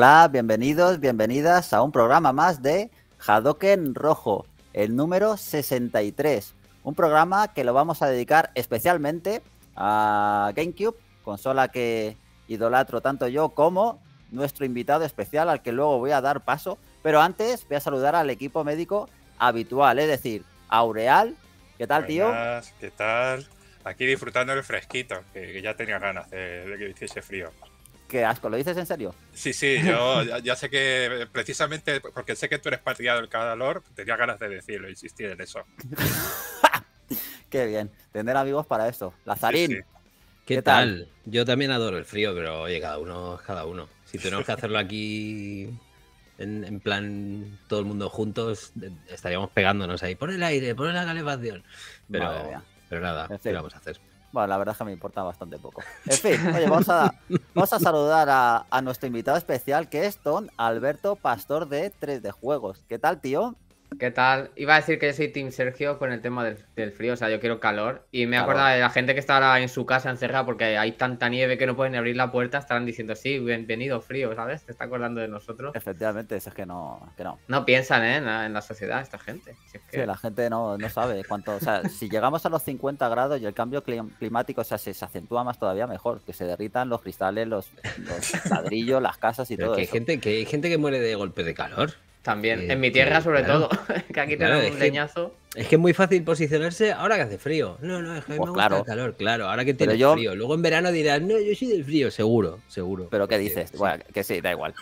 Hola, bienvenidos, bienvenidas a un programa más de Hadoken Rojo, el número 63. Un programa que lo vamos a dedicar especialmente a GameCube, consola que idolatro tanto yo como nuestro invitado especial al que luego voy a dar paso. Pero antes voy a saludar al equipo médico habitual, es decir, Aureal. ¿Qué tal, tío? ¿Qué tal? Aquí disfrutando el fresquito, que, ya tenía ganas de que hiciese frío. Qué asco, ¿lo dices en serio? Sí, sí, yo ya, sé que precisamente porque sé que tú eres patriado del calor, tenía ganas de decirlo, insistir en eso. Qué bien, tener amigos para esto. Lazarín. ¿Qué, tal? Yo también adoro el frío, pero oye, cada uno es cada uno. Si tenemos que hacerlo aquí en, plan todo el mundo juntos, eh, estaríamos pegándonos ahí. Pon el aire, pon la calefacción. Pero, pero nada, ¿qué vamos a hacer? Bueno, la verdad es que me importa bastante poco. En fin, oye, vamos a, saludar a, a nuestro invitado especial que es Don Alberto Pastor de 3D Juegos. ¿Qué tal, tío? ¿Qué tal? Iba a decir que yo soy Team Sergio con el tema del, frío, o sea, yo quiero calor. Y me he acordado de la gente que está en su casa encerrada porque hay tanta nieve que no pueden abrir la puerta, estarán diciendo, sí, bienvenido frío, ¿sabes? Te está acordando de nosotros. Efectivamente, eso es que no. Que no. no piensan ¿eh? en, la, sociedad esta gente. que... Sí, la gente no, sabe cuánto. o sea, si llegamos a los 50 grados y el cambio climático se, acentúa más todavía, mejor. Que se derritan los cristales, los, ladrillos, las casas y todo. hay, Gente, que hay gente que muere de golpe de calor. También, en mi tierra sobre todo, que aquí te tenemos un leñazo. es que es muy fácil posicionarse ahora que hace frío. No, no, es que pues me gusta el calor, claro, ahora que tiene frío. Luego en verano dirás, no, yo soy del frío, seguro, seguro. Pero ¿qué dices? Bueno, que sí, da igual.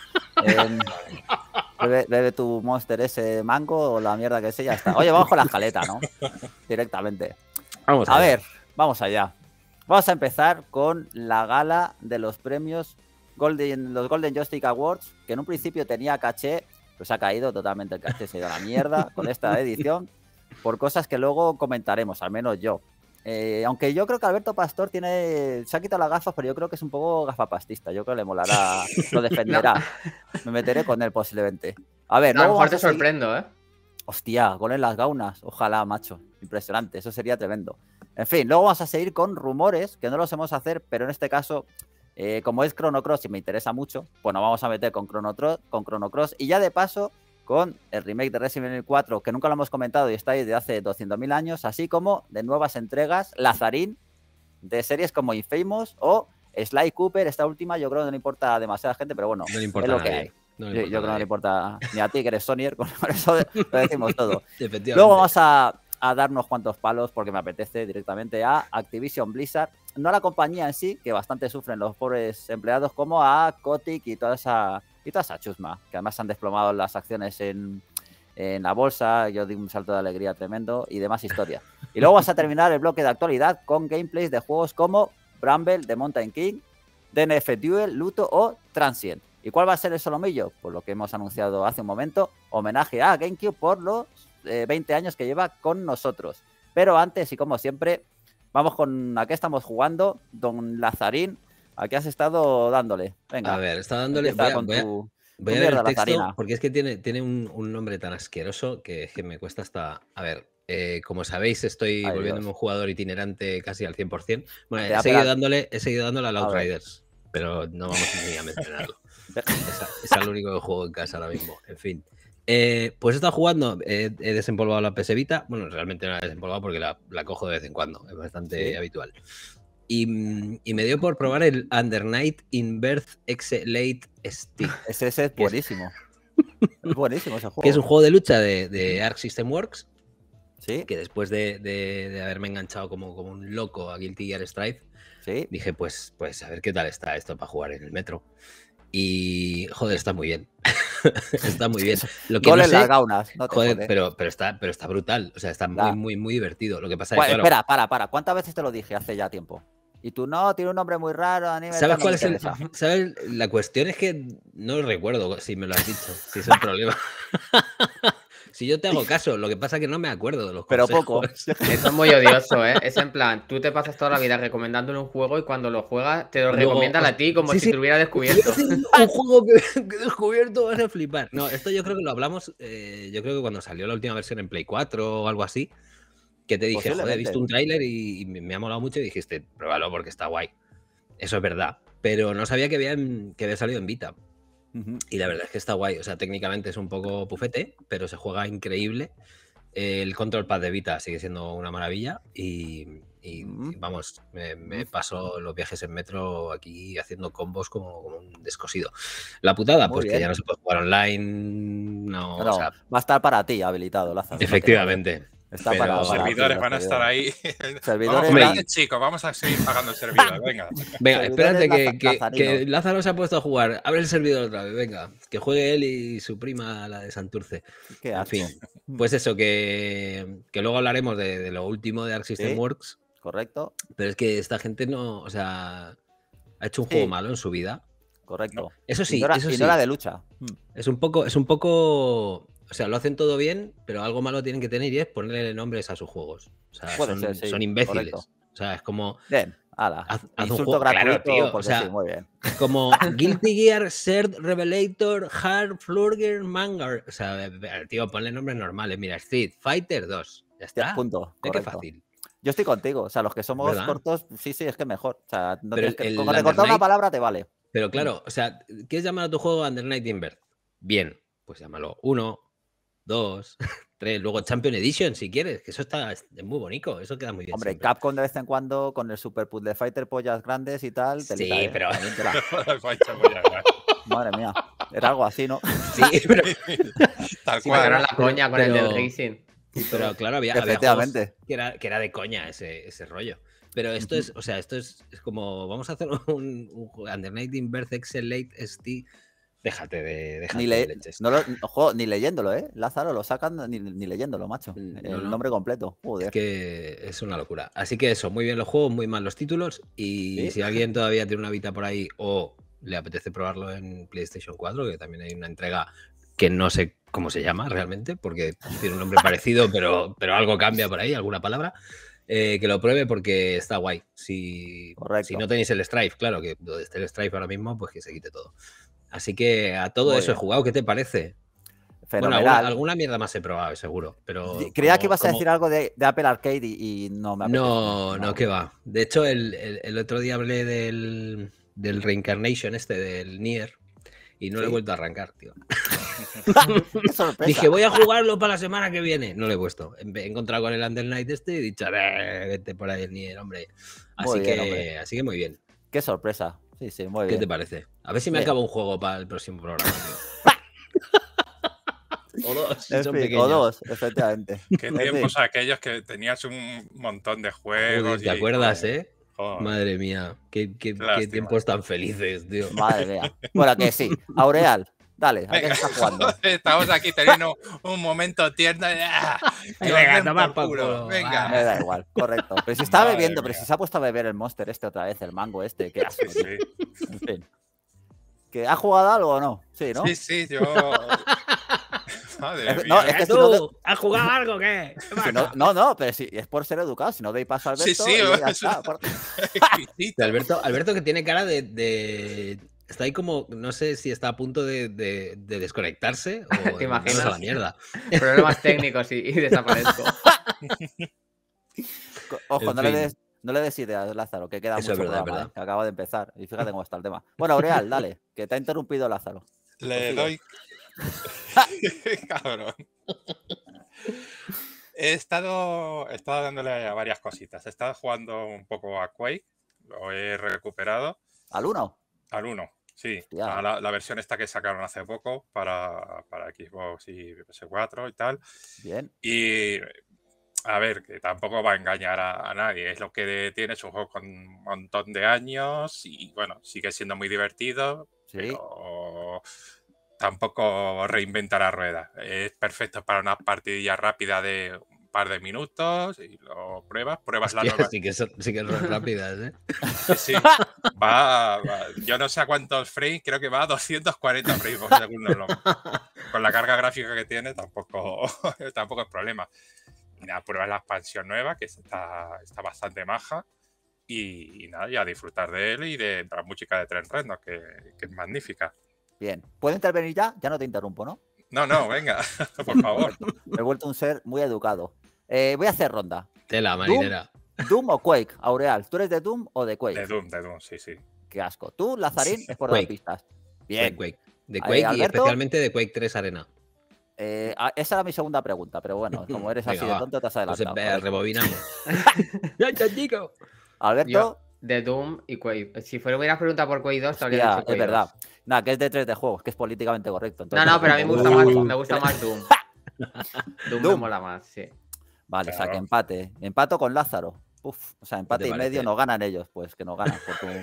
Em, bebe, tu monster ese mango o la mierda que sea, ya está. Oye, vamos con la escaleta, ¿no? Directamente. Vamos a, a ver, vamos allá. Vamos a empezar con la gala de los premios Golden, los Golden Joystick Awards, que en un principio tenía caché pues ha caído totalmente el castillo, se ha ido a la mierda con esta edición por cosas que luego comentaremos, al menos yo. Eh, aunque yo creo que Alberto Pastor tiene. Se ha quitado las gafas, pero yo creo que es un poco gafapastista. Yo creo que le molará. lo defenderá. Me meteré con él posiblemente. A ver, no, a lo mejor te sorprendo, ¿eh? Hostia, gol en las gaunas. Ojalá, macho. Impresionante. Eso sería tremendo. En fin, luego vamos a seguir con rumores que no los hemos hacer, pero en este caso eh, como es Chrono Cross y me interesa mucho, pues nos vamos a meter con Chrono, con Cross y ya de paso con el remake de Resident Evil 4, que nunca lo hemos comentado y está ahí de hace 200.000 años, así como de nuevas entregas, Lazarín, de series como Infamous o Sly Cooper, esta última yo creo que no le importa a demasiada gente, pero bueno, importa es lo que hay. yo, creo que no le importa ni a ti, que eres Sonyer, con eso lo decimos todo. Luego vamos a, a darnos cuantos palos, porque me apetece directamente, a Activision Blizzard, no a la compañía en sí, que bastante sufren los pobres empleados, como a Kotick y toda esa, y toda esa chusma, que además han desplomado las acciones en, la bolsa, yo di un salto de alegría tremendo y demás historias. Y luego vas a terminar el bloque de actualidad con gameplays de juegos como Bramble, The Mountain King, DNF Duel, Luto o Transient. ¿Y cuál va a ser el solomillo? Por pues lo que hemos anunciado hace un momento, homenaje a GameCube por los 20 eh, años que lleva con nosotros. Pero antes y como siempre, Vamos con a qué estamos jugando, don Lazarín. ¿A qué has estado dándole? Venga. A ver, está dándole. Voy a, ver el texto porque es que tiene, tiene un, nombre tan asqueroso que, me cuesta hasta. A ver, eh, como sabéis, estoy volviendo volviéndome un jugador itinerante casi al 100%. Bueno, he seguido, dándole, he seguido dándole a Outriders, pero no vamos ni a mencionarlo. es, es el único que juego en casa ahora mismo. En fin. Eh, pues he estado jugando, he desempolvado la PS Bueno, realmente no la he desempolvado porque la, cojo de vez en cuando, es bastante habitual. Mm, y, me dio por probar el Under Night Inverse Excelate late Ese, ese es buenísimo. es buenísimo ese juego. Que es un juego de lucha de, de Arc System Works. ¿Sí? Que después de, haberme enganchado como, un loco a Guilty Gear Strike, ¿Sí? dije, pues, pues a ver qué tal está esto para jugar en el metro. Y joder, está muy bien. está muy bien. Lo que joder, Pero, pero, está, pero está brutal. O sea, está muy, muy, muy divertido. Lo que pasa es que. Pues, espera, para, para. ¿Cuántas veces te lo dije hace ya tiempo? Y tú no, tiene un nombre muy raro. ¿Sabes cuál es el, La cuestión es que no recuerdo si me lo has dicho, si es un problema. Si yo te hago caso, lo que pasa es que no me acuerdo de los Pero Pero poco. Eso es muy odioso, ¿eh? Es en plan, tú te pasas toda la vida recomendándole un juego y cuando lo juegas te lo recomiendan a ti como si te hubiera descubierto. un juego que, descubierto vas a flipar. No, esto yo creo que lo hablamos, eh, yo creo que cuando salió la última versión en Play 4 o algo así, que te dije, joder, he visto un tráiler y, me ha molado mucho y dijiste, pruébalo porque está guay. Eso es verdad. Pero no sabía que había, que había salido en Vita. Y la verdad es que está guay. O sea, técnicamente es un poco pufete, pero se juega increíble. El control pad de Vita sigue siendo una maravilla y, vamos, me, paso los viajes en metro aquí haciendo combos como, un descosido. La putada, pues que ya no se puede jugar online. No, va a estar para ti habilitado, zona. Efectivamente los servidores van a estar ahí. Servidores vamos, chicos, vamos a seguir pagando el servidor. Venga, espérate que, Lázaro se ha puesto a jugar. Abre el servidor otra vez, venga. Que juegue él y su prima, la de Santurce. Qué en fin, pues eso, que, luego hablaremos de, lo último de Arc System Works. Correcto. Pero es que esta gente no, o sea, ha hecho un juego malo en su vida. Correcto. Eso sí, y eso sí. No era de lucha. Es un poco, es un poco o sea, lo hacen todo bien, pero algo malo tienen que tener y es ponerle nombres a sus juegos. O sea, son, imbéciles. O sea, es como. Bien, un juego gratuito, tío, sí, muy bien. como Guilty Gear, Serd, Revelator, Hard, Flurger, Mangar. O sea, tío, ponle nombres normales. Mira, Street Fighter 2. Ya está. Punto. Es fácil. Yo estoy contigo. O sea, los que somos cortos, sí, sí, es que mejor. O sea, como te una palabra, te vale. Pero claro, o sea, ¿quieres llamar a tu juego Under Night Invert? Bien, pues llámalo 1, dos, tres, luego Champion Edition, si quieres, que eso está muy bonito, eso queda muy bien. Hombre, Capcom de vez en cuando con el Super Puzzle Fighter pollas grandes y tal. sí, ¿eh? pero. Madre mía, era algo así, ¿no? Sí, pero. Tal cual. Era la coña con el del Racing. Pero claro, había, que, era, que era de coña ese, ese rollo. Pero esto es, o sea, esto es, es como, vamos a hacer un, un Under Night Inverse Excel Late ST Déjate de. leches. ni leyéndolo, ¿eh? Lázaro lo sacan ni, leyéndolo, macho. el nombre completo. Joder. Es que es una locura. Así que eso, muy bien los juegos, muy mal los títulos. Y si alguien todavía tiene una vida por ahí o le apetece probarlo en PlayStation 4, que también hay una entrega que no sé cómo se llama realmente, porque tiene un nombre parecido, pero, pero algo cambia por ahí, alguna palabra. Eh, que lo pruebe porque está guay. Si, si, no tenéis el Strife, claro, que donde esté el Strife ahora mismo, pues que se quite todo. Así que a todo eso he jugado, ¿qué te parece? Fenomenal. Bueno, alguna, mierda más he probado, seguro. Pero Creía que ibas a decir algo de, Apple Arcade y, no me No, no, que va. De hecho, el, otro día hablé del, Reincarnation este, del Nier, y no lo he vuelto a arrancar, tío. Dije, voy a jugarlo para la semana que viene. No lo he puesto. He encontrado con el Under Night este y he dicho, vete por ahí el Nier, hombre. Así, que, hombre. así que muy bien. Qué sorpresa. Sí, sí, muy ¿Qué te parece? A ver si me acabo acaba un juego para el próximo programa. o dos, o dos, efectivamente. Qué tiempos aquellos que tenías un montón de juegos. ¿Te acuerdas, eh? Madre mía, qué, qué tiempos tan felices, tío. Madre mía. Bueno, que sí. Aureal, Dale, ¿a qué jugando? Estamos aquí teniendo un momento tierno. Y ah, venga, toma puro. Venga. Me da igual, correcto. Pero si está bebiendo, pero si se ha puesto a beber el monster este otra vez, el mango este, qué asco. Sí, En fin. ¿Que ha jugado algo o no? Sí, ¿no? Sí, sí, yo. no, es que tú, ¿Has jugado algo qué? no, no, pero si es por ser educado, si no doy paso a Alberto. Sí, sí, Alberto, Alberto que tiene cara de está ahí como, no sé si está a punto de, desconectarse o a la mierda. Problemas técnicos y, desaparezco. Ojo, no le, des, no le, des, ideas, Lázaro, que queda mucho es verdad, ¿eh? que acaba de empezar. Y fíjate cómo está el tema. Bueno, Aureal, dale, que te ha interrumpido Lázaro. Le doy. Cabrón. He estado, he estado dándole a varias cositas. He estado jugando un poco a Quake, lo he recuperado. ¿Al uno? Al uno. Sí, ah, la, versión esta que sacaron hace poco para, para Xbox y PS4 y tal. Bien. Y a ver, que tampoco va a engañar a, nadie. Es lo que tiene, es un juego con un montón de años y bueno, sigue siendo muy divertido, ¿Sí? pero tampoco reinventa la rueda. Es perfecto para una partidilla rápida de par de minutos y lo pruebas, pruebas la nueva. Sí que, sí que ¿eh? Sí, va, yo no sé a cuántos frames, creo que va a 240 frames por segundo. con la carga gráfica que tiene tampoco, tampoco es problema. Nada, pruebas la expansión nueva, que está, está bastante maja. Y, y, nada, ya disfrutar de él y de, la música de Tren que, que es magnífica. Bien, ¿puedo intervenir ya? Ya no te interrumpo, ¿no? No, no, venga, por favor. Me he vuelto un ser muy educado. Eh, voy a hacer ronda. Tela, marinera. Doom, o Quake, Aureal. ¿Tú eres de Doom o de Quake? De Doom, de Doom, sí, sí. Qué asco. Tú, Lazarín, es por dos pistas. Bien. Quake. De Quake y especialmente de Quake 3 Arena. Eh, ah, esa era mi segunda pregunta, pero bueno, como eres así de tonto, te has adelantado. Pues, rebobinamos. ¡Ya ya, chico! Alberto. de Doom y Quake. Si fuera una pregunta por Quake 2, te habría dicho Quake Es verdad. Nada, que es de 3 de juegos, que es políticamente correcto. no, no, pero a mí me gusta, más, gusta más Doom. Doom. Doom, me mola más, sí. Vale, o sea que empate. Empato con Lázaro. Uf, o sea, empate y medio no ganan ellos, pues que no ganan. Por tu...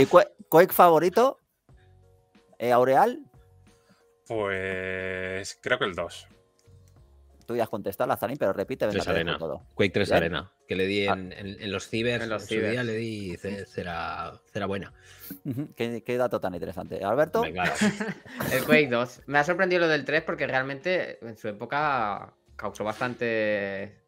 ¿Y Quake favorito? Eh, ¿Aureal? Pues creo que el 2 tú ya has contestado, Lazarín, pero repite. Tres arena. Quake 3 Arena, que le di ah. en, los cibers, en, los su día le di, será, será buena. ¿Qué, dato tan interesante. Alberto. Venga. el Quake 2. Me ha sorprendido lo del 3 porque realmente en su época causó bastante...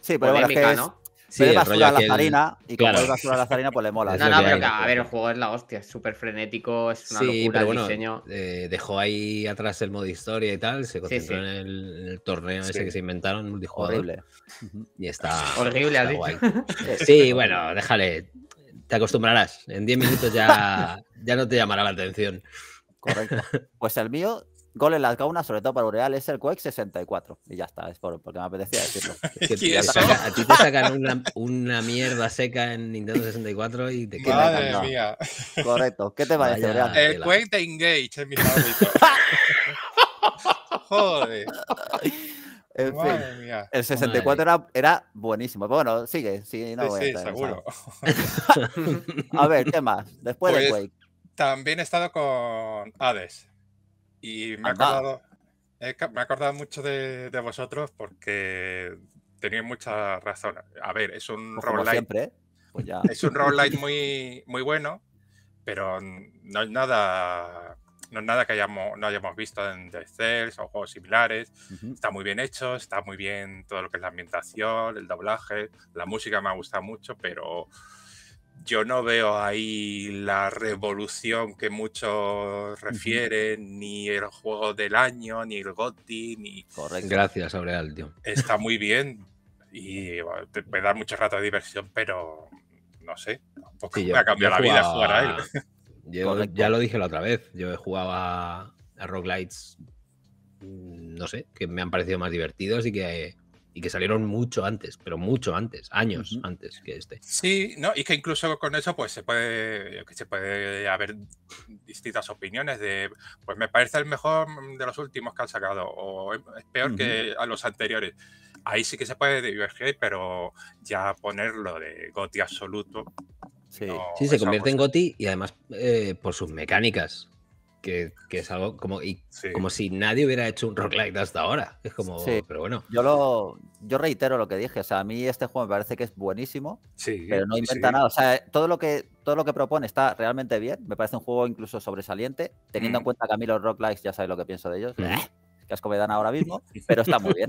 Sí, pero bueno, Sí, le basura a la zarina y como claro. es basura la zarina, pues le mola. No, no, pero a ver, el juego es la hostia, es súper frenético, es una locura pero diseño. Eh, dejó ahí atrás el modo historia y tal, se concentró En, el, torneo ese que se inventaron, multijugador. Horrible. Y está. Horrible, guay. Sí, bueno, déjale. Te acostumbrarás. En 10 minutos ya, ya no te llamará la atención. Correcto. Pues el mío Gol en la cauna, sobre todo para Ureal, es el Quake 64. Y ya está, es por, porque me apetecía decirlo. a ti te sacan una, mierda seca en Nintendo 64 y te queda. Madre mía. Correcto. ¿Qué te parece, Ureal? El Quake de Engage es mi favorito. Joder. En Madre fin, mía. el 64 era, era, buenísimo. Pero bueno, sigue, sigue. no voy a seguro. a ver, ¿qué más? Después de Quake. Pues también he estado con Hades. Y me ha acordado, me mucho de, de, vosotros porque tenéis mucha razón. A ver, es un pues roguelite. Siempre, ¿eh? pues ya. Es un roguelite muy, muy bueno, pero no es nada. No es nada que hayamos, no hayamos visto en The Cells o juegos similares. Está muy bien hecho, está muy bien todo lo que es la ambientación, el doblaje. La música me ha gustado mucho, pero yo no veo ahí la revolución que muchos refieren, ni el juego del año, ni el GOTI, ni. Correcto. Gracias, Aureal, tío. Está muy bien y me da puede dar mucho rato de diversión, pero no sé, porque me ha cambiado la vida jugar a él. ya lo dije la otra vez, yo he jugado a Rock Lights, mm, no sé, que me han parecido más divertidos y que y que salieron mucho antes, pero mucho antes, años antes que este. Sí, no, y que incluso con eso pues se puede, que se puede haber distintas opiniones de, pues me parece el mejor de los últimos que han sacado o es peor que a los anteriores. Ahí sí que se puede divergir, pero ya ponerlo de goti absoluto. Sí, se convierte en goti y además eh, por sus mecánicas que, es algo como, como si nadie hubiera hecho un Rock Light hasta ahora. Es como, pero bueno. Yo, lo, yo reitero lo que dije, o sea, a mí este juego me parece que es buenísimo, sí, pero no inventa nada. O sea, todo lo, que, todo lo que propone está realmente bien, me parece un juego incluso sobresaliente, teniendo en mm. cuenta que a mí los roguelites ya sabéis lo que pienso de ellos. que asco me dan ahora mismo, pero está muy bien.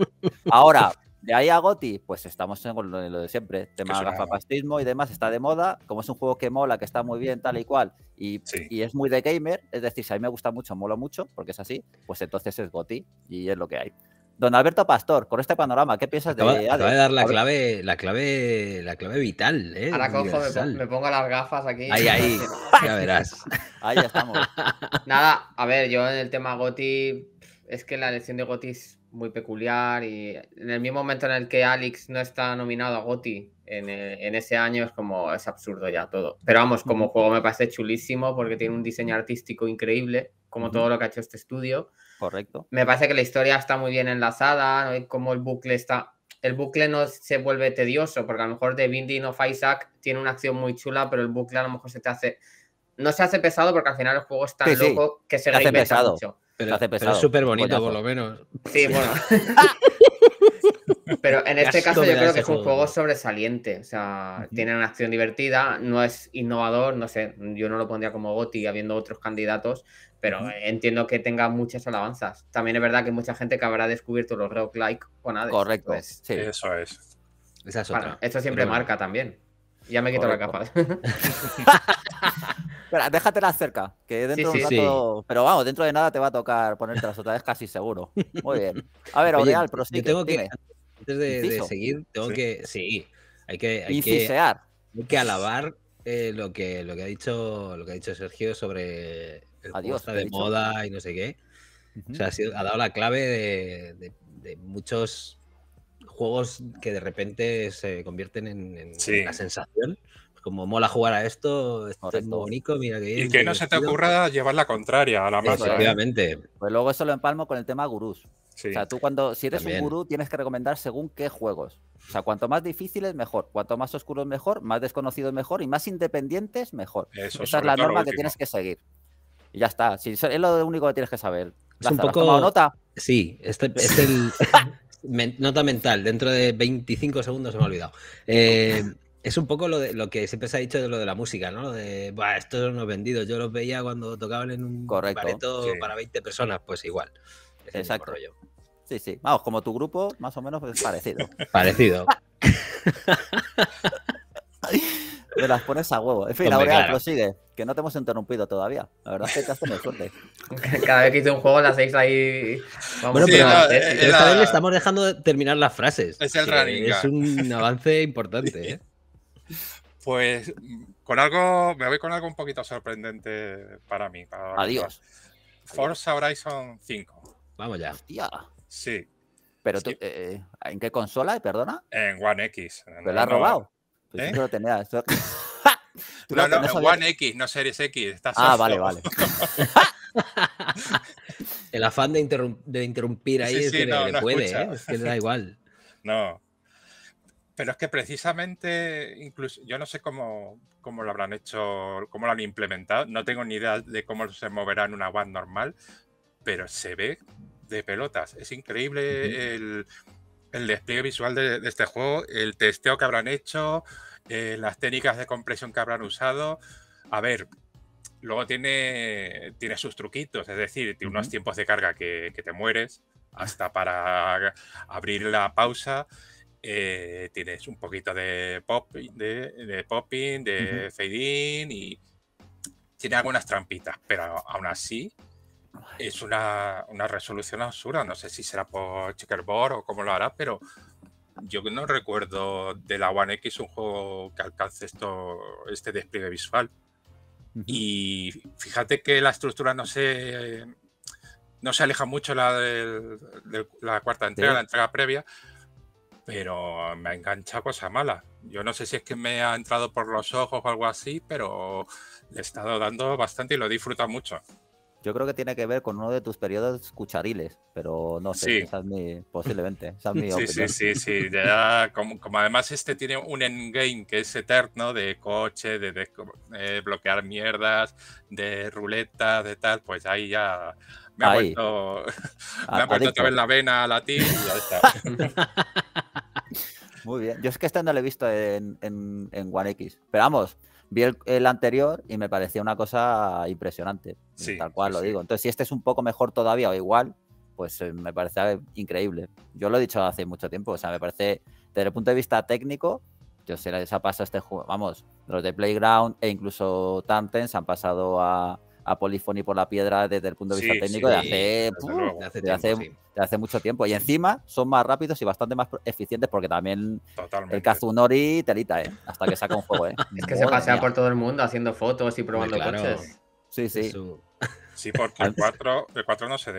Ahora, de ahí a Goti, pues estamos en lo, de siempre. Tema gafapastismo y demás está de moda. Como es un juego que mola, que está muy bien, tal y cual, y, es muy de gamer, es decir, si a mí me gusta mucho, molo mucho, porque es así, pues entonces es Goti y es lo que hay. Don Alberto Pastor, con este panorama, ¿qué piensas de voy a dar la clave, la clave, la clave vital, ¿eh? Ahora cojo, me, pongo las gafas aquí. Ahí, ahí, ya verás. Ahí estamos. Nada, a ver, yo en el tema Goti, es que la elección de es, muy peculiar y en el mismo momento en el que Alex no está nominado a Gotti e, en, ese año es como es absurdo ya todo. Pero vamos, como juego me parece chulísimo porque tiene un diseño artístico increíble, como todo lo que ha hecho este estudio. Correcto. Me parece que la historia está muy bien enlazada, como el bucle está... El bucle no se vuelve tedioso porque a lo mejor de Binding of Isaac tiene una acción muy chula, pero el bucle a lo mejor se te hace... No se hace pesado porque al final el juego es tan loco que se reinventa mucho. Pero, es súper bonito, por lo menos. Sí, bueno. pero en este caso yo creo que es un juego sobresaliente. O sea, tiene una acción divertida, no es innovador, no sé, yo no lo pondría como Goti habiendo otros candidatos, pero entiendo que tenga muchas alabanzas. También es verdad que mucha gente que habrá descubierto los roguelike con Hades. Correcto, Eso es. Esa es esto siempre marca también. Ya me quito la capa. déjatela cerca, que dentro de un rato... Pero vamos, dentro de nada te va a tocar ponértelas otra vez casi seguro. Muy bien. A ver, Aureal, prosigue. antes de, seguir, tengo que... Sí, hay que... Hay que, alabar eh, lo, que, lo, que ha dicho, lo que ha dicho Sergio sobre la Adiós, de moda y no sé qué. O sea, ha, dado la clave de, muchos juegos que de repente se convierten en, en la sensación como mola jugar a esto, es muy bonito, mira que Y que no se te ocurra llevar la contraria a la masa. ¿eh? Pues luego eso lo empalmo con el tema gurús. O sea, tú cuando, si eres un gurú, tienes que recomendar según qué juegos. O sea, cuanto más difíciles, mejor. Cuanto más oscuros, mejor. Más desconocidos, mejor. Y más independientes, mejor. Esa es la norma que tienes que seguir. Y ya está. es lo único que tienes que saber. Es nota? Sí, este, este es nota mental. Dentro de 25 segundos se me ha olvidado. Eh, es un poco lo, de, lo que siempre se ha dicho de lo de la música, ¿no? De, bueno, estos son los vendidos. Yo los veía cuando tocaban en un Correcto, para 20 personas, pues igual. Exacto. Sí, sí. Vamos, como tu grupo, más o menos pues, es parecido. parecido. Te las pones a huevo. En fin, la ahora prosigue, que no te hemos interrumpido todavía. La verdad es que te has tenido suerte. Cada vez que hice un juego, la hacéis ahí. bueno, pero, esta vez le estamos dejando terminar las frases. Es el Es un avance importante. ¿eh? Pues mm, con algo, me voy con algo un poquito sorprendente para mí. Adiós. Forza Horizon 5. Vamos ya. Hostia. Sí. Pero eh, eh, ¿en qué consola? Perdona. En One X. ¿Te la has robado? Pues ¿Eh? no, no, One X, no Series X. ah, vale, vale. El afán de, interrumpir ahí es que le, puede, ¿eh? es que le da igual. No, pero es que precisamente, incluso yo no sé cómo, lo habrán hecho, cómo lo han implementado, no tengo ni idea de cómo se moverá en una WAN normal, pero se ve de pelotas. Es increíble el, despliegue visual de, este juego, el testeo que habrán hecho, eh, las técnicas de compresión que habrán usado. A ver, luego tiene, tiene sus truquitos, es decir, tiene unos tiempos de carga que, que te mueres, hasta para abrir la pausa. Eh, tienes un poquito de pop, de, de popping, de fading y tiene algunas trampitas, pero aún así es una, resolución absurda. No sé si será por checkerboard o cómo lo hará, pero yo no recuerdo de la One X un juego que alcance esto, este despliegue visual. Y fíjate que la estructura no se, no se aleja mucho la de la cuarta entrega, la entrega previa, pero me ha enganchado cosa mala. Yo no sé si es que me ha entrado por los ojos o algo así, pero le he estado dando bastante y lo disfruta mucho. Yo creo que tiene que ver con uno de tus periodos cuchariles, pero no sé, es mi, posiblemente. Esa mi sí, sí, sí, sí, como, como, además este tiene un endgame que es eterno de coche, de, bloquear mierdas, de ruleta, de tal, pues ahí ya me ha puesto ah, otra vez la vena a latir y ya está. Muy bien. Yo es que este no lo he visto en, en, One X. Pero vamos, vi el, anterior y me parecía una cosa impresionante. tal cual lo digo. Entonces, si este es un poco mejor todavía o igual, pues eh, me parece increíble. Yo lo he dicho hace mucho tiempo. O sea, me parece, desde el punto de vista técnico, yo sé, se ha pasado este juego. Vamos, los de Playground e incluso Tanten han pasado a a Polyphony por la piedra desde el punto de vista técnico de, hace, hace mucho tiempo. Y encima son más rápidos y bastante más eficientes porque también el Kazunori telita, ¿eh? Hasta que saca un juego, ¿eh? es que se pasea por todo el mundo haciendo fotos y probando coches. Sí, sí. Sí, porque el 4, el 4 no se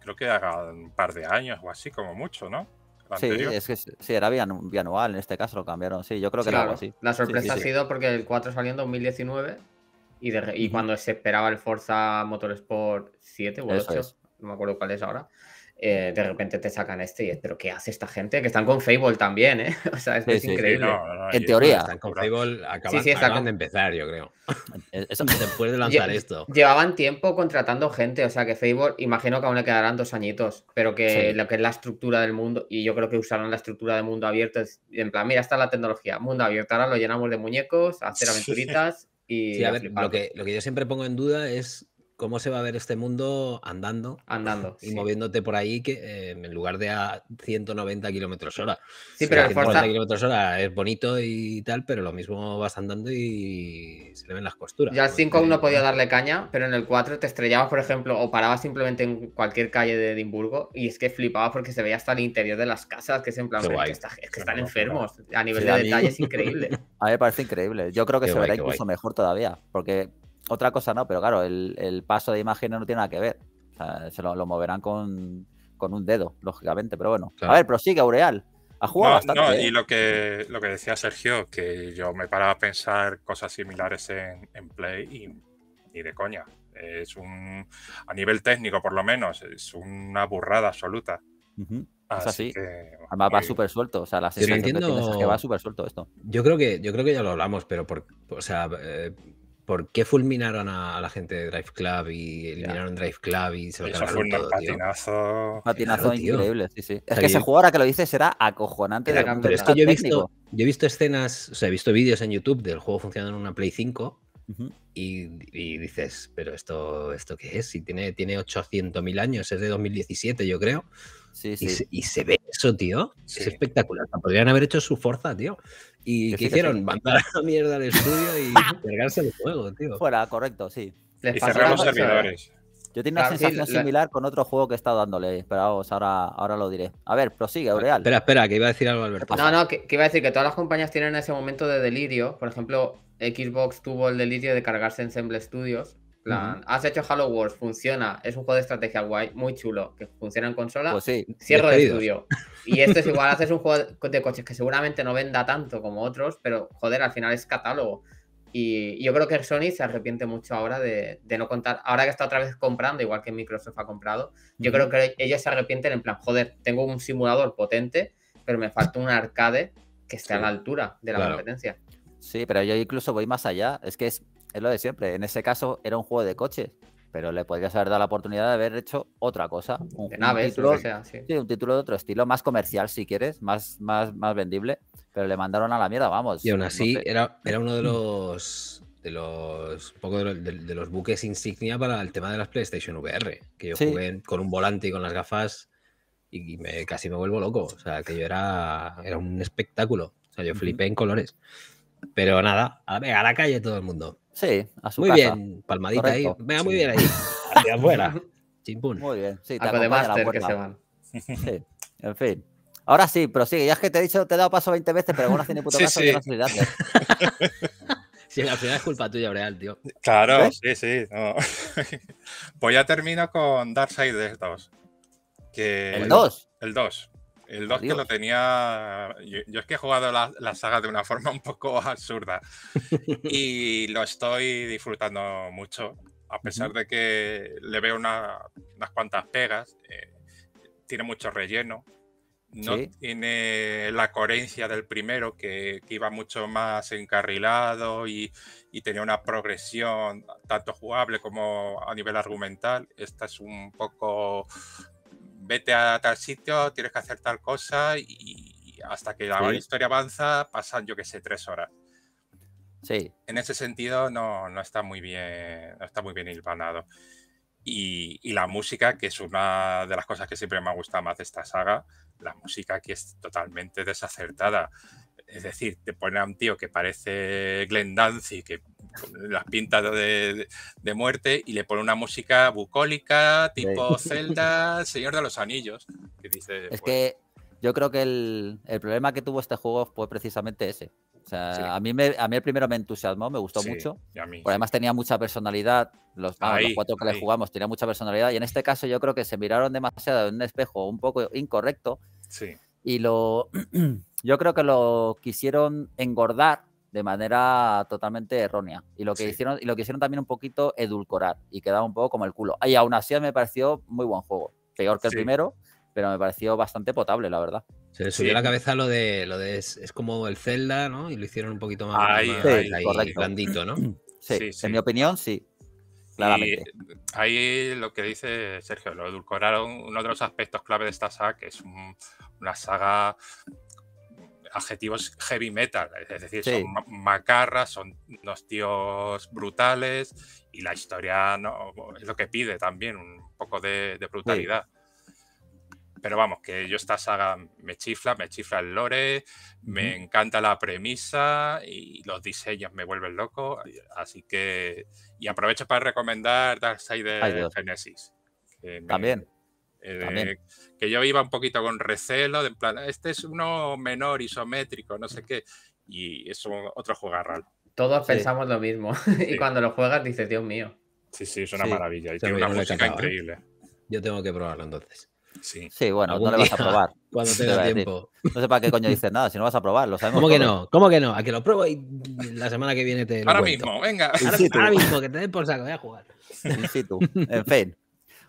creo que haga un par de años o así, como mucho, ¿no? Sí, es que sí, era bianual, en este caso lo cambiaron, sí, yo creo que así. La sorpresa ha sido porque el 4 salió en 2019 y, cuando se esperaba el Forza Motorsport 7 o 8, no me acuerdo cuál es ahora, eh, de repente te sacan este y es, pero ¿qué hace esta gente? Que están con Fable también, ¿eh? O sea, es, increíble. en teoría. Están con Fable, acaban, de empezar, yo creo. Eh, eso después de lanzar esto. Llevaban tiempo contratando gente, o sea que Fable, imagino que aún le quedarán dos añitos, pero que lo que es la estructura del mundo, y yo creo que usarán la estructura de mundo abierto, en plan, mira, está la tecnología, mundo abierto, ahora lo llenamos de muñecos, hacer aventuritas ver, lo que, lo que yo siempre pongo en duda es cómo se va a ver este mundo andando, andando y moviéndote por ahí que, eh, en lugar de a 190 kilómetros hora. Sí, pero 190 km hora es bonito y tal, pero lo mismo vas andando y se le ven las costuras. Ya al 5 aún no podía eh, darle caña, pero en el 4 te estrellabas, por ejemplo, o parabas simplemente en cualquier calle de Edimburgo y es que flipabas porque se veía hasta el interior de las casas, que es en plan, que, están enfermos. A nivel de detalle es increíble. A mí me parece increíble. Yo creo que se verá incluso mejor todavía, porque otra cosa no, pero claro, el, paso de imágenes no tiene nada que ver. se lo, moverán con, un dedo, lógicamente, pero bueno. A ver, prosigue, Aureal. Ha jugado bastante. No, ¿eh? y lo que, lo que decía Sergio, que yo me paraba a pensar cosas similares en, Play y, y de coña. Es un, a nivel técnico por lo menos, es una burrada absoluta. Así, Además, va súper suelto. O sea, la sensación entiendo... que, es que va súper suelto esto. Yo creo que, yo creo que ya lo hablamos, pero por, o sea, eh, ¿Por qué fulminaron a, la gente de Drive Club y eliminaron Drive Club y se lo Eso fue un patinazo. Patinazo increíble, sí, sí. Es que ese juego, ahora que lo dices será acojonante. de pero es que yo he, visto, yo he visto escenas, o sea, he visto vídeos en YouTube del juego funcionando en una Play 5 y, dices, pero esto, ¿esto qué es? Si tiene, tiene 800.000 años, es de 2017 yo creo. Y, se, ve eso, tío. Es espectacular. Podrían haber hecho su fuerza, tío. Y qué hicieron mandar a la mierda al estudio y cargarse el juego, tío. Fuera, correcto, sí. y servidores. Yo tengo una sensación similar con otro juego que he estado dándole. Esperaos, ahora, ahora lo diré. A ver, prosigue, Aureal. Espera, espera, que iba a decir algo, Alberto. No, no, que, que iba a decir que todas las compañías tienen ese momento de delirio. Por ejemplo, Xbox tuvo el delirio de cargarse Ensemble Studios has hecho Halo Wars, funciona, es un juego de estrategia guay, muy chulo, que funciona en consola, pues sí, cierro de estudio. Y esto es igual, haces un juego de coches que seguramente no venda tanto como otros, pero joder, al final es catálogo. Y yo creo que Sony se arrepiente mucho ahora de, no contar, ahora que está otra vez comprando, igual que Microsoft ha comprado, yo creo que ellos se arrepienten en plan, joder, tengo un simulador potente, pero me falta un arcade que esté a la altura de la competencia. Sí, pero yo incluso voy más allá. Es que es, es lo de siempre. En ese caso era un juego de coches, pero le podrías haber dado la oportunidad de haber hecho otra cosa. Un, título, sí. un título de otro estilo, más comercial si quieres, más, más, más vendible, pero le mandaron a la mierda, vamos. Y aún así, era, era uno de los de los poco de, los buques insignia para el tema de las PlayStation VR, que yo jugué con un volante y con las gafas y, casi me vuelvo loco. O sea, que yo era, era un espectáculo. O sea, yo flipé en colores. Pero nada, a, a la calle todo el mundo. Sí, a su muy bien, palmadita ahí. Vea muy bien ahí. Hacia afuera. Chimpún. Muy bien, sí, te la que se Sí, en fin. Ahora sí, pero sí, ya es que te he dicho, te he dado paso 20 veces, pero hace tiene puto sí, caso sí. no sé sí, la final es culpa tuya, Real, tío. Claro, sí, sí. pues ya termino con Darkseid de Que... ¿El 2? El 2. El 2 que lo tenía. Yo, es que he jugado la, saga de una forma un poco absurda. y lo estoy disfrutando mucho. A pesar de que le veo unas cuantas pegas. Eh, tiene mucho relleno. No tiene la coherencia del primero, que, iba mucho más encarrilado y, y, tenía una progresión tanto jugable como a nivel argumental. Esta es un poco vete a tal sitio, tienes que hacer tal cosa y hasta que la historia avanza pasan, yo que sé, tres horas. Sí. En ese sentido no, está muy bien, no está muy bien hilvanado. Y, y, la música, que es una de las cosas que siempre me ha gustado más de esta saga, la música aquí es totalmente desacertada. Es decir, te pone a un tío que parece Glenn Dancy, que las pintas de, muerte y le pone una música bucólica, tipo celda Zelda, Señor de los Anillos. dice, es pues que yo creo que el, problema que tuvo este juego fue precisamente ese. a, mí me, a mí el primero me entusiasmó, me gustó mucho. además tenía mucha personalidad. Los, cuatro que le jugamos tenía mucha personalidad. Y en este caso yo creo que se miraron demasiado en un espejo un poco incorrecto. Sí. Y lo yo creo que lo quisieron engordar de manera totalmente errónea. Y lo que hicieron, y lo que hicieron también un poquito edulcorar y quedaba un poco como el culo. Y aún así me pareció muy buen juego. Peor que el primero, pero me pareció bastante potable, la verdad. Se le subió la cabeza lo de lo es, como el Zelda, ¿no? Y lo hicieron un poquito más, ¿no? Sí, en mi opinión, sí. Claramente. Eh, ahí lo que dice Sergio, lo edulcoraron. Uno de los aspectos clave de esta saga, que es una saga adjetivos heavy metal, es decir, son macarras, son unos tíos brutales y la historia es lo que pide también, un poco de, brutalidad. Pero vamos, que yo esta saga me chifla, me chifla el lore, me encanta la premisa y los diseños me vuelven loco. Así que. Y aprovecho para recomendar Side de Genesis. también. Eh, que yo iba un poquito con recelo, de en plan, este es uno menor, isométrico, no sé qué. Y es otro raro. Todos pensamos lo mismo. y cuando lo juegas dices, Dios mío. Sí, sí, es una maravilla. Y tiene una música ¿eh? increíble. Yo tengo que probarlo entonces. Sí. sí, bueno, no le vas a probar. Cuando tenga tiempo. No sé para qué coño dices nada, si no vas a probar, lo sabemos. ¿Cómo que no? ¿Cómo que no? A que lo pruebo y la semana que viene te. Lo ahora mismo, venga. Ahora, mismo, que te den por saco, voy a jugar. Sí, tú. En fin.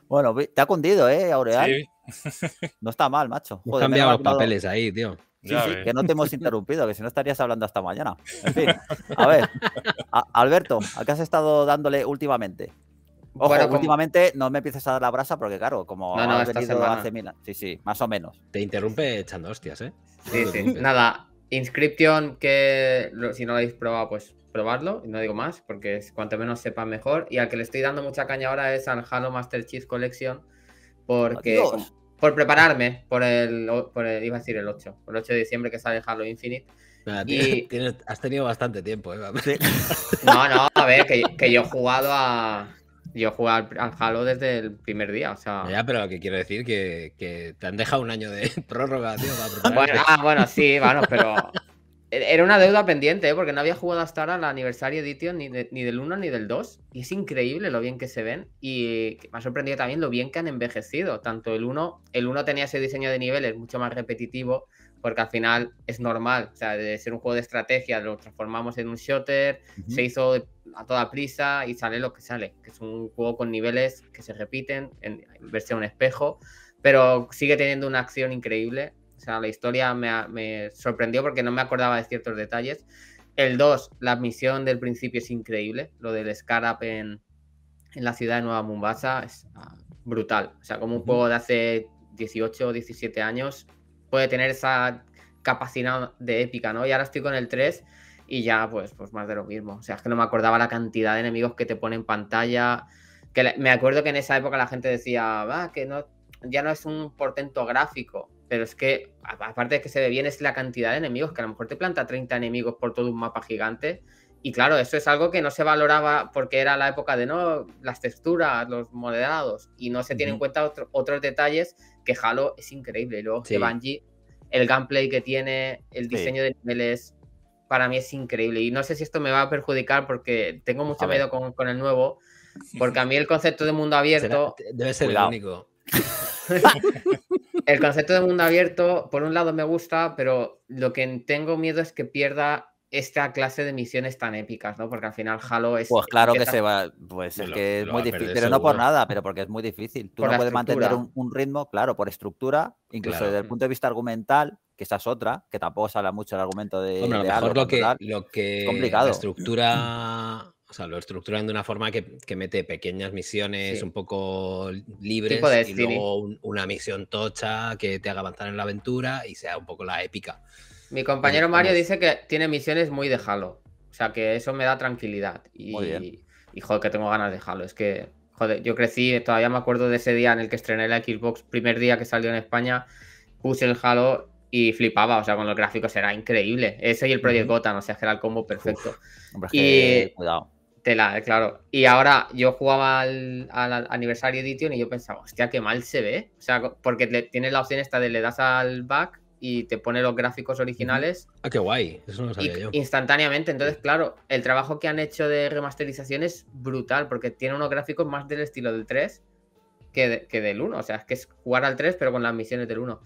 Bueno, te ha cundido, ¿eh, Aureal? Sí. No está mal, macho. Joder, cambiado los papeles ahí, tío. Sí, sí, que no te hemos interrumpido, que si no estarías hablando hasta mañana. En fin, a ver, Alberto, ¿a qué has estado dándole últimamente? Ojo, bueno, últimamente no me empieces a dar la brasa porque, claro, como no, no, has venido hace Sí, sí, más o menos. Te interrumpe echando hostias, ¿eh? Sí, sí. Nada, inscripción que si no lo habéis probado, pues probarlo, y no digo más, porque es cuanto menos sepa mejor. Y al que le estoy dando mucha caña ahora es al Halo Master Chief Collection, porque por prepararme por el, iba a decir el 8, por el 8 de diciembre que sale Halo Infinite. y... has tenido bastante tiempo, ¿eh? No, no, a ver, que, yo he jugado a, yo jugado al, Halo desde el primer día, o sea... Ya, pero lo que quiero decir que, te han dejado un año de prórroga, bueno, Ah, bueno, sí, bueno, pero... Era una deuda pendiente, ¿eh? porque no había jugado hasta ahora la Anniversary Edition ni, ni del 1 ni del 2. Y es increíble lo bien que se ven. Y me ha sorprendido también lo bien que han envejecido. Tanto el 1, el 1 tenía ese diseño de niveles mucho más repetitivo, porque al final es normal. O sea, de ser un juego de estrategia, lo transformamos en un shooter, se hizo a toda prisa y sale lo que sale. Que es un juego con niveles que se repiten, en, versión espejo, pero sigue teniendo una acción increíble o sea, la historia me, sorprendió porque no me acordaba de ciertos detalles. El 2, la misión del principio es increíble. Lo del Scarab en, la ciudad de Nueva Mombasa es ah, brutal. O sea, como un juego de hace 18 o 17 años puede tener esa capacidad de épica, ¿no? Y ahora estoy con el 3 y ya, pues, pues más de lo mismo. O sea, es que no me acordaba la cantidad de enemigos que te pone en pantalla. Que me acuerdo que en esa época la gente decía, va, ah, que no, ya no es un portento gráfico. Pero es que, aparte de que se ve bien, es la cantidad de enemigos, que a lo mejor te planta 30 enemigos por todo un mapa gigante. Y claro, eso es algo que no se valoraba porque era la época de no las texturas, los modelados, y no se tienen en cuenta otros detalles que Halo es increíble. Y luego que Bungie, el gameplay que tiene, el diseño de niveles, para mí es increíble. Y no sé si esto me va a perjudicar porque tengo mucho miedo con, con, el nuevo, porque a mí el concepto de mundo abierto. debe ser el único. el concepto de mundo abierto, por un lado me gusta, pero lo que tengo miedo es que pierda esta clase de misiones tan épicas, ¿no? Porque al final Halo es... Pues claro que, se va, pues es que es muy difícil, pero no por nada, pero porque es muy difícil. Tú no puedes mantener un, ritmo, claro, por estructura, incluso desde el punto de vista argumental, que esa es otra, que tampoco se habla mucho el argumento de... lo que, complicado. estructura o sea, lo estructuran de una forma que, mete pequeñas misiones un poco libres y luego una misión tocha que te haga avanzar en la aventura y sea un poco la épica. Mi compañero Mario dice que tiene misiones muy de Halo. O sea, que eso me da tranquilidad. Y, joder, que tengo ganas de Halo. Es que, joder, yo crecí, todavía me acuerdo de ese día en el que estrené la Xbox, primer día que salió en España, puse el Halo y flipaba, o sea, con los gráficos era increíble. Eso y el Project Gotham, o sea, que era el combo perfecto. hombre, que... cuidado. Eh, claro. Y ahora yo jugaba al, al, Anniversary Edition y yo pensaba, hostia, qué mal se ve. O sea, porque tienes la opción esta de le das al back y te pone los gráficos originales. Ah, qué guay, eso no sabía yo. Instantáneamente, entonces, claro, el trabajo que han hecho de remasterización es brutal, porque tiene unos gráficos más del estilo del 3 que, del 1, o sea, es que es jugar al 3 pero con las misiones del 1.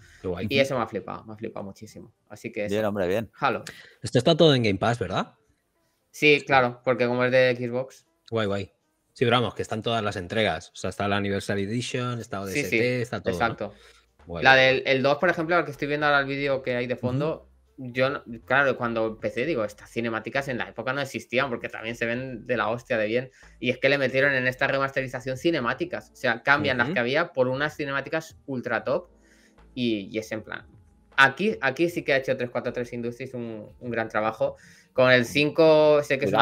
Y eso me ha flipado, me ha flipado muchísimo. Así que... Eso. hombre, bien. Halo. Esto está todo en Game Pass, ¿verdad? Sí, claro, porque como es de Xbox. Guay, guay. Sí, pero vamos, que están todas las entregas. O sea, está la Anniversary Edition, está ODST, está todo. Exacto. la del el 2, por ejemplo, al que estoy viendo ahora el vídeo que hay de fondo, yo, claro, cuando empecé, digo, estas cinemáticas en la época no existían porque también se ven de la hostia de bien. Y es que le metieron en esta remasterización cinemáticas. O sea, cambian las que había por unas cinemáticas ultra top y, es en plan. Aquí, aquí sí que ha hecho 343 Industries un, un gran trabajo. Con el 5 sé que es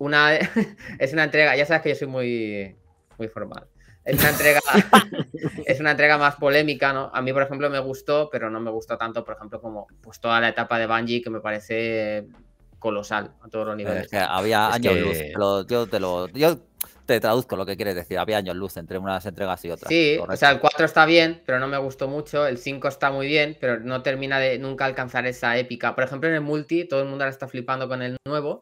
una, es una entrega, ya sabes que yo soy muy, muy formal. Es una entrega es una entrega más polémica, ¿no? A mí, por ejemplo, me gustó, pero no me gustó tanto, por ejemplo, como pues toda la etapa de Bungie que me parece colosal a todos los niveles. que había años te traduzco lo que quieres decir. Había años luz entre unas entregas y otras. Sí, o sea, el 4 está bien, pero no me gustó mucho. El 5 está muy bien, pero no termina de nunca alcanzar esa épica. Por ejemplo, en el multi, todo el mundo ahora está flipando con el nuevo.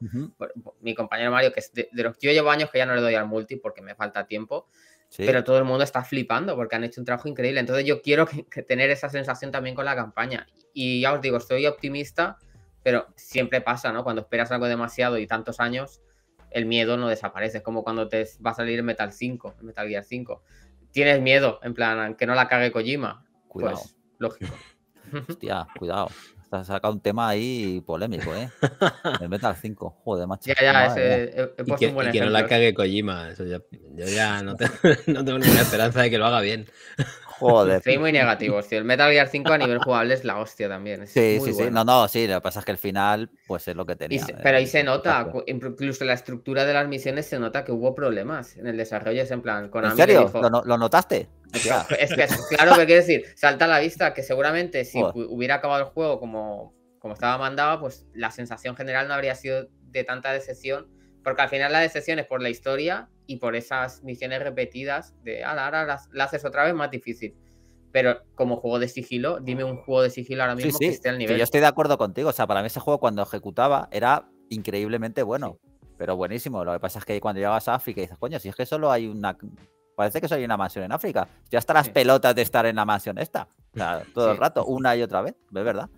Mi compañero Mario, que es de, los que yo llevo años que ya no le doy al multi porque me falta tiempo. Pero todo el mundo está flipando porque han hecho un trabajo increíble. Entonces yo quiero tener esa sensación también con la campaña. Y ya os digo, estoy optimista, pero siempre pasa, ¿no? Cuando esperas algo demasiado y tantos años, el miedo no desaparece. Es como cuando te va a salir Metal 5, Metal Gear 5. Tienes miedo, en plan, que no la cague Kojima. Pues, cuidado. Pues, lógico. Hostia, cuidado. estás sacado un tema ahí polémico, ¿eh? El Metal 5, joder, macho. Ya, ya, ese, que, no la cague Kojima. yo ya no, no tengo ninguna esperanza de que lo haga bien. Joder. muy negativo, El Metal Gear 5 a nivel jugable es la hostia también. sí, sí, sí. No, no, sí. Lo que pasa es que el final, pues es lo que tenía. Eh, pero ahí se nota, incluso la estructura de las misiones se nota que hubo problemas en el desarrollo. Es en plan, con serio? ¿Lo, notaste? es que, claro que quiere decir, salta a la vista que seguramente si hubiera acabado el juego como, como estaba mandado, pues la sensación general no habría sido de tanta decepción porque al final la decepción es por la historia y por esas misiones repetidas de, ah, ahora la, haces otra vez más difícil. Pero como juego de sigilo, dime un juego de sigilo ahora mismo sí, sí, que esté al nivel. yo estoy de acuerdo contigo. O sea, para mí ese juego cuando ejecutaba era increíblemente bueno. Pero buenísimo. Lo que pasa es que cuando llegas a África y dices, coño, si es que solo hay una. Parece que solo hay una mansión en África. Ya hasta las pelotas de estar en la mansión esta. todo el rato, una y otra vez. Es verdad.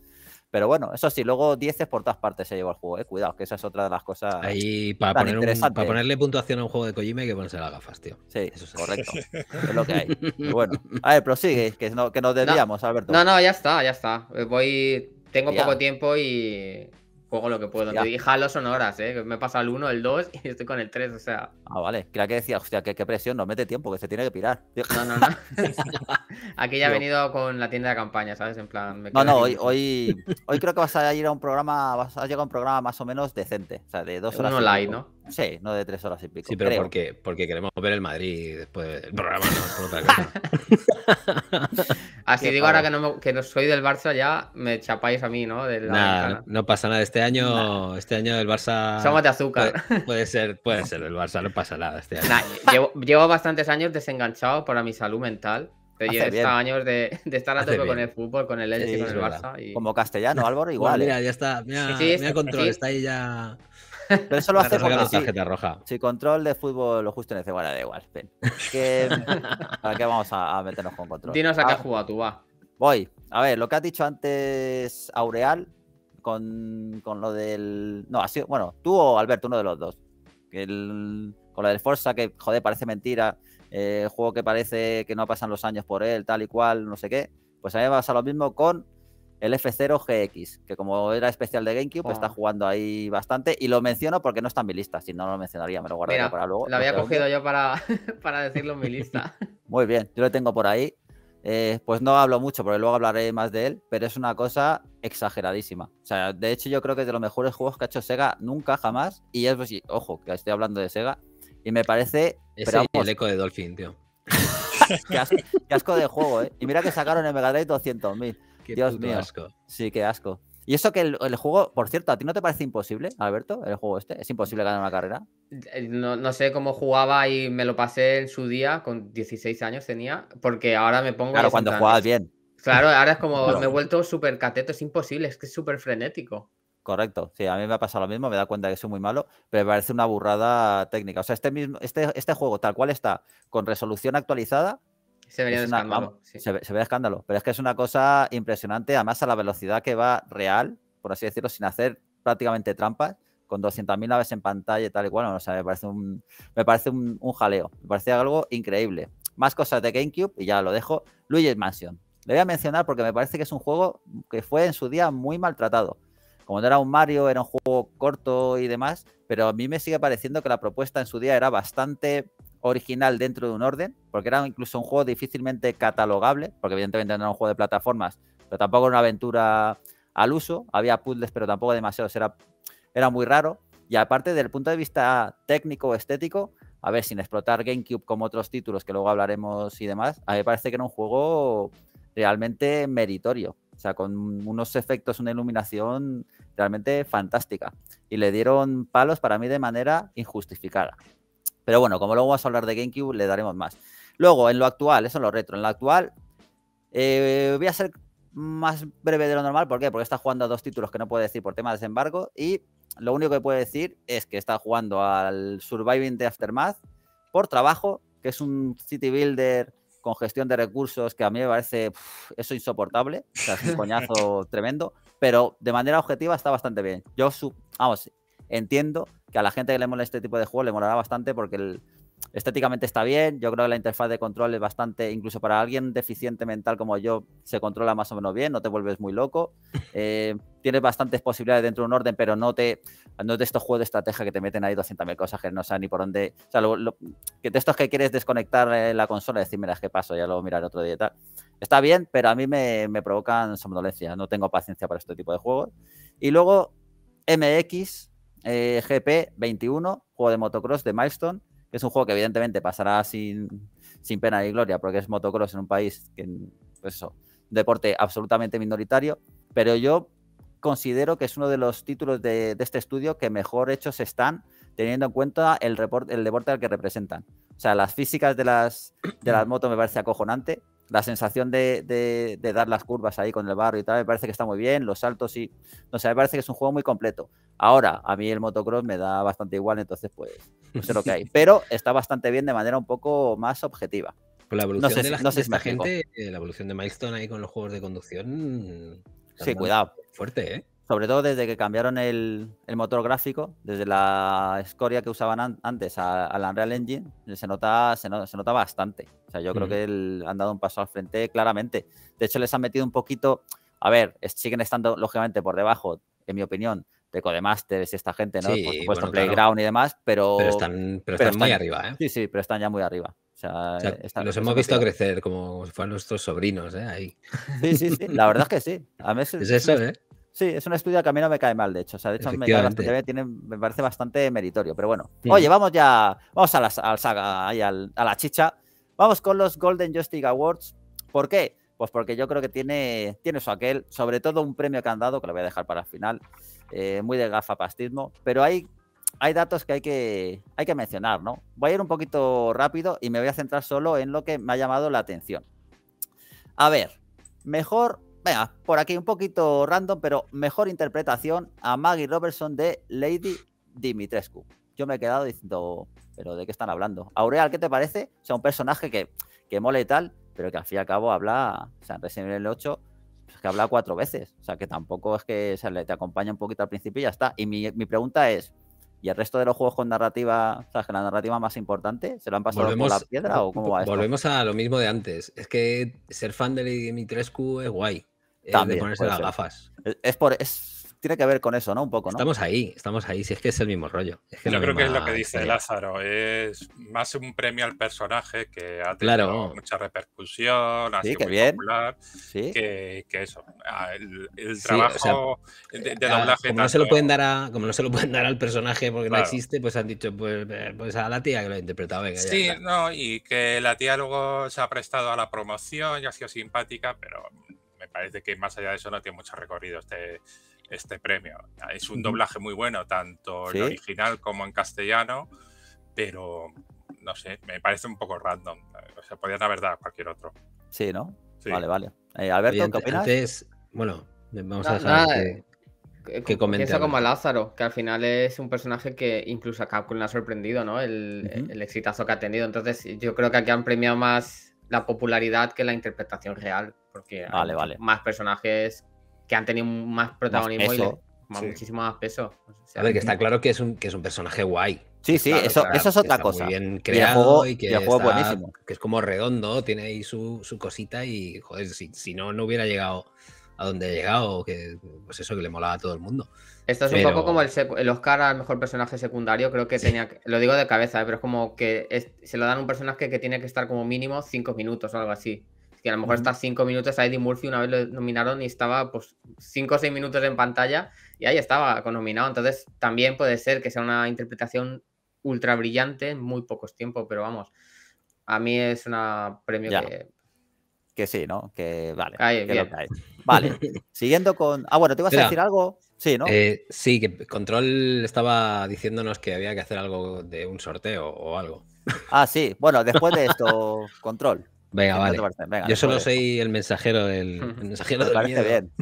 Pero bueno, eso sí, luego 10 por todas partes se lleva el juego, eh. Cuidado, que esa es otra de las cosas. Ahí, para, para ponerle puntuación a un juego de Kojima hay que ponerse las gafas, tío. Sí, eso es correcto. es lo que hay. bueno, a ver, prosigue, que, no, que nos desviamos, Alberto. No, no, ya está, ya está. Voy. Tengo poco tiempo y Juego lo que puedo. Y Te son horas, ¿eh? Me pasa el 1, el 2 y estoy con el 3, o sea. Ah, vale. creo que decía, hostia, qué, qué presión, no mete tiempo, que se tiene que pirar. No, no, no. Aquí ya he venido con la tienda de campaña, ¿sabes? En plan. Me no, no, hoy, hoy, creo que vas a ir a un programa, vas a llegar a un programa más o menos decente. O sea, de dos horas. Uno light, ¿no? Sí, no de tres horas y pico. Sí, pero ¿por qué? porque queremos ver el Madrid después del programa, otra cosa. Así digo, ahora que no, que no soy del Barça, ya me chapáis a mí, ¿no? no, pasa nada. Este año, este año el Barça. Somos de azúcar. Puede, ser, puede ser el Barça, no pasa nada este año. llevo, llevo, bastantes años desenganchado para mi salud mental. Llevo años de, estar a con el fútbol, con el Elche, y con el Barça. Como castellano, Álvaro, igual. mira, ¿eh? ya está. Mira, control, está ahí ya. Pero eso lo hace con sí, roja. Si control de fútbol lo justo en ese, bueno, da igual. ¿Para qué vamos a, meternos con control? Dinos a qué ah, jugado tú, va. Voy. A ver, lo que has dicho antes, Aureal, con, con lo del. No, así, bueno, tú o Alberto, uno de los dos. con lo del Forza, que joder, parece mentira. Eh, juego que parece que no pasan los años por él, tal y cual, no sé qué. Pues a mí me pasa lo mismo con el F0GX, que como era especial de GameCube, está jugando ahí bastante. Y lo menciono porque no está en mi lista, si no, lo mencionaría, me lo guardaría para luego. Lo había cogido yo para, para decirlo en mi lista. Muy bien, yo lo tengo por ahí. Eh, pues no hablo mucho porque luego hablaré más de él, pero es una cosa exageradísima. O sea, de hecho yo creo que es de los mejores juegos que ha hecho Sega nunca, jamás. Y es, pues, ojo, que estoy hablando de Sega. Y me parece... Es el eco de Dolphin, tío. qué, asco, de juego, ¿eh? Y mira que sacaron el Mega Drive 200.000. Dios mío. Asco. Sí, qué asco. Y eso que el, juego, por cierto, ¿a ti no te parece imposible, Alberto, el juego este? ¿Es imposible ganar una carrera? Eh, no, sé cómo jugaba y me lo pasé en su día, con 16 años tenía, porque ahora me pongo... Claro, cuando jugabas bien. Claro, ahora es como me he vuelto súper cateto, es imposible, es que es súper frenético. Correcto, sí, a mí me ha pasado lo mismo, me da cuenta que soy muy malo, pero me parece una burrada técnica. O sea, este, mismo, este, este juego tal cual está, con resolución actualizada, se escándalo. ve, escándalo. Pero es que es una cosa impresionante, además a la velocidad que va real, por así decirlo, sin hacer prácticamente trampas, con 200.000 naves en pantalla y tal y cual. o sea, me parece, un, me parece un, un, jaleo. Me parece algo increíble. Más cosas de GameCube y ya lo dejo. Luigi's Mansion. Le voy a mencionar porque me parece que es un juego que fue en su día muy maltratado. Como no era un Mario, era un juego corto y demás, pero a mí me sigue pareciendo que la propuesta en su día era bastante original dentro de un orden, porque era incluso un juego difícilmente catalogable, porque evidentemente no era un juego de plataformas, pero tampoco era una aventura al uso, había puzzles, pero tampoco demasiados, era, era muy raro. Y aparte, del punto de vista técnico, estético, a ver, sin explotar GameCube como otros títulos que luego hablaremos y demás, a mí me parece que era un juego realmente meritorio. O sea, con unos efectos, una iluminación realmente fantástica. Y le dieron palos para mí de manera injustificada. Pero bueno, como luego vamos a hablar de GameCube, le daremos más. Luego, en lo actual, eso es lo retro. En lo actual, eh, voy a ser más breve de lo normal. ¿Por qué? Porque está jugando a dos títulos que no puedo decir por tema de desembarco. Y lo único que puedo decir es que está jugando al Surviving the Aftermath por trabajo, que es un city builder con gestión de recursos que a mí me parece eso insoportable. O sea, es un coñazo tremendo. Pero de manera objetiva está bastante bien. Yo, vamos, entiendo que a la gente que le mola este tipo de juego le molará bastante porque estéticamente está bien. Yo creo que la interfaz de control es bastante, incluso para alguien deficiente mental como yo, se controla más o menos bien, no te vuelves muy loco. Eh, tienes bastantes posibilidades dentro de un orden, pero no te no de estos juegos de estrategia que te meten ahí 200.000 cosas que no sabes ni por dónde. O sea, que de estos que quieres desconectar eh, la consola y decir, mira, es que paso, ya lo mirar otro día y tal. Está bien, pero a mí me, me provocan somnolencia. No tengo paciencia para este tipo de juegos. Y luego, MX, eh, GP21, juego de motocross de Milestone, que es un juego que evidentemente pasará sin, pena ni gloria, porque es motocross en un país que, es pues eso, deporte absolutamente minoritario, pero yo considero que es uno de los títulos de, este estudio que mejor hechos están teniendo en cuenta el, el deporte al que representan. O sea, las físicas de las, de las motos me parece acojonante la sensación de, dar las curvas ahí con el barro y tal, me parece que está muy bien, los saltos y, no sé, me parece que es un juego muy completo. Ahora, a mí el motocross me da bastante igual, entonces pues no sé lo que hay, pero está bastante bien de manera un poco más objetiva. Pues la evolución de, la, gente, la evolución de Milestone ahí con los juegos de conducción. Sí, cuidado. Fuerte, ¿eh? sobre todo desde que cambiaron el, motor gráfico, desde la escoria que usaban antes a al Unreal Engine, se nota, se, nota bastante. O sea, yo creo que han dado un paso al frente claramente. De hecho, les han metido un poquito, a ver, siguen estando lógicamente por debajo, en mi opinión, de Codemasters y esta gente, ¿no? por supuesto, Playground y demás, pero... Pero están, muy arriba, ¿eh? Sí, sí, pero están ya muy arriba. O los hemos visto crecer como, como si fueran nuestros sobrinos, ¿eh? Ahí. Sí, sí, sí. La verdad es que sí. A es eso, ¿eh? Sí, es un estudio que a mí no me cae mal, de hecho. O sea, de hecho, me, parece bastante meritorio. Pero bueno, oye, vamos ya, vamos a la, saga, a la chicha. Vamos con los Golden Joystick Awards. ¿Por qué? Pues porque yo creo que tiene, tiene su aquel, sobre todo un premio que han dado, que lo voy a dejar para el final, eh, muy de gafapastismo. Pero hay, hay datos que hay, que hay que mencionar, ¿no? Voy a ir un poquito rápido y me voy a centrar solo en lo que me ha llamado la atención. A ver, mejor por aquí un poquito random, pero mejor interpretación a Maggie Robertson de Lady Dimitrescu. Yo me he quedado diciendo, pero ¿de qué están hablando? Aureal, ¿qué te parece? O sea, un personaje que, que mole y tal, pero que al fin y al cabo habla, o sea, en Resident Evil 8 pues que habla cuatro veces. O sea, que tampoco es que te acompaña un poquito al principio y ya está. Y mi, pregunta es, ¿y el resto de los juegos con narrativa, o sea, que la narrativa más importante, se lo han pasado por la piedra o cómo va esto? Volvemos a lo mismo de antes. Es que ser fan de Lady Dimitrescu es guay. Eh, También, las gafas. Es tiene que ver con eso, ¿no? Un poco, ¿no? Estamos ahí, estamos ahí, si es que es el mismo rollo. Yo creo que es lo que dice Lázaro, es más un premio al personaje que ha tenido mucha repercusión, ha sido que bien. popular, que, eso, el, trabajo de, eh, doblaje... Como, no se lo pueden dar como no se lo pueden dar al personaje porque no existe, pues han dicho, pues, eh, pues, a la tía que lo ha interpretado. sí, no, y que la tía luego se ha prestado a la promoción y ha sido simpática, pero parece que más allá de eso no tiene mucho recorrido este, este premio. Es un doblaje muy bueno, tanto en original como en castellano, pero no sé, me parece un poco random. O sea, podrían haber dado cualquier otro. Sí, ¿no? Vale, vale. Eh, Alberto, ¿qué opinas? bueno, vamos a dejar que, eh, como a Lázaro, que al final es un personaje que incluso a Capcom le ha sorprendido, ¿no? El, el exitazo que ha tenido. Entonces, yo creo que aquí han premiado más la popularidad que la interpretación real, porque más personajes que han tenido más protagonismo y muchísimo más peso. a ver, que está claro que es un, que es un personaje guay. Sí, sí, eso, es otra cosa. bien creado juego, y que, que es como redondo, tiene ahí su, cosita y, joder, si, si no, no hubiera llegado a donde he llegado, que pues eso, que le molaba a todo el mundo. Esto es un poco como el, Oscar al mejor personaje secundario, creo que tenía, lo digo de cabeza, ¿eh? pero es como que se lo dan a un personaje que tiene que estar como mínimo cinco minutos o algo así. Que a lo mejor estas cinco minutos a Eddie Murphy, una vez lo nominaron y estaba pues cinco o seis minutos en pantalla y ahí estaba con nominado. Entonces también puede ser que sea una interpretación ultra brillante en muy pocos tiempos, pero vamos, a mí es una premio que que sí, ¿no? Que vale. que lo Vale. Siguiendo con. Ah, bueno, ¿te ibas a decir algo? Sí, ¿no? Eh, sí, que Control estaba diciéndonos que había que hacer algo de un sorteo o algo. Ah, sí. Bueno, después de esto, Control. Venga, vale. Yo solo soy el mensajero del. El mensajero Me, parece Bien.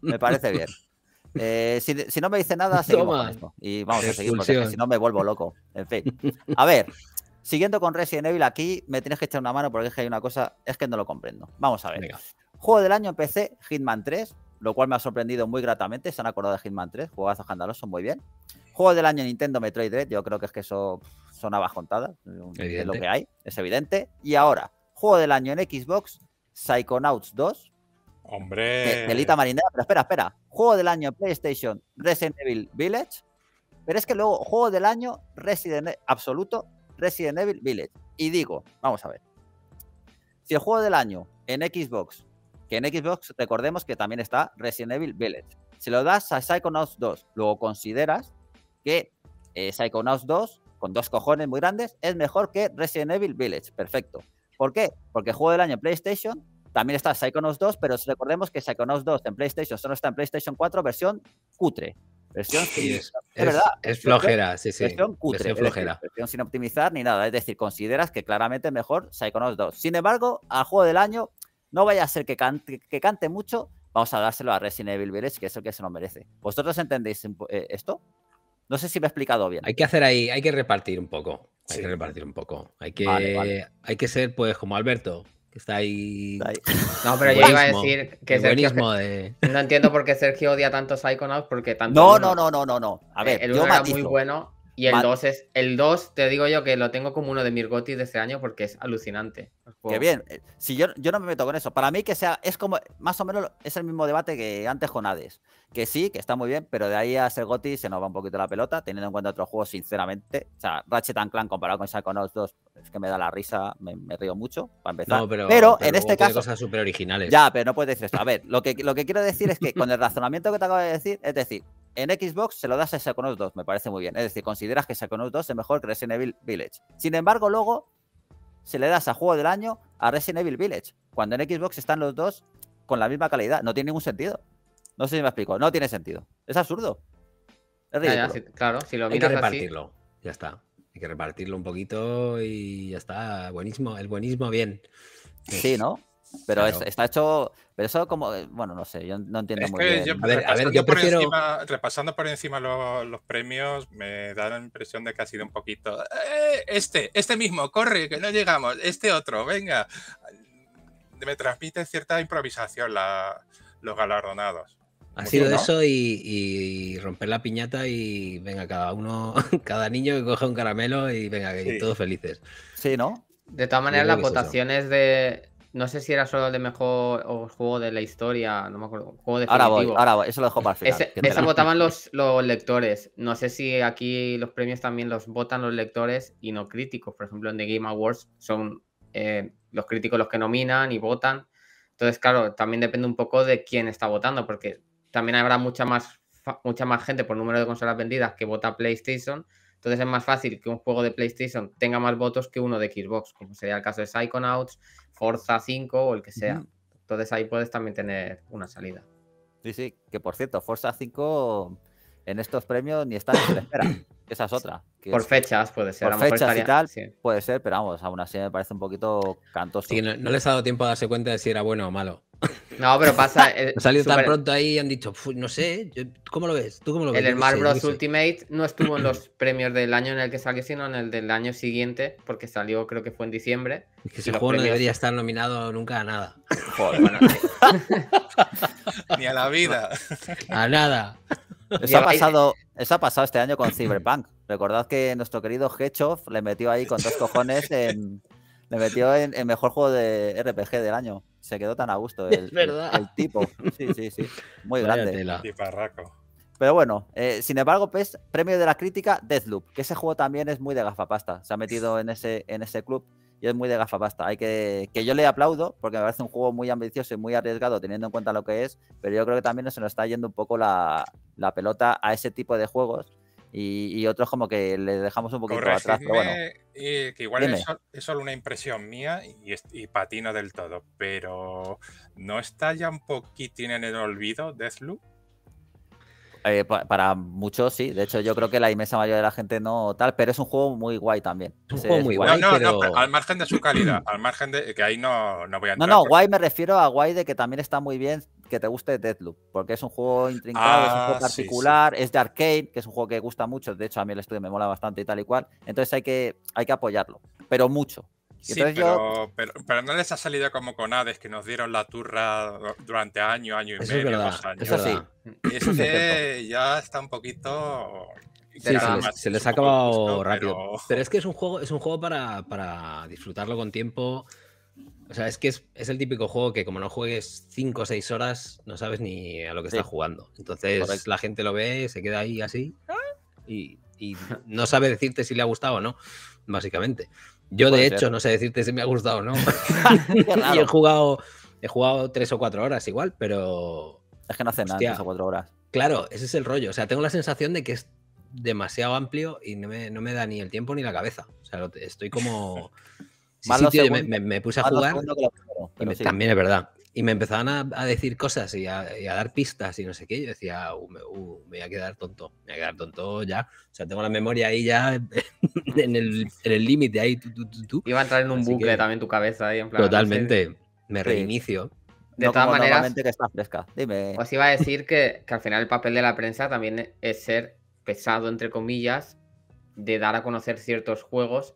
me parece bien. si, no me dice nada, seguimos Y vamos a seguir, porque si no me vuelvo loco. En fin. A ver, Siguiendo con Resident Evil, aquí me tienes que echar una mano porque es que hay una cosa, es que no lo comprendo. Vamos a ver. Juego del año en PC, Hitman 3, lo cual me ha sorprendido muy gratamente. Se han acordado de Hitman 3, juegazo escandaloso, muy bien. Juego del año Nintendo Metroid Dread, yo creo que es que eso son abajontadas, es lo que hay, es evidente. Y ahora, juego del año en Xbox, Psychonauts 2. Hombre. Delita marinera, pero espera, espera. Juego del año en PlayStation, Resident Evil Village. Pero es que luego, juego del año, Resident Evil absoluto, Resident Evil Village. Y digo, vamos a ver. Si el juego del año en Xbox, que en Xbox recordemos que también está Resident Evil Village, si lo das a Psychonauts 2, luego consideras que Psycho eh, Psychonauts 2, con dos cojones muy grandes, es mejor que Resident Evil Village. Perfecto. ¿Por qué? Porque el juego del año en PlayStation también está Psychonauts 2, pero recordemos que Psychonauts 2 en PlayStation solo está en PlayStation 4 versión cutre. Versión es, flojera, sí, sí. cutre. flojera. sin optimizar ni nada. Es decir, consideras que claramente mejor los 2. Sin embargo, al juego del año, no vaya a ser que cante, que cante mucho, vamos a dárselo a Resident Evil Village, que es el que se nos merece. ¿Vosotros entendéis eh, esto? No sé si me he explicado bien. Hay que hacer ahí, hay que repartir un poco. Hay que repartir un poco. Hay que, hay que ser, pues, como Alberto, que está ahí. No, pero yo iba a decir que Sergio. No entiendo por qué Sergio odia tantos Psychonauts, porque tanto. No, no, no, no, no, A ver, el yo uno muy bueno y el 2 es. El 2, te digo yo que lo tengo como uno de gotis de este año porque es alucinante. Qué bien. Eh, si yo, yo no me meto con eso. Para mí que sea, es como, más o menos es el mismo debate que antes con Hades. Que sí, que está muy bien, pero de ahí a ser Goti se nos va un poquito la pelota, teniendo en cuenta otros juegos, sinceramente. O sea, Ratchet Clank comparado con los 2, es que me da la risa, me, río mucho, para empezar. No, pero, pero, en este caso... cosas súper originales. Ya, pero no puedes decir esto. A ver, lo que, lo que quiero decir es que con el razonamiento que te acabo de decir, es decir, en Xbox se lo das a Psychonauts 2, me parece muy bien. Es decir, consideras que Psychonauts 2 es mejor que Resident Evil Village. Sin embargo, luego se le das a juego del año a Resident Evil Village, cuando en Xbox están los dos con la misma calidad. No tiene ningún sentido. No sé si me explico, no tiene sentido. Es absurdo. Es claro, si lo miras Hay que repartirlo. Ya está. Hay que repartirlo un poquito y ya está. buenísimo. el buenísimo bien. Sí, ¿no? Pero está hecho pero eso como, eh, bueno, no sé, yo no entiendo muy bien. a ver, yo prefiero... repasando por encima los, premios, me da la impresión de que ha sido un poquito... Eh, este, este mismo, corre, que no llegamos, este otro, venga. Me transmite cierta improvisación la, los galardonados. Ha sido eso y, romper la piñata y venga, cada uno, cada niño que coge un caramelo y venga, que todos felices. Sí, ¿no? De todas maneras, las votaciones de, no sé si era solo el de mejor juego de la historia, no me acuerdo. Juego definitivo. Ahora voy, ahora eso lo dejo para el votaban los, lectores. No sé si aquí los premios también los votan los lectores y no críticos. Por ejemplo, en The Game Awards son eh, los críticos los que nominan y votan. Entonces, claro, también depende un poco de quién está votando, porque también habrá mucha más, mucha más gente por número de consolas vendidas que vota PlayStation entonces es más fácil que un juego de PlayStation tenga más votos que uno de Xbox, como sería el caso de Psychonauts, Forza 5 o el que sea. Entonces ahí puedes también tener una salida. Sí, sí, que por cierto, Forza 5 en estos premios ni está en la espera. Esa es otra. por fechas puede ser. Por fechas y tal sí. puede ser, pero vamos, aún así me parece un poquito cantoso. no, les ha dado tiempo a darse cuenta de si era bueno o malo. No, pero pasa. Eh, salió tan pronto ahí y han dicho, no sé, ¿cómo lo ves? ¿Tú cómo lo ves? El Smart Ultimate no estuvo en los premios del año en el que salió, sino en el del año siguiente, porque salió, creo que fue en diciembre. que ese juego no debería estar nominado nunca a nada. Joder, Ni a la vida. A nada. Eso ha, pasado, ha pasado este año con Cyberpunk. Recordad que nuestro querido Hedgehog le metió ahí con dos cojones en, le metió en el mejor juego de RPG del año. Se quedó tan a gusto es verdad. el, tipo. Sí, sí, sí. Muy grande. Pero bueno, eh, sin embargo, PES, premio de la crítica, Deathloop, que ese juego también es muy de gafapasta. Se ha metido en ese, en ese club y es muy de gafapasta. Hay que, que yo le aplaudo porque me parece un juego muy ambicioso y muy arriesgado teniendo en cuenta lo que es, pero yo creo que también se nos está yendo un poco la, la pelota a ese tipo de juegos y, otros como que le dejamos un poquito atrás. Pero bueno, eh, que igual es, solo una impresión mía y, patino del todo, pero ¿no está ya un poquitín en el olvido Deathloop? Eh, para muchos sí, de hecho yo creo que la inmensa mayoría de la gente no tal, pero es un juego muy guay también. Un juego muy guay. No, no, no al margen de su calidad, al margen de que ahí no, no voy a entrar. No, no, guay me refiero a guay de que también está muy bien que te guste Deadloop, porque es un juego intrincado, es un juego ah, particular, es de arcade, que es un juego que gusta mucho, de hecho a mí el estudio me mola bastante y tal y cual, entonces hay que, hay que apoyarlo, pero mucho. Sí, pero, no les ha salido como con Hades, que nos dieron la turra durante año, año y medio, dos años. Eso sí. ya está un poquito... se les, ha acabado rápido. Pero... pero... es que es un juego, es un juego para, para disfrutarlo con tiempo, o sea, es que es, el típico juego que como no juegues 5 o 6 horas, no sabes ni a lo que estás jugando. Entonces la gente lo ve, se queda ahí así ah. y, no sabe decirte si le ha gustado o no, básicamente. Yo, de hecho, no sé decirte si me ha gustado o no. y he jugado, he jugado 3 o 4 horas igual, pero... Es que no hace nada 3 o 4 horas. Claro, ese es el rollo. O sea, tengo la sensación de que es demasiado amplio y no me, no me da ni el tiempo ni la cabeza. O sea, estoy como me, puse a jugar. también es verdad. Y me empezaban a, decir cosas y a, dar pistas y no sé qué. yo decía, uh, uh, me, voy a quedar tonto, me voy a quedar tonto ya. O sea, tengo la memoria ahí ya en el límite ahí. Iba a entrar en un bucle también tu cabeza Totalmente. Me reinicio. De todas como maneras. Que está fresca. Os iba a decir que, que al final el papel de la prensa también es ser pesado, entre comillas, de dar a conocer ciertos juegos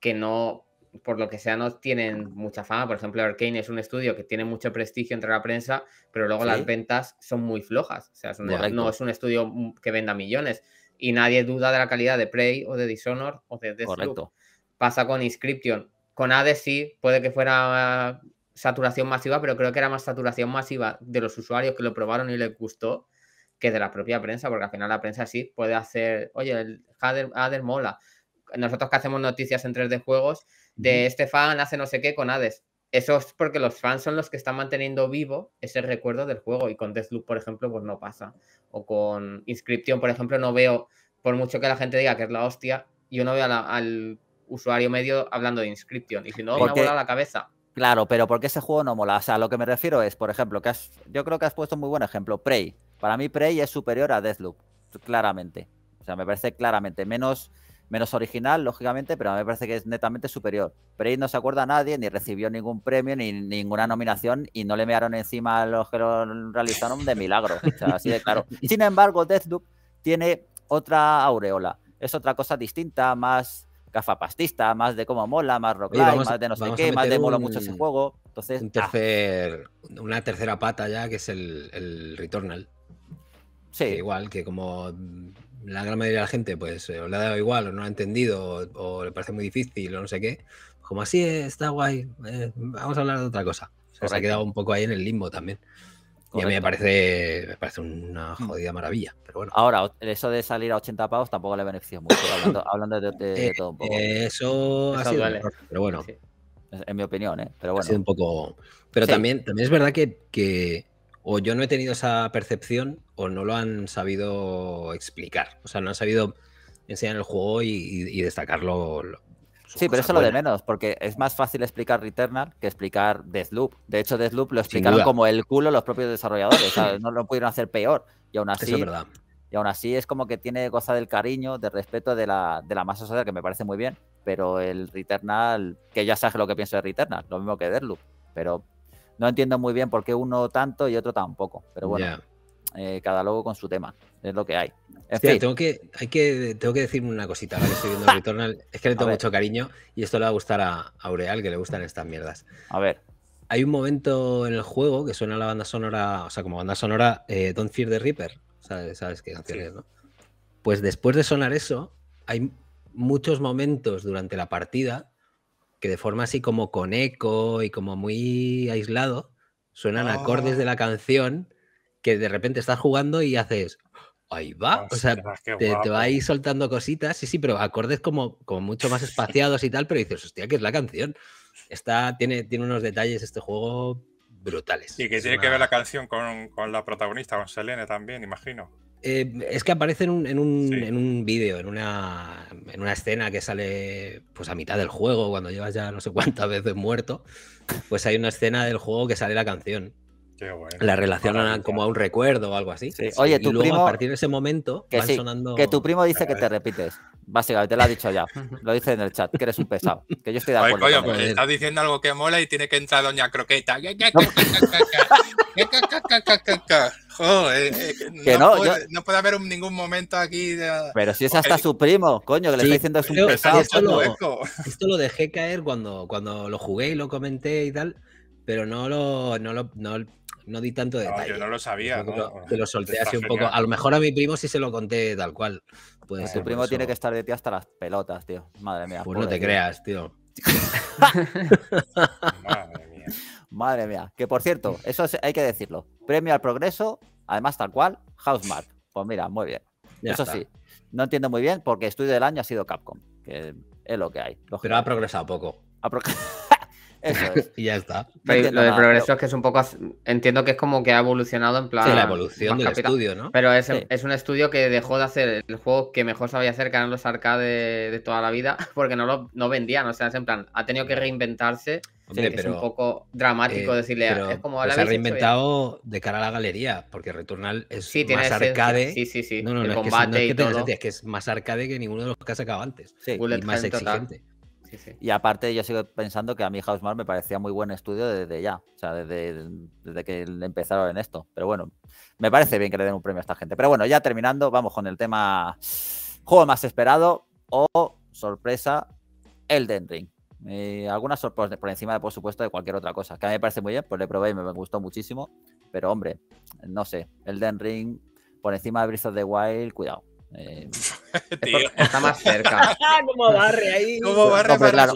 que no por lo que sea, no tienen mucha fama. Por ejemplo, Arkane es un estudio que tiene mucho prestigio entre la prensa, pero luego las ventas son muy flojas. O sea, no es un estudio mm, que venda millones. Y nadie duda de la calidad de Prey o de Dishonor o de correcto Pasa con Inscription. Con Hades sí, puede que fuera saturación masiva, pero creo que era más saturación masiva de los usuarios que lo probaron y les gustó que de la propia prensa, porque al final la prensa sí puede hacer, oye, el Hades mola. Nosotros que hacemos noticias en 3D juegos, de este fan hace no sé qué con Hades. Eso es porque los fans son los que están manteniendo vivo ese recuerdo del juego y con Deathloop, por ejemplo, pues no pasa. O con Inscription, por ejemplo, no veo, por mucho que la gente diga que es la hostia, yo no veo al usuario medio hablando de Inscription. Y si no, me ha la cabeza. Claro, pero porque ese juego no mola. O sea, lo que me refiero es, por ejemplo, que has, yo creo que has puesto un muy buen ejemplo, Prey. Para mí Prey es superior a Deathloop, claramente. O sea, me parece claramente menos menos original, lógicamente, pero me parece que es netamente superior. Prey no se acuerda a nadie, ni recibió ningún premio, ni ninguna nominación, y no le mearon encima a los que lo realizaron de milagro, así de claro. Sin embargo, Deathloop tiene otra aureola, es otra cosa distinta, más gafapastista, más de cómo mola, más rock más de no sé qué, más de mola mucho ese juego. Entonces, ah. una tercera pata ya, que es el, el Returnal. Sí. igual que como la gran mayoría de la gente pues eh, le ha dado igual o no ha entendido o, le parece muy difícil o no sé qué, como así está guay, eh, vamos a hablar de otra cosa. se ha quedado un poco ahí en el limbo también. Y a mí me parece, me parece una mm. jodida maravilla, pero bueno. Ahora, eso de salir a 80 pavos tampoco le beneficia mucho, hablando, hablando de, eh, todo un poco. eso, ha sido vale. pero bueno. En mi opinión, ¿eh? Pero bueno. Ha sido un poco... Pero también, también es verdad que, que o yo no he tenido esa percepción o no lo han sabido explicar. O sea, no han sabido enseñar el juego y, destacarlo. sí, pero eso es lo de menos, porque es más fácil explicar Returnal que explicar Deathloop. De hecho, Deathloop lo explicaron como el culo los propios desarrolladores. O sea, No lo pudieron hacer peor. Y aún así. es verdad. Y aún así es como que tiene cosa del cariño, del respeto de la, de la masa social, que me parece muy bien. Pero el Returnal, que ya sabes lo que pienso de Returnal, lo mismo que Deathloop. Pero no entiendo muy bien por qué uno tanto y otro tampoco. Pero bueno, eh, cada logo con su tema. Es lo que hay. Tengo, que, hay que, tengo que una cosita, ¿vale? Es que le tengo mucho cariño y esto le va a gustar a Aureal, que le gustan estas mierdas. A ver. Hay un momento en el juego que suena la banda sonora, o sea, como banda sonora eh, Don't Fear the Reaper. ¿Sabes, qué canciones, no? Pues después de sonar eso, hay muchos momentos durante la partida de forma así como con eco y como muy aislado, suenan acordes de ah. la canción que de repente estás jugando y haces, ahí va, o sea, te, va a ir soltando cositas, sí, sí, pero acordes como, como mucho más espaciados y tal, pero dices, hostia, que es la canción. Está, tiene, tiene unos detalles este juego brutales. Y que tiene que ver la canción con, la protagonista, con Selene también, imagino. Eh, es que aparece en un, en en vídeo, en una, en una escena que sale pues a mitad del juego, cuando llevas ya no sé cuántas veces muerto, pues hay una escena del juego que sale la canción. La relacionan como a un recuerdo o algo así. Oye, tu primo. A partir de ese momento, que, tu primo dice que te repites. Básicamente, te lo ha dicho ya. Lo dice en el chat, que eres un pesado. Que yo estoy de acuerdo. Oye, coño, pues estás diciendo algo que mola y tiene que entrar Doña Croqueta. Eh, que no, puede, no, puede, haber ningún momento aquí. De... Pero si es hasta su primo, coño, que le está diciendo es un pesado. Esto lo, dejé caer cuando, cuando lo jugué y lo comenté y tal, pero no lo, no no di tanto detalle. No, yo no lo sabía. Que, lo, solté así un poco. A lo mejor a mi primo sí se lo conté tal cual. Eh, tu primo tiene que estar de ti hasta las pelotas, tío. Madre mía. Pues no te creas, tío. Madre mía. Madre mía. Que por cierto, eso hay que decirlo. Premio al progreso, además tal cual, Housemark. Pues mira, muy bien. eso sí, no entiendo muy bien porque estudio del año ha sido Capcom, que es lo que hay. Pero ha progresado poco. Ha progresado. y ya está. lo de progreso es que es un poco. Entiendo que es como que ha evolucionado en plan. Sí, la evolución del estudio, ¿no? Pero es, un estudio que dejó de hacer el juego que mejor sabía hacer, que eran los arcades de toda la vida, porque no lo no vendían. O sea, en plan, ha tenido que reinventarse. es un poco dramático eh, decirle. es como la se ha reinventado de cara a la galería, porque Returnal es más arcade. sí, sí, sí. No, es que, es más arcade que ninguno de los que has sacado antes. y más exigente. Y aparte yo sigo pensando que a mí Housemark me parecía muy buen estudio desde ya, o sea, desde, desde, que empezaron en esto. Pero bueno, me parece bien que le den un premio a esta gente. Pero bueno, ya terminando, vamos con el tema juego más esperado o sorpresa, Elden Ring. algunas sorpresas por encima, por supuesto, de cualquier otra cosa. Que a mí me parece muy bien, pues le probé y me, gustó muchísimo. Pero hombre, no sé, Elden Ring por encima de Breath of the Wild, cuidado. Eh, Está más cerca. ¿Cómo barre ahí? ¿Cómo barre claro.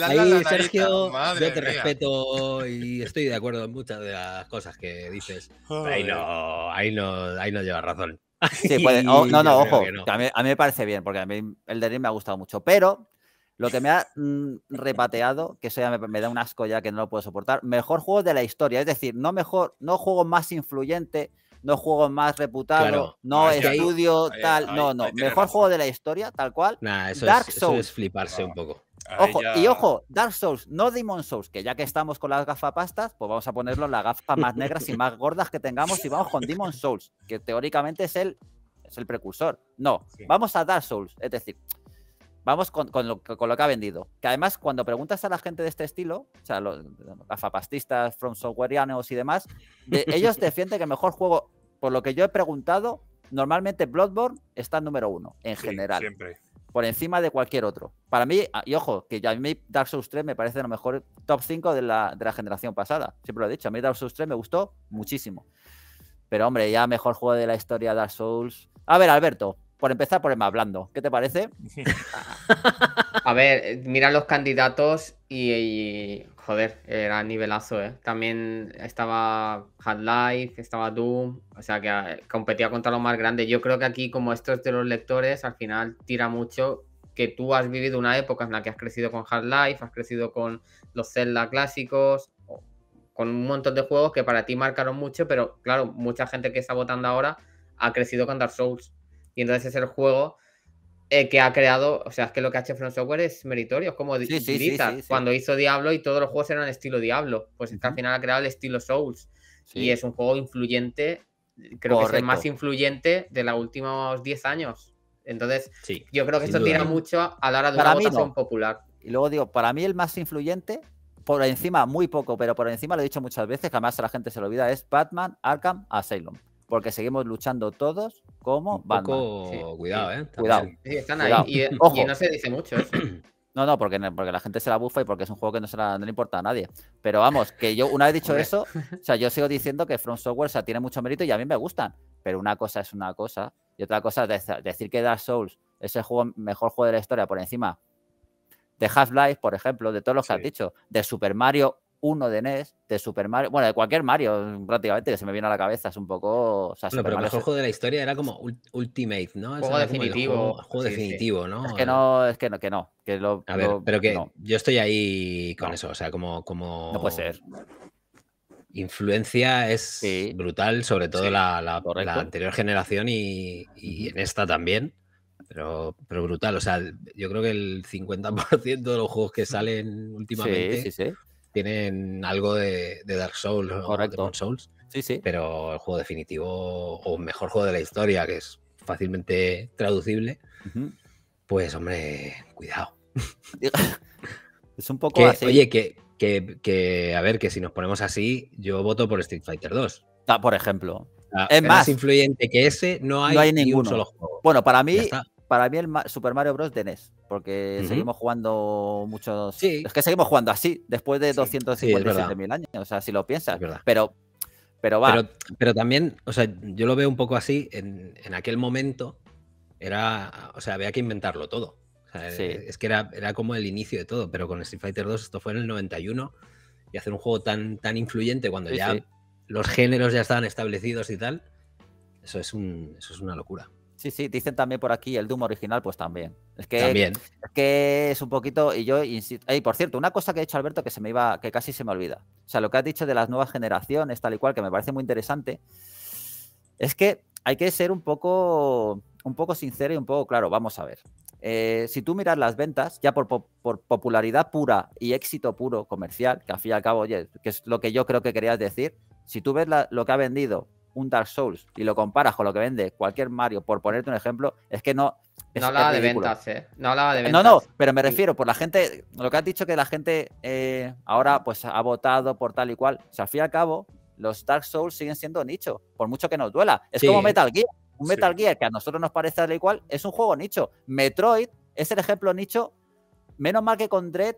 ahí, Sergio, yo te respeto y estoy de acuerdo en muchas de las cosas que dices. Ahí no, ahí no, ahí no llevas razón. Sí, puede. Oh, no, no, ojo. A, mí, me parece bien, porque a mí el de me ha gustado mucho. Pero lo que me ha mm, repateado, que eso ya me, da un asco ya que no lo puedo soportar, mejor juego de la historia. Es decir, no mejor, no juego más influyente, no juego más reputado, no ah, estudio tal. no, no. Mejor juego de la historia, tal cual. Nah, eso Dark es, Souls. fliparse un poco. Ojo, y ojo, Dark Souls, no Demon Souls, que ya que estamos con las gafas pastas, pues vamos a ponerlo en las gafas más negras y más gordas que tengamos y vamos con Demon Souls, que teóricamente es el, es el precursor. No, vamos a Dark Souls, es decir, Vamos con, con, lo, que ha vendido. Que además, cuando preguntas a la gente de este estilo, o sea, los afapastistas from softwareianos y demás, ellos defienden que el mejor juego, por lo que yo he preguntado, normalmente Bloodborne está en número uno, en general. Siempre. Por encima de cualquier otro. Para mí, y ojo, que a mí Dark Souls 3 me parece lo mejor top 5 de la, de la generación pasada. Siempre lo he dicho, a mí Dark Souls 3 me gustó muchísimo. Pero hombre, ya mejor juego de la historia Dark Souls. A ver, Alberto, por empezar por el más blando. ¿Qué te parece? A ver, mira los candidatos y, joder, era nivelazo, ¿eh? También estaba Hard life estaba Doom, o sea que eh, competía contra lo más grande. Yo creo que aquí, como esto es de los lectores, al final tira mucho que tú has vivido una época en la que has crecido con Hard life has crecido con los Zelda clásicos, con un montón de juegos que para ti marcaron mucho, pero claro, mucha gente que está votando ahora ha crecido con Dark Souls y entonces es el juego eh, que ha creado, o sea, es que lo que ha hecho From Software es meritorio, es como sí, cuando hizo Diablo y todos los juegos eran estilo Diablo, pues al final ha creado el estilo Souls y es un juego influyente, creo que es el más influyente de los últimos 10 años. Entonces, yo creo que esto tira mucho a la hora de una votación popular. Y luego digo, para mí el más influyente por encima, muy poco, pero por encima lo he dicho muchas veces, que además a la gente se lo olvida, es Batman Arkham Asylum porque seguimos luchando todos como Un Cuidado, ¿eh? Cuidado. Y, no se dice mucho eso. No, no, porque, porque la gente se la bufa y porque es un juego que no, le importa a nadie. Pero vamos, que yo una vez dicho eso, o sea, yo sigo diciendo que From Software tiene mucho mérito y a mí me gustan. Pero una cosa es una cosa y otra cosa es decir que Dark Souls es el juego, mejor juego de la historia por encima de Half-Life, por ejemplo, de todos los que has dicho, de Super Mario uno de NES, de Super Mario, bueno, de cualquier Mario prácticamente que se me viene a la cabeza, es un poco... bueno, pero el mejor juego de la historia era como Ultimate, ¿no? Juego definitivo. Juego, definitivo, ¿no? Es que no, es que no, que no. lo, a ver, pero que yo estoy ahí con eso, o sea, como, como... No puede ser. Influencia es brutal, sobre todo la, la, anterior generación y, en esta también. Pero, pero, brutal. O sea, yo creo que el 50% de los juegos que salen últimamente sí, sí, sí tienen algo de, Dark Souls Correcto. o Souls. Sí, sí. Pero el juego definitivo o mejor juego de la historia, que es fácilmente traducible, pues hombre, cuidado. es un poco Oye, que, que, que, a ver, que si nos ponemos así, yo voto por Street Fighter 2. Ah, por ejemplo. es más, influyente que ese, no hay, no ninguno. solo juego. Bueno, para mí, para mí el Super Mario Bros. de NES, porque seguimos jugando muchos... Sí. Es que seguimos jugando así, después de 257.000 años, o sea, si lo piensas. Pero, pero va. Pero, también, o sea, yo lo veo un poco así, en, en aquel momento era, o sea, había que inventarlo todo. es que era, era como el inicio de todo, pero con Street Fighter 2 esto fue en el 91 y hacer un juego tan, tan influyente cuando ya los géneros ya estaban establecidos y tal, eso es, un, eso es una locura. Sí, sí, dicen también por aquí el Doom original, pues también. Es que, también. Es, que es un poquito, y yo insisto. por cierto, una cosa que ha dicho Alberto que se me iba, que casi se me olvida. O sea, lo que has dicho de las nuevas generaciones, tal y cual, que me parece muy interesante, es que hay que ser un poco, un poco sincero y un poco claro. Vamos a ver. Eh, si tú miras las ventas, ya por, popularidad pura y éxito puro comercial, que al fin y al cabo, oye, que es lo que yo creo que querías decir, si tú ves lo que ha vendido un Dark Souls y lo comparas con lo que vende cualquier Mario, por ponerte un ejemplo, es que no. no hablaba de ventas, ¿eh? No hablaba de ventas. No, no, pero me refiero, por la gente, lo que has dicho que la gente eh, ahora pues ha votado por tal y cual. O sea, al fin y al cabo, los Dark Souls siguen siendo nicho, por mucho que nos duela. Es como Metal Gear. Un Metal Gear que a nosotros nos parece tal y cual es un juego nicho. Metroid es el ejemplo nicho. Menos mal que con Dread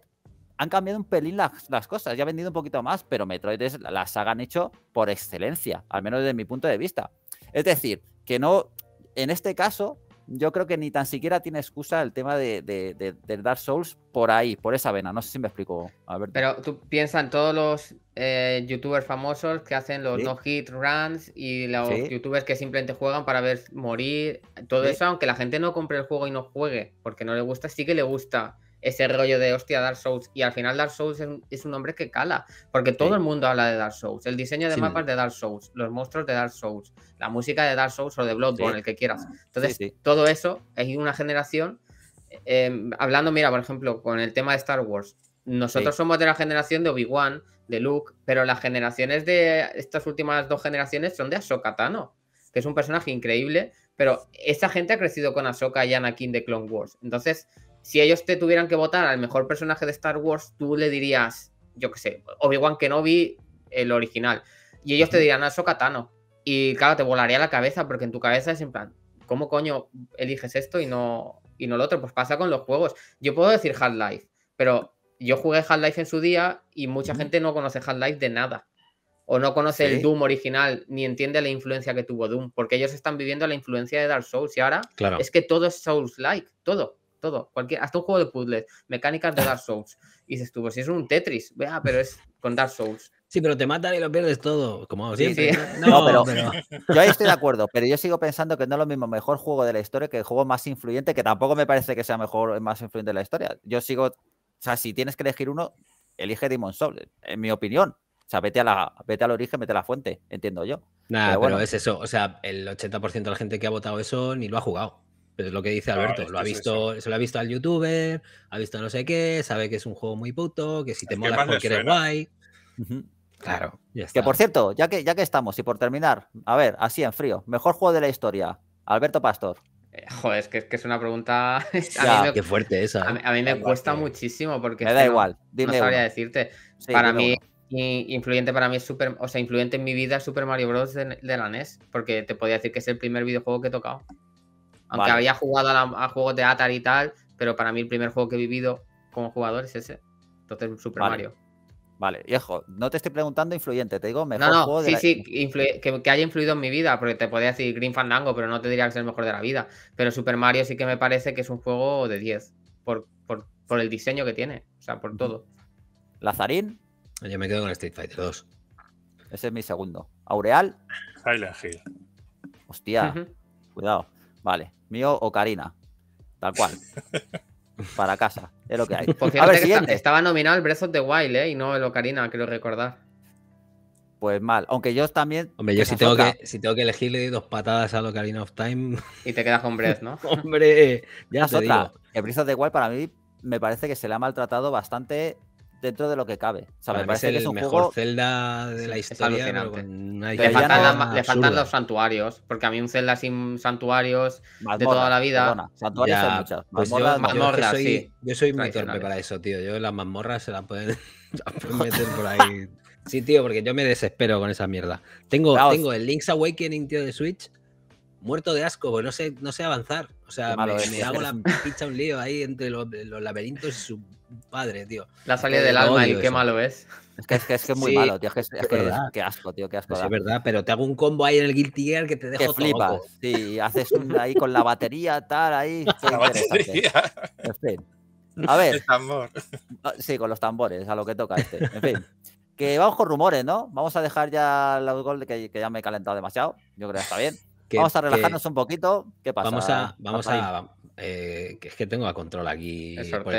han cambiado un pelín las, las cosas, ya ha vendido un poquito más, pero Metroid es la saga han hecho por excelencia, al menos desde mi punto de vista. Es decir, que no, en este caso, yo creo que ni tan siquiera tiene excusa el tema de, Dark Souls por ahí, por esa vena. No sé si me explico. Pero tú piensas en todos los eh, youtubers famosos que hacen los no no-hit runs y los youtubers que simplemente juegan para ver morir. Todo eso, aunque la gente no compre el juego y no juegue, porque no le gusta, sí que le gusta ese rollo de hostia Dark Souls. Y al final Dark Souls es un, nombre que cala, porque todo el mundo habla de Dark Souls. El diseño de mapas de Dark Souls, los monstruos de Dark Souls, la música de Dark Souls o de Bloodborne, el que quieras. Entonces, todo eso es una generación. Eh, hablando, mira, por ejemplo, con el tema de Star Wars. Nosotros somos de la generación de Obi-Wan, de Luke, pero las generaciones de estas últimas dos generaciones son de Ahsoka Tano, que es un personaje increíble, pero esa gente ha crecido con Ahsoka y Anakin de Clone Wars. Entonces, si ellos te tuvieran que votar al mejor personaje de Star Wars, tú le dirías, yo qué sé, Obi-Wan Kenobi, el original. Y ellos te dirían Ahsoka Tano. Y claro, te volaría la cabeza, porque en tu cabeza es en plan, ¿cómo coño eliges esto y no, y no lo otro? Pues pasa con los juegos. Yo puedo decir Half-Life, pero yo jugué Half-Life en su día y mucha gente no conoce Half-Life de nada. O no conoce el Doom original, ni entiende la influencia que tuvo Doom, porque ellos están viviendo la influencia de Dark Souls y ahora claro. es que todo es Souls-like, todo todo. Cualquier, hasta un juego de puzzles, mecánicas de Dark Souls. Y dices tú, pues si es un Tetris, vea, pero es con Dark Souls. Sí, pero te matan y lo pierdes todo, como No, pero, yo ahí estoy de acuerdo, pero yo sigo pensando que no es lo mismo mejor juego de la historia que el juego más influyente, que tampoco me parece que sea mejor más influyente de la historia. Yo sigo, o sea, si tienes que elegir uno, elige Demon Souls, en mi opinión. O sea, vete, a la, vete al origen, vete a la fuente, entiendo yo. Nada, bueno. es eso. O sea, el 80% de la gente que ha votado eso ni lo ha jugado. Pero es lo que dice Alberto, lo ha visto, se lo ha visto al youtuber, ha visto no sé qué, sabe que es un juego muy puto, que si te mola porque eres guay. Claro. Que por cierto, ya que, ya que estamos, y por terminar, a ver, así en frío, mejor juego de la historia, Alberto Pastor. Eh, joder, es que, es una pregunta. a Qué fuerte esa. A mí, eh. me cuesta muchísimo porque. Me da igual. Dime no, sabría decirte. para mí, influyente para mí es super. O sea, influyente en mi vida Super Mario Bros. de, de la NES. Porque te podía decir que es el primer videojuego que he tocado. Aunque había jugado a, juegos de Atari y tal, pero para mí el primer juego que he vivido como jugador es ese. Entonces, Super Mario. Vale, viejo, no te estoy preguntando influyente, te digo mejor no, no, juego sí, sí, que, haya influido en mi vida, porque te podría decir Green Fandango, pero no te diría que es el mejor de la vida. Pero Super Mario sí que me parece que es un juego de 10, por, por, el diseño que tiene, o sea, por todo. ¿Lazarín? Yo me quedo con Street Fighter 2. Ese es mi segundo. ¿Aureal? Silent Hill. Hostia, cuidado. Vale, mío Ocarina. Tal cual. Para casa. Es lo que hay. estaba nominado el Breath of the Wild, ¿eh? Y no el Ocarina, lo recordar. Pues mal. Aunque yo también. Hombre, yo si tengo, que, si tengo que elegir, dos patadas al Ocarina of Time. Y te quedas con Breath, ¿no? Hombre, ya es El Breath of the Wild para mí me parece que se le ha maltratado bastante dentro de lo que cabe. O sea, me parece el que es un mejor celda. Zelda de la historia. le, faltan los santuarios, porque a mí un Zelda sin santuarios de toda la vida. santuarios hay muchas. Pues mazmorras, yo, mazmorras, soy, sí. Yo muy torpe para eso, tío. Yo las mazmorras se las pueden, meter por ahí. Sí, tío, porque yo me desespero con esa mierda. Tengo, tengo el Link's Awakening, tío, de Switch, muerto de asco, porque no sé, no sé avanzar. O sea, me, me, hago la picha un lío ahí entre los laberintos y su padre, tío. La salida del alma y qué malo es. Es que, es que, es muy malo, tío. Es que, asco, tío. Qué asco. Pues es verdad, pero te hago un combo ahí en el Guilty Gear que te dejo flipas. Sí, haces ahí con la batería, tal, ahí. La batería. A ver. Ah, sí, con los tambores, a lo que toca este. En fin. Que vamos con rumores, ¿no? Vamos a dejar ya los goles que, que ya me he calentado demasiado. Yo creo que está bien. vamos a relajarnos un poquito. ¿Qué pasa? Vamos a, vamos a, eh, es que tengo a control aquí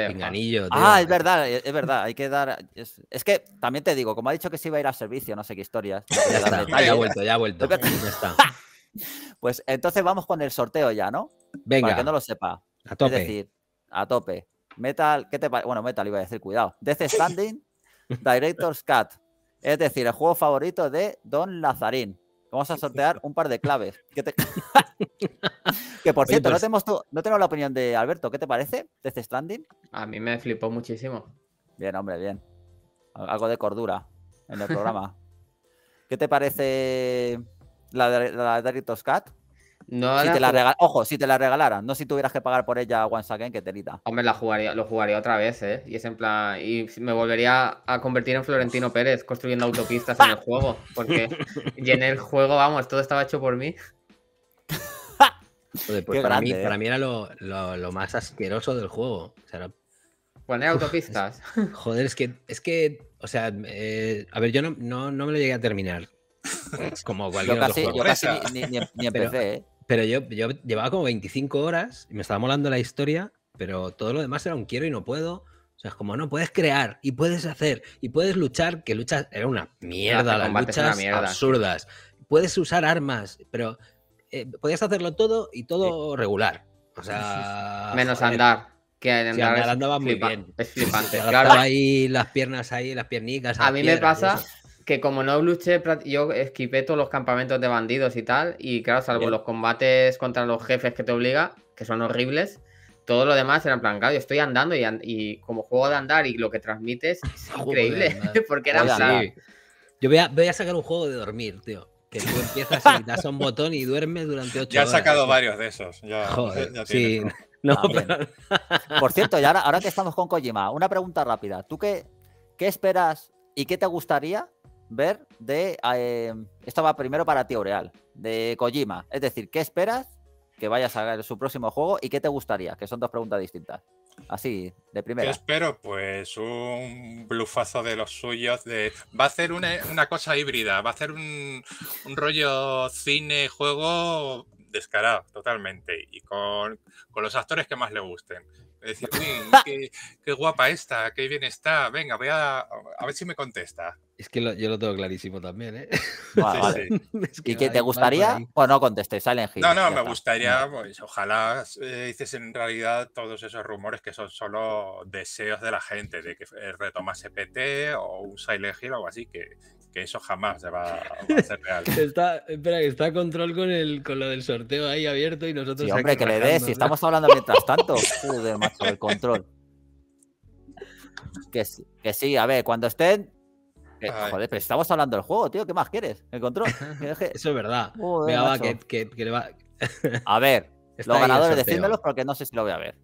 pinganillo. Ah, es verdad, es verdad. Hay que dar. Es, que también te digo, como ha dicho que se iba a ir al servicio, no sé qué historias. ya, ha vuelto, ya ha vuelto. pues entonces vamos con el sorteo ya, ¿no? Venga. Para que no lo sepa. A tope. Es decir, a tope. Metal, ¿qué te Bueno, Metal iba a decir, cuidado. Death Standing, Director's Cut. Es decir, el juego favorito de Don Lazarín. Vamos a sortear un par de claves. Que, por cierto, no pues tengo la opinión de Alberto. ¿Qué te parece de este Stranding? A mí me flipó muchísimo. Bien, hombre, bien. Algo de cordura en el programa. ¿Qué te parece la de, la Ojo, si te la regalaran, no si tuvieras que pagar por ella once again, que telita. Hombre, la jugaría, lo jugaría otra vez, ¿eh? Y es en plan. Y me volvería a convertir en Florentino Pérez construyendo autopistas en el juego. Porque y en el juego, vamos, todo estaba hecho por mí. Pues eh. para, mí, era lo, más asqueroso del juego. O sea, Poner autopistas. joder, es que, es que, o sea, eh, a ver, yo no, no, me lo llegué a terminar. Como cualquier yo casi, Yo casi ni, empecé, ¿eh? Pero yo, yo llevaba como 25 horas y me estaba molando la historia, pero todo lo demás era un quiero y no puedo. O sea, es como, no, puedes crear y puedes hacer y puedes luchar, que luchas era una mierda, las luchas absurdas. Puedes usar armas, pero eh, podías hacerlo todo y todo regular. O sea, menos andar. Que andar, muy bien. Es flipante. Claro. ahí las piernas ahí, las piernicas. A mí me pasa que como no luché, yo esquipé todos los campamentos de bandidos y tal, y claro, salvo los combates contra los jefes que te obliga, que son horribles, todo lo demás era en plan, claro, yo estoy andando y, como juego de andar y lo que transmites es increíble, porque era Yo voy a, sacar un juego de dormir, tío que tú empiezas y das a un botón y duermes durante ocho horas. Ya he sacado varios de esos. sí. Por cierto, y ahora, ahora, que estamos con Kojima, una pregunta rápida. ¿Tú qué, qué esperas y qué te gustaría ver de... Eh, esto va primero para ti, Oreal, de Kojima. Es decir, ¿qué esperas que vaya a sacar su próximo juego y qué te gustaría? Que son dos preguntas distintas. Así, de primera. espero? Pues un blufazo de los suyos. De... Va a ser una, cosa híbrida, va a ser un, un rollo cine-juego descarado, totalmente. Y con los actores que más le gusten decir qué, guapa está, qué bien está, venga, voy a, ver si me contesta. Es que yo lo tengo clarísimo también, ¿eh? ¿Y qué te gustaría o pues no contestes No, no, me gustaría, pues ojalá dices eh, en realidad todos esos rumores que son solo deseos de la gente, de que eh, retomase PT o un Silent Hill o algo así, que, que eso jamás se va, a ser real. espera, que está control con, el, con lo del sorteo ahí abierto y nosotros. Sí, hombre, que le des, si estamos hablando mientras tanto. Joder, macho, el control. Que, sí, a ver, cuando estén, eh, joder, pero estamos hablando del juego, tío. ¿Qué más quieres? El control. Eso es verdad. A ver, los ganadores, decídmelos porque no sé si lo voy a ver.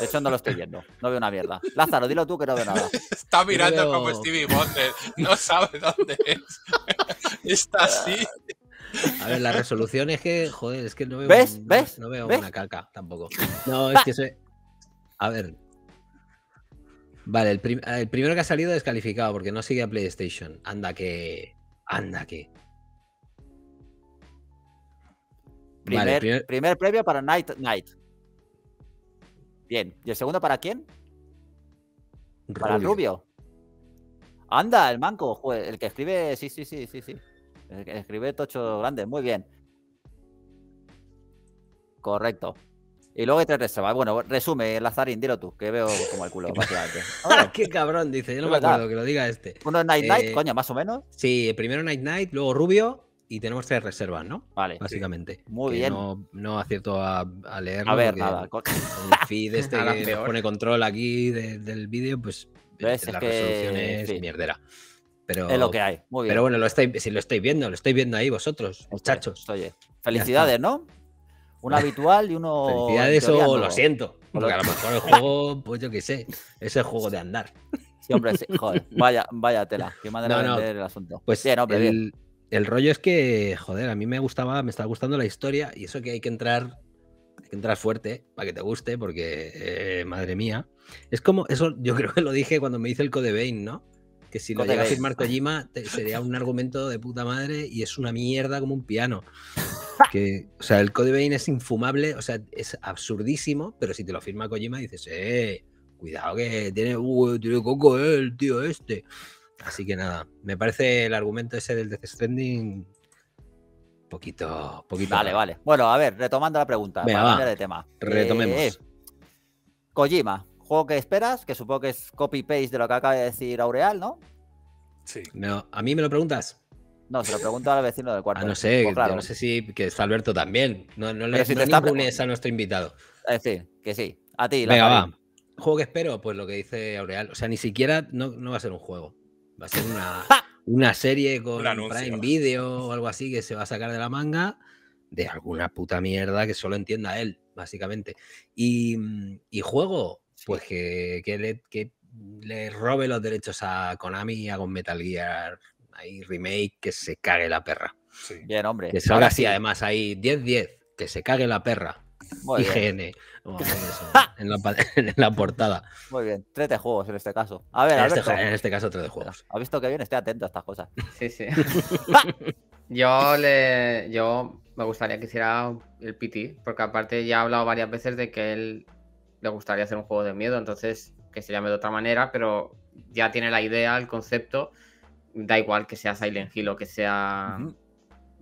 De hecho, no lo estoy viendo. No veo una mierda. Lázaro, dilo tú que no veo nada. Está mirando como Stevie Wonder. No sabe dónde es. Está así. A ver, la resolución es que, joder, es que no veo, ¿Ves? ¿Ves? No veo una caca tampoco. No, es que soy... A ver. Vale, el, el primero que ha salido descalificado porque no sigue a PlayStation. Anda que. Anda que. Primer, vale, primer previo para Night Night. Bien. ¿Y el segundo para quién? Para Rubio. Anda, el manco, el que escribe, sí, sí, sí, sí, sí. El que escribe Tocho Grande, muy bien. Correcto. Y luego hay tres reservas. Bueno, resume, Lazarín, dilo tú, que veo como el culo, ah, Qué cabrón, dice. Yo no me acuerdo que lo diga este. Uno es Night Night, eh, coño, más o menos. Sí, primero Night Night, luego Rubio, y tenemos tres reservas, ¿no? Vale. Básicamente. Muy bien. No, acierto a, leer. leerlo. A ver, nada. El feed este que pone control aquí del vídeo, pues eh, la resolución es mierdera. Pero, es lo que hay. Muy bien. Pero bueno, lo si lo estáis viendo, lo estáis viendo ahí vosotros, muchachos. Oye, felicidades, ¿no? Un habitual y uno. Felicidades o lo siento. Porque a lo mejor el juego, pues yo qué sé, es el juego de andar. Sí, hombre, sí. Joder, vaya, vaya tela. Qué me no, no. el asunto. Pues bien, hombre, bien el rollo es que, joder, a mí me gustaba, me estaba gustando la historia y eso que hay que entrar, hay que entrar fuerte para que te guste, porque, eh, madre mía, es como, eso yo creo que lo dije cuando me hice el Code Vein, ¿no? Que si lo llega a firmar Kojima sería un argumento de puta madre y es una mierda como un piano. Que, o sea, el Code Vein es infumable, o sea, es absurdísimo, pero si te lo firma Kojima dices, eh, cuidado que tiene, uh, tiene coco eh, el tío este. Así que nada, me parece el argumento ese del Death poquito, poquito. Vale, vale. Bueno, a ver, retomando la pregunta, de tema. Retomemos. Eh, Kojima, juego que esperas, que supongo que es copy-paste de lo que acaba de decir Aureal, ¿no? Sí. No, ¿A mí me lo preguntas? No, se lo pregunto al vecino del cuarto. Ah, no sé, pues no sé si que está Alberto también. No, no le si a nuestro invitado. Es eh, decir, que sí. A ti. Venga, va. ¿Juego que espero? Pues lo que dice Aureal. O sea, ni siquiera no va a ser un juego. Va a ser una, una serie con Prime Video o algo así que se va a sacar de la manga de alguna puta mierda que solo entienda él, básicamente. Y, mm, juego, pues que, que, le, robe los derechos a Konami y haga Metal Gear ahí remake que se cague la perra. Bien, hombre. Ahora sí. además, hay 10-10, que se cague la perra. Muy IGN. en, la, portada. Muy bien, 3 de juegos en este caso. A ver, en, este, este caso, tres de juegos. ha visto que bien? Esté atento a estas cosas. Sí, sí. yo le. Yo me gustaría que hiciera el PT, porque aparte ya ha hablado varias veces de que él le gustaría hacer un juego de miedo, entonces que se llame de otra manera, pero ya tiene la idea, el concepto. Da igual que sea Silent Hill o que sea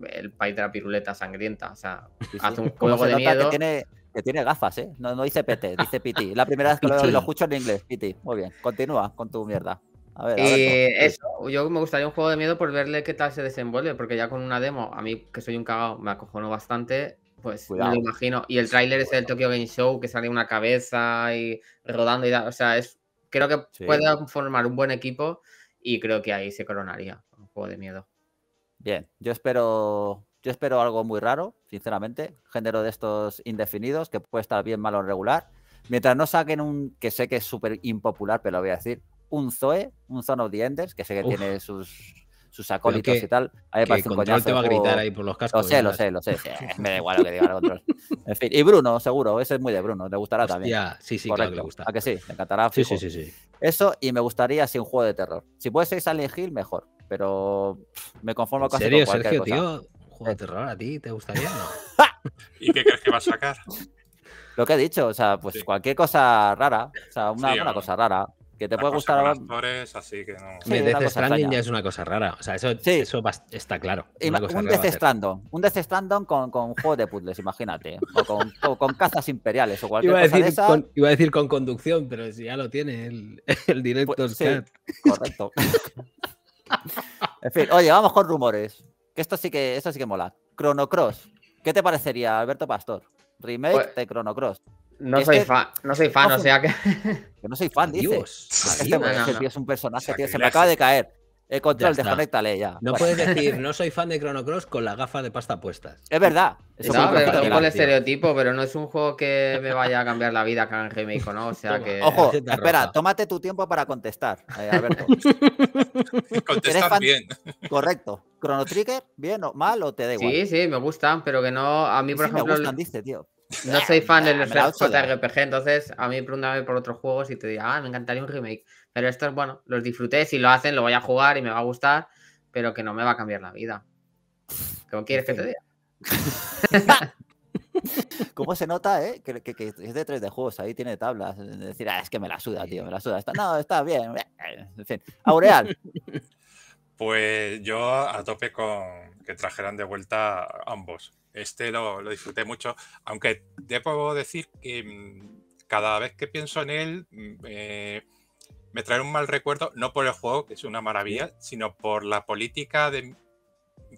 el país de la piruleta sangrienta. O sea, hace un juego de miedo. Que tiene, gafas, ¿eh? No, dice PT, dice PT. La primera vez que lo, escucho en inglés, PT. Muy bien, continúa con tu mierda. A ver, y eh, eso, yo me gustaría un juego de miedo por verle qué tal se desenvuelve, porque ya con una demo, a mí que soy un cagado, me acojono bastante, pues me lo imagino. Y el tráiler es el Tokyo Game Show, que sale una cabeza y rodando y o sea, es, creo que puede formar un buen equipo y creo que ahí se coronaría un juego de miedo. Bien, yo espero, yo espero algo muy raro, sinceramente. Género de estos indefinidos, que puede estar bien, malo en regular. Mientras no saquen un, que sé que es súper impopular, pero lo voy a decir, un Zoe, un Zone of the Enders, que sé que tiene sus, sus acólitos y tal. A mí me parece un coñazo. te va a gritar ahí por los cascos. Lo sé, lo sé, lo sé. Eh, me da igual lo que diga el control. En fin, y Bruno, seguro, ese es muy de Bruno, le gustará Hostia, también. Sí, sí, claro que le gusta. ¿A que sí? Me encantará. Sí, sí, sí, sí, Eso, y me gustaría así un juego de terror. Si puedes ser Silent Hill, mejor. Pero me conformo casi con cualquier Sergio, cosa. tío? ¿Un juego de terror a ti te gustaría? No? ¿Y qué crees que vas a sacar? Lo que he dicho, o sea, pues cualquier cosa rara, o sea, una, cosa rara. Que te puede gustar. Actores, así que no. Sí, Death Stranding ya es una cosa rara. O sea, eso, eso está claro. un Death Stranding. Un Death Stranding con, con juego de puzzles, imagínate. O con, con, cazas imperiales o cualquier cosa de esa. iba a decir con conducción, pero si ya lo tiene el, el director pues, Correcto. En fin, oye, vamos con rumores. Que esto sí que, esto sí que mola. Chrono Cross. ¿Qué te parecería, Alberto Pastor? Remake pues, de Chrono No soy, fan, no soy fan, o sea que. que no soy fan, dice. Ah, este es un personaje, tío. Se me acaba de caer. El control, desconectale ya. No puedes decir, no soy fan de Chrono Cross con la gafa de pasta puestas. Es verdad. Es no, pero estereotipo, pero no es un juego que me vaya a cambiar la vida Con el remake, ¿no? O sea que. Ojo, espera, tómate tu tiempo para contestar, eh, Alberto. Contestar bien. Correcto. ¿Chrono Trigger, bien o mal o te da igual? Sí, sí, me gustan, pero que no. A mí, por ejemplo. No soy fan del RPG entonces a mí pregúntame por otros juegos y te diría, ah, me encantaría un remake. Pero estos, bueno, los disfruté. Si lo hacen, lo voy a jugar y me va a gustar, pero que no me va a cambiar la vida. ¿Cómo quieres que te diga? ¿Cómo se nota, eh? Que, es de 3 de juegos, ahí tiene tablas. Es decir, ah, es que me la suda, tío, me la suda. Está, no, está bien. En fin, Aureal. Pues yo a tope con que trajeran de vuelta ambos. Este lo, disfruté mucho, aunque puedo decir que mm, cada vez que pienso en él, mm, eh, me trae un mal recuerdo, no por el juego, que es una maravilla, sino por la política de,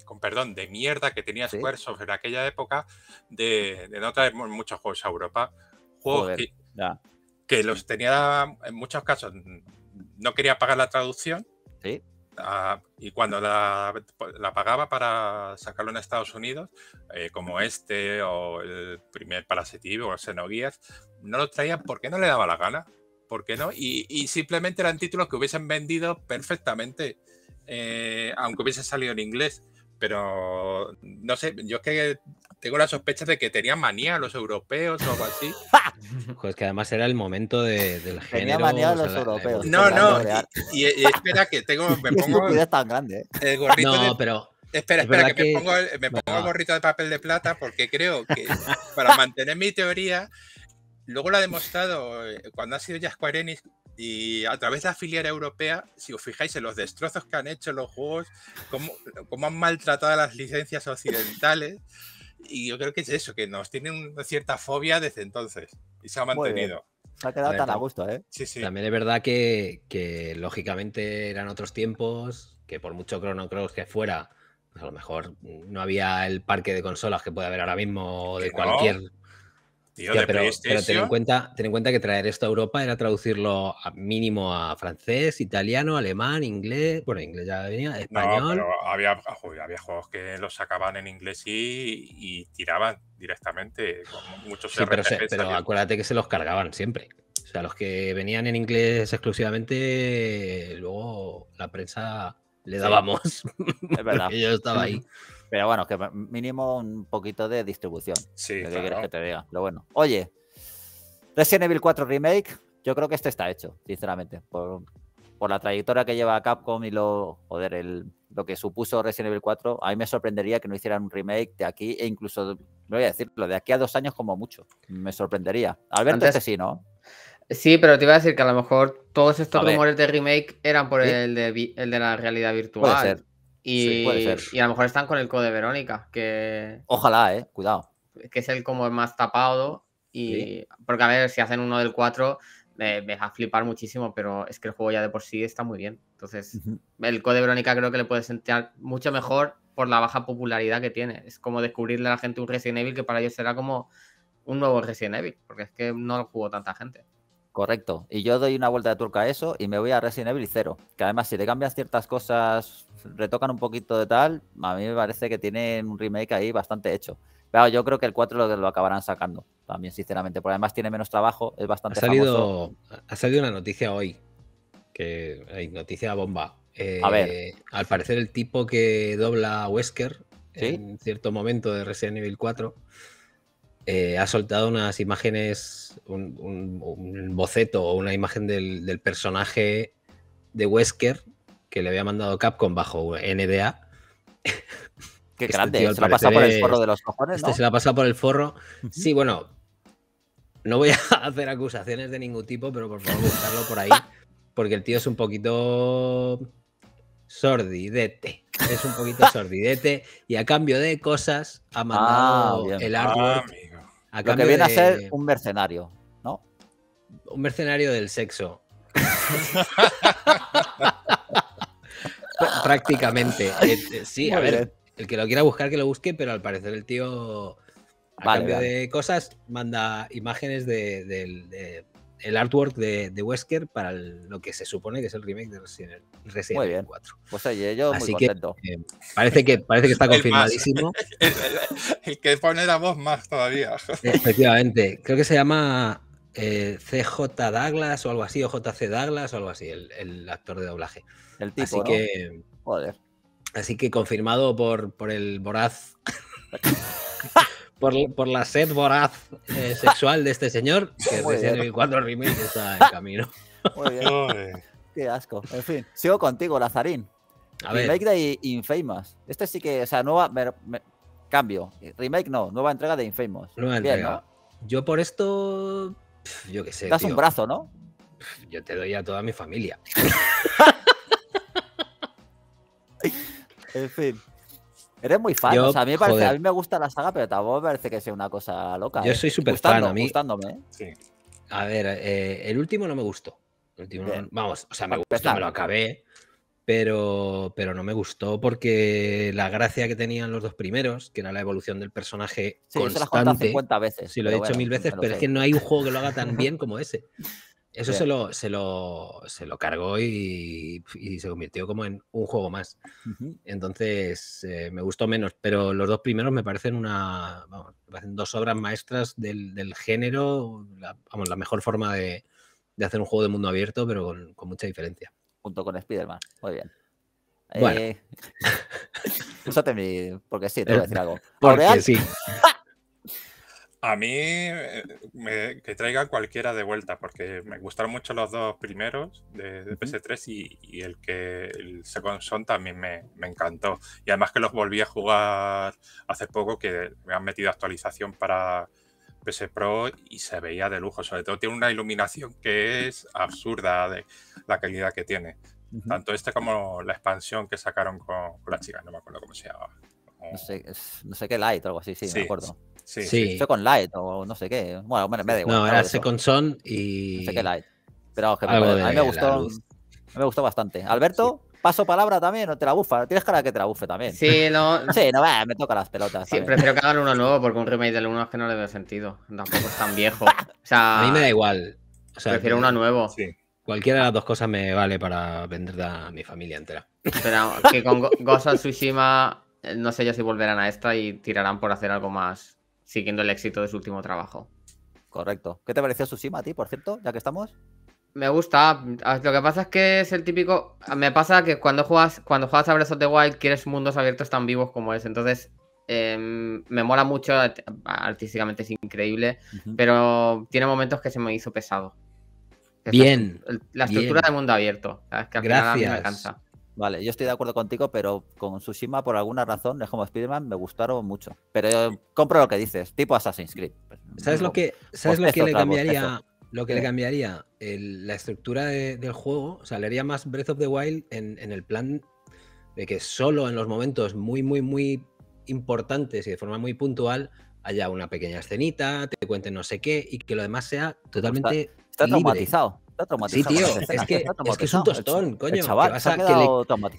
con perdón, de mierda que tenía Squaresoft en aquella época de, no traer muchos juegos a Europa. Juegos que, los tenía en muchos casos, no quería pagar la traducción. Ah, y cuando la, pagaba para sacarlo en Estados Unidos, eh, como este o el primer Parasitivo o Xenogears, no lo traía porque no le daba la gana. ¿por qué no? Y, simplemente eran títulos que hubiesen vendido perfectamente, eh, aunque hubiesen salido en inglés. Pero no sé, yo es que tengo la sospecha de que tenían manía los europeos o algo así. Pues que además era el momento de, del género. Tenía manía los europeos. No, no, y, espera que tengo, me pongo. ¿eh? gorrito no, de... Espera, espera, que, me pongo, el gorrito de papel de plata porque creo que para mantener mi teoría Luego lo ha demostrado eh, cuando ha sido ya y a través de la filial europea, si os fijáis en los destrozos que han hecho los juegos, cómo, cómo han maltratado las licencias occidentales. Y yo creo que es eso, que nos tiene una cierta fobia desde entonces y se ha mantenido. Se ha quedado tan a gusto, ¿eh? Sí, sí. También es verdad que, lógicamente eran otros tiempos, que por mucho Chrono Cross que fuera, a lo mejor no había el parque de consolas que puede haber ahora mismo de cualquier pero, ten, en cuenta, ten en cuenta que traer esto a Europa era traducirlo mínimo a francés, italiano, alemán, inglés, bueno, inglés ya venía, español. pero había, juegos que los sacaban en inglés y, tiraban directamente. Con muchos sí, pero, acuérdate que se los cargaban siempre. O sea, los que venían en inglés exclusivamente, luego la prensa le dábamos. es verdad. yo estaba ahí. Pero bueno, que mínimo un poquito de distribución. Sí, claro. que te diga? bueno. Oye, Resident Evil 4 Remake, yo creo que este está hecho, sinceramente. Por, la trayectoria que lleva Capcom y lo, joder, el, lo que supuso Resident Evil 4, a mí me sorprendería que no hicieran un remake de aquí e incluso, lo voy a decirlo, de aquí a dos años como mucho. Me sorprendería. Alberto, Antes... este sí, ¿no? Sí, pero te iba a decir que a lo mejor todos estos rumores de remake eran por el, de, el de la realidad virtual. ser. Y, a lo mejor están con el Code Verónica, que. Ojalá, eh, cuidado. Que es el como más tapado. Y. Porque a ver, si hacen uno del 4, me, deja flipar muchísimo, pero es que el juego ya de por sí está muy bien. Entonces, el Code Verónica creo que le puede Sentir mucho mejor por la baja popularidad que tiene. Es como descubrirle a la gente un Resident Evil que para ellos será como un nuevo Resident Evil, porque es que no lo jugó tanta gente. Correcto. Y yo doy una vuelta de turca a eso y me voy a Resident Evil 0. Que además, si le cambian ciertas cosas, retocan un poquito de tal, a mí me parece que tienen un remake ahí bastante hecho. Pero yo creo que el 4 lo, lo acabarán sacando también, sinceramente. Porque además tiene menos trabajo, es bastante ha salido, Ha salido una noticia hoy, que hay noticia bomba. a ver. Eh, al parecer, el tipo que dobla a Wesker en cierto momento de Resident Evil 4 eh, ha soltado unas imágenes, un, boceto o una imagen del, personaje de Wesker que le había mandado Capcom bajo NDA. Qué este grande, este se lo ha pasado por el forro de los cojones. se lo ha pasado por el forro. Sí, bueno, no voy a hacer acusaciones de ningún tipo, pero por favor, buscarlo por ahí. Porque el tío es un poquito sordidete. Es un poquito sordidete. Y a cambio de cosas, ha ah, mandado el artwork ah, a lo que viene a ser un mercenario, ¿no? Un mercenario del sexo. Prácticamente. Eh, eh, sí, a ver, el que lo quiera buscar, que lo busque, pero al parecer el tío, a cambio de cosas, manda imágenes de, de el artwork de, Wesker para lo que se supone que es el remake de Resident, Evil 4. Pues oye, yo Así eh, parece, que, parece que está confirmadísimo. El, que pone la voz más todavía. Efectivamente. Creo que se llama eh, CJ Douglas o algo así, o JC Douglas o algo así, el, actor de doblaje. El tipo, así que. Así que confirmado por, por el voraz por, la sed voraz eh, sexual de este señor, que desde el remake está en camino. Muy bien. Qué asco. En fin, sigo contigo, Lazarín. remake de Infamous. Este sí que, o sea, nueva. cambio. Remake no, nueva entrega de Infamous. Nueva entrega. Yo por esto. yo qué sé. Das un brazo, ¿no? yo te doy a toda mi familia. en fin. Eres muy fan, o sea, a mí, me gusta la saga, pero tampoco me parece que sea una cosa loca. Yo ¿eh? soy súper fan, a mí. Gustándome, ¿eh? A ver, eh, el último no me gustó. vamos, o sea, me gustó, me lo acabé, pero, pero no me gustó porque la gracia que tenían los dos primeros, que era la evolución del personaje sí, constante. Se las 50 veces. Sí, lo he dicho mil veces, pero es que no hay un juego que lo haga tan bien como ese. Eso se lo, se, cargó y, se convirtió como en un juego más. Entonces eh, me gustó menos, pero los dos primeros me parecen una parecen dos obras maestras del, género, la, vamos, la mejor forma de, hacer un juego de mundo abierto, pero con, mucha diferencia. Junto con Spider-Man, muy bien. Bueno. Eh, mi, porque sí, te voy a eh, decir algo. Porque sí. A mí eh, que traiga cualquiera de vuelta, porque me gustaron mucho los dos primeros de, PS3 y, el que el Second Son también me, encantó. Y además que los volví a jugar hace poco, que me han metido actualización para PS Pro y se veía de lujo. Sobre todo tiene una iluminación que es absurda de la calidad que tiene. Tanto este como la expansión que sacaron con, con la chica, no me acuerdo cómo se llamaba. Eh. no sé, no sé qué Light o algo así, sí, me acuerdo. Sí, sí. Second Light o no sé qué. Bueno, me, me da igual. No, era con Son y. No sé qué Light. Pero me, a mí me gustó, me gustó bastante. Alberto, paso palabra también, o te la bufa. Tienes cara que te la bufe también. Sí, no. sí, no, me toca las pelotas. Sí, prefiero que hagan uno nuevo porque un remake de uno es que no le da sentido. Tampoco es tan viejo. O sea, a mí me da igual. O sea, prefiero uno nuevo. Sí. Cualquiera de las dos cosas me vale para vender a mi familia entera. Pero que con Ghost of Tsushima no sé ya si volverán a esta y tirarán por hacer algo más siguiendo el éxito de su último trabajo. Correcto. ¿Qué te pareció Tsushima a ti, por cierto, ya que estamos? Me gusta. Ah, lo que pasa es que es el típico. Ah, me pasa que cuando juegas, cuando juegas a Breath of the Wild quieres mundos abiertos tan vivos como es. Entonces, em, me mola mucho. Eh, artísticamente es increíble. Pero tiene momentos que se me hizo pesado. Bien. La, estructura del mundo abierto. Gracias. me Vale, yo estoy de acuerdo contigo, pero con Tsushima, por alguna razón, de como spider me gustaron mucho. Pero compro lo que dices, tipo Assassin's Creed. Pues, ¿Sabes lo que, ¿sabes le cambiaría? Lo que le cambiaría la estructura del juego, o sea, le haría más Breath of the Wild en, el plan de que solo en los momentos muy, muy, muy importantes y de forma muy puntual haya una pequeña escenita, te cuente no sé qué y que lo demás sea totalmente. Está, Sí, tío, es que, es un tostón, coño.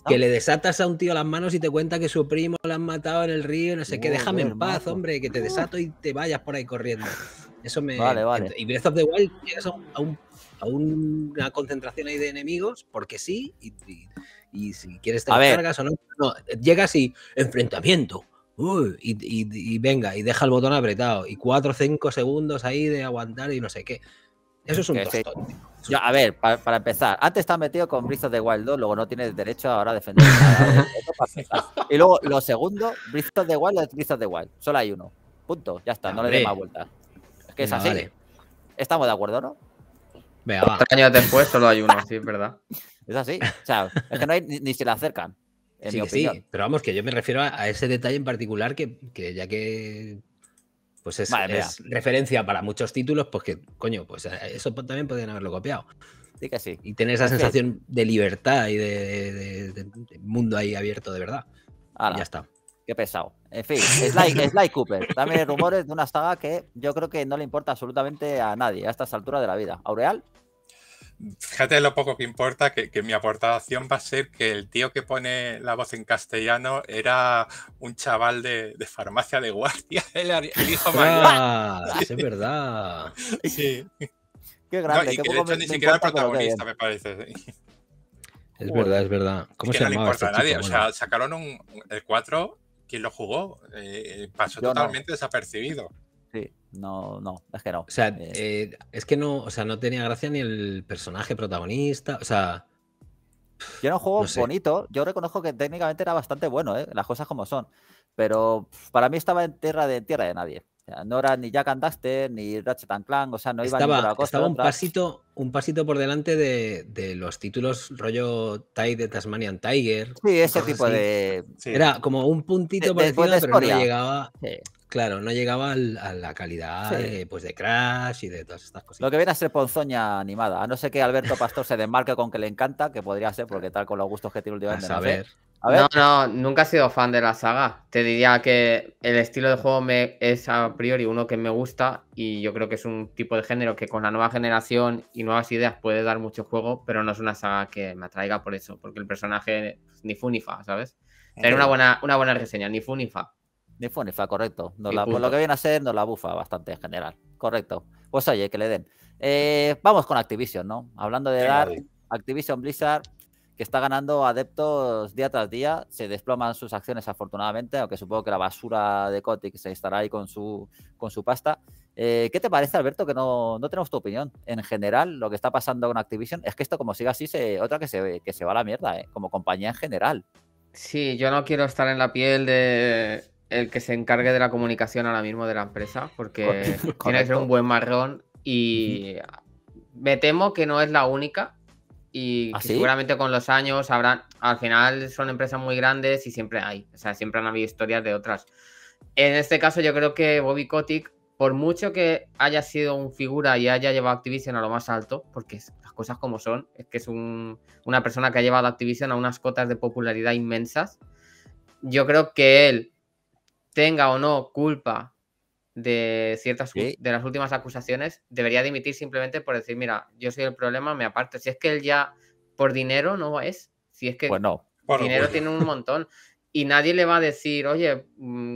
que, le, desatas a un tío las manos y te cuenta que su primo lo han matado en el río, no sé qué. Uh, déjame en paz, hombre, que te desato y te vayas por ahí corriendo. Eso me. Vale, vale. Y Breath of the Wild llegas a, una concentración ahí de enemigos, porque sí, y, si quieres te cargas o no, Llegas y enfrentamiento. y, venga, y deja el botón apretado, y cuatro o cinco segundos ahí de aguantar y no sé qué. Eso es un tostón a ver, para, empezar, antes está metido con Breath de the Wild 2, luego no tiene derecho ahora a defender nada. y luego, lo segundo, Breath de the Wild es Breath of the Wild. Solo hay uno. Punto. Ya está, no le dé más vueltas. Es que es así. Estamos de acuerdo, ¿no? Vea, va. años después solo hay uno, sí, es verdad. Es así. O sea, es que no hay, ni, si se le acercan. En mi opinión. pero vamos, que yo me refiero a, a ese detalle en particular que, que ya que pues es, referencia para muchos títulos, porque, pues coño, pues eh, eso también podrían haberlo copiado. Sí que sí. Y tener esa sensación de libertad y de, mundo ahí abierto de verdad. ya está. Qué pesado. En fin, Sly, like Cooper. También rumores de una saga que yo creo que no le importa absolutamente a nadie a estas alturas de la vida. ¿Aureal? fíjate lo poco que importa, que, mi aportación va a ser que el tío que pone la voz en castellano era un chaval de, farmacia de guardia, el, hijo ah, Es verdad. Sí. Qué grande. y que de hecho ni siquiera el protagonista, me parece. Es verdad, es verdad. ¿Cómo no le este importa a nadie. O sea, sacaron un, el 4, ¿quién lo jugó, eh, pasó totalmente desapercibido no, no, es que no. O sea, eh, eh, es que no, o sea, no tenía gracia ni el personaje protagonista, o sea... era un juego bonito, yo reconozco que técnicamente era bastante bueno, eh, las cosas como son, pero para mí estaba en tierra de, tierra de nadie. no era ni Jack and Duster, ni Ratchet and Clank, o sea, no iba a cosa. Estaba un pasito, un pasito por delante de, los títulos rollo Tide de Tasmanian Tiger. Sí, ese tipo de... Era como un puntito por pero no llegaba... Sí. Claro, no llegaba a la calidad de, eh, pues de Crash y de todas estas cosas. Lo que viene a ser ponzoña animada. A no sé que Alberto Pastor se desmarque con que le encanta, que podría ser, porque tal con los gustos que tiene últimamente. A ver. No, no, nunca he sido fan de la saga. Te diría que el estilo de juego me, es a priori uno que me gusta y yo creo que es un tipo de género que con la nueva generación y nuevas ideas puede dar mucho juego, pero no es una saga que me atraiga por eso, porque el personaje ni funifa, ni ¿sabes? Era una buena, una buena reseña, ni funifa. Ni fue ni correcto. por pues, lo que viene a ser, nos la bufa bastante en general. Correcto. Pues oye, que le den. Eh, vamos con Activision, ¿no? Hablando de dar, Activision Blizzard, que está ganando adeptos día tras día, se desploman sus acciones afortunadamente, aunque supongo que la basura de Kotick se estará ahí con su, con su pasta. Eh, ¿Qué te parece, Alberto, que no, tenemos tu opinión? En general, lo que está pasando con Activision es que esto, como siga así, se, otra que se, que se va a la mierda, ¿eh? como compañía en general. Sí, yo no quiero estar en la piel de, el que se encargue de la comunicación ahora mismo de la empresa, porque tiene que ser un buen marrón y me temo que no es la única y ¿Ah, seguramente con los años habrán, al final son empresas muy grandes y siempre hay, o sea, siempre han habido historias de otras. En este caso yo creo que Bobby Kotick, por mucho que haya sido un figura y haya llevado Activision a lo más alto, porque las cosas como son, es que es una persona que ha llevado Activision a unas cotas de popularidad inmensas, yo creo que él tenga o no culpa de ciertas de las últimas acusaciones, debería dimitir simplemente por decir, mira, yo soy el problema, me aparto. Si es que él ya por dinero no es, si es que dinero tiene un montón y nadie le va a decir, oye,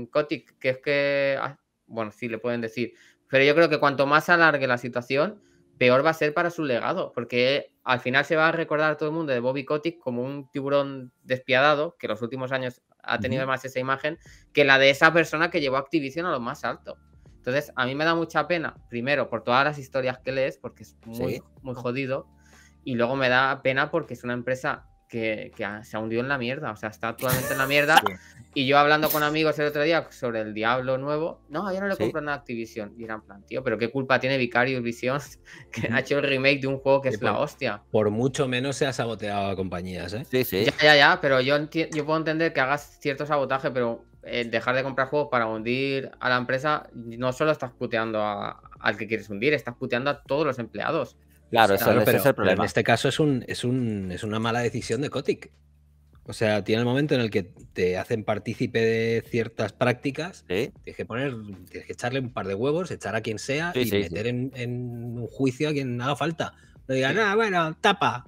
Kotick, mm, que es que, ah, bueno, sí le pueden decir, pero yo creo que cuanto más alargue la situación, peor va a ser para su legado, porque al final se va a recordar a todo el mundo de Bobby Kotick como un tiburón despiadado, que los últimos años ha tenido más esa imagen, que la de esa persona que llevó Activision a lo más alto. Entonces, a mí me da mucha pena, primero, por todas las historias que lees, porque es muy, muy jodido, y luego me da pena porque es una empresa que, ah, se ha hundido en la mierda, o sea, está actualmente en la mierda. Y yo hablando con amigos el otro día sobre el Diablo nuevo, no, yo no le compro nada a Activision. Y eran plan, tío, pero qué culpa tiene Vicario Visions que ha hecho el remake de un juego que es la hostia. Por mucho menos se ha saboteado a compañías, ¿eh? Sí, sí. Ya, ya, ya, pero yo, yo puedo entender que hagas cierto sabotaje, pero eh, dejar de comprar juegos para hundir a la empresa, no solo estás puteando a, al que quieres hundir, estás puteando a todos los empleados. Claro, eso, es problema. En este caso es, un, es, una mala decisión de Kotick. O sea, tiene el momento en el que te hacen partícipe de ciertas prácticas. Tienes que poner, tienes que echarle un par de huevos, echar a quien sea y meter en, un juicio a quien haga falta. No digan ah, bueno, tapa.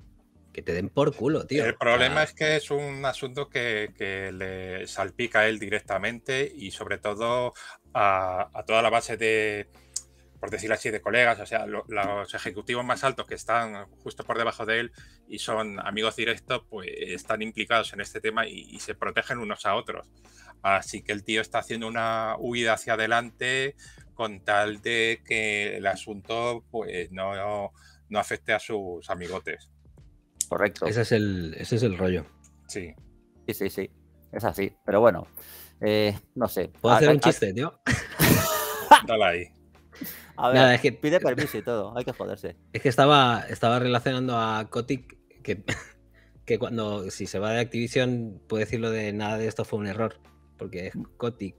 Que te den por culo, tío. El problema es que es un asunto que, le salpica a él directamente y sobre todo a toda la base de, por decir así, de colegas, o sea, los ejecutivos más altos que están justo por debajo de él y son amigos directos, pues están implicados en este tema y, se protegen unos a otros. Así que el tío está haciendo una huida hacia adelante con tal de que el asunto pues no, no, afecte a sus amigotes. Correcto. Ese es el, ese es el rollo. Sí. Sí, sí, sí. Es así. Pero bueno, eh, no sé. ¿Puedo ah, hacer un ah. chiste, tío? Dale ahí pide permiso y todo, hay que joderse. Es que estaba, estaba relacionando a Kotick que, que cuando, si se va de Activision, puede decirlo de nada de esto fue un error, porque es Kotick.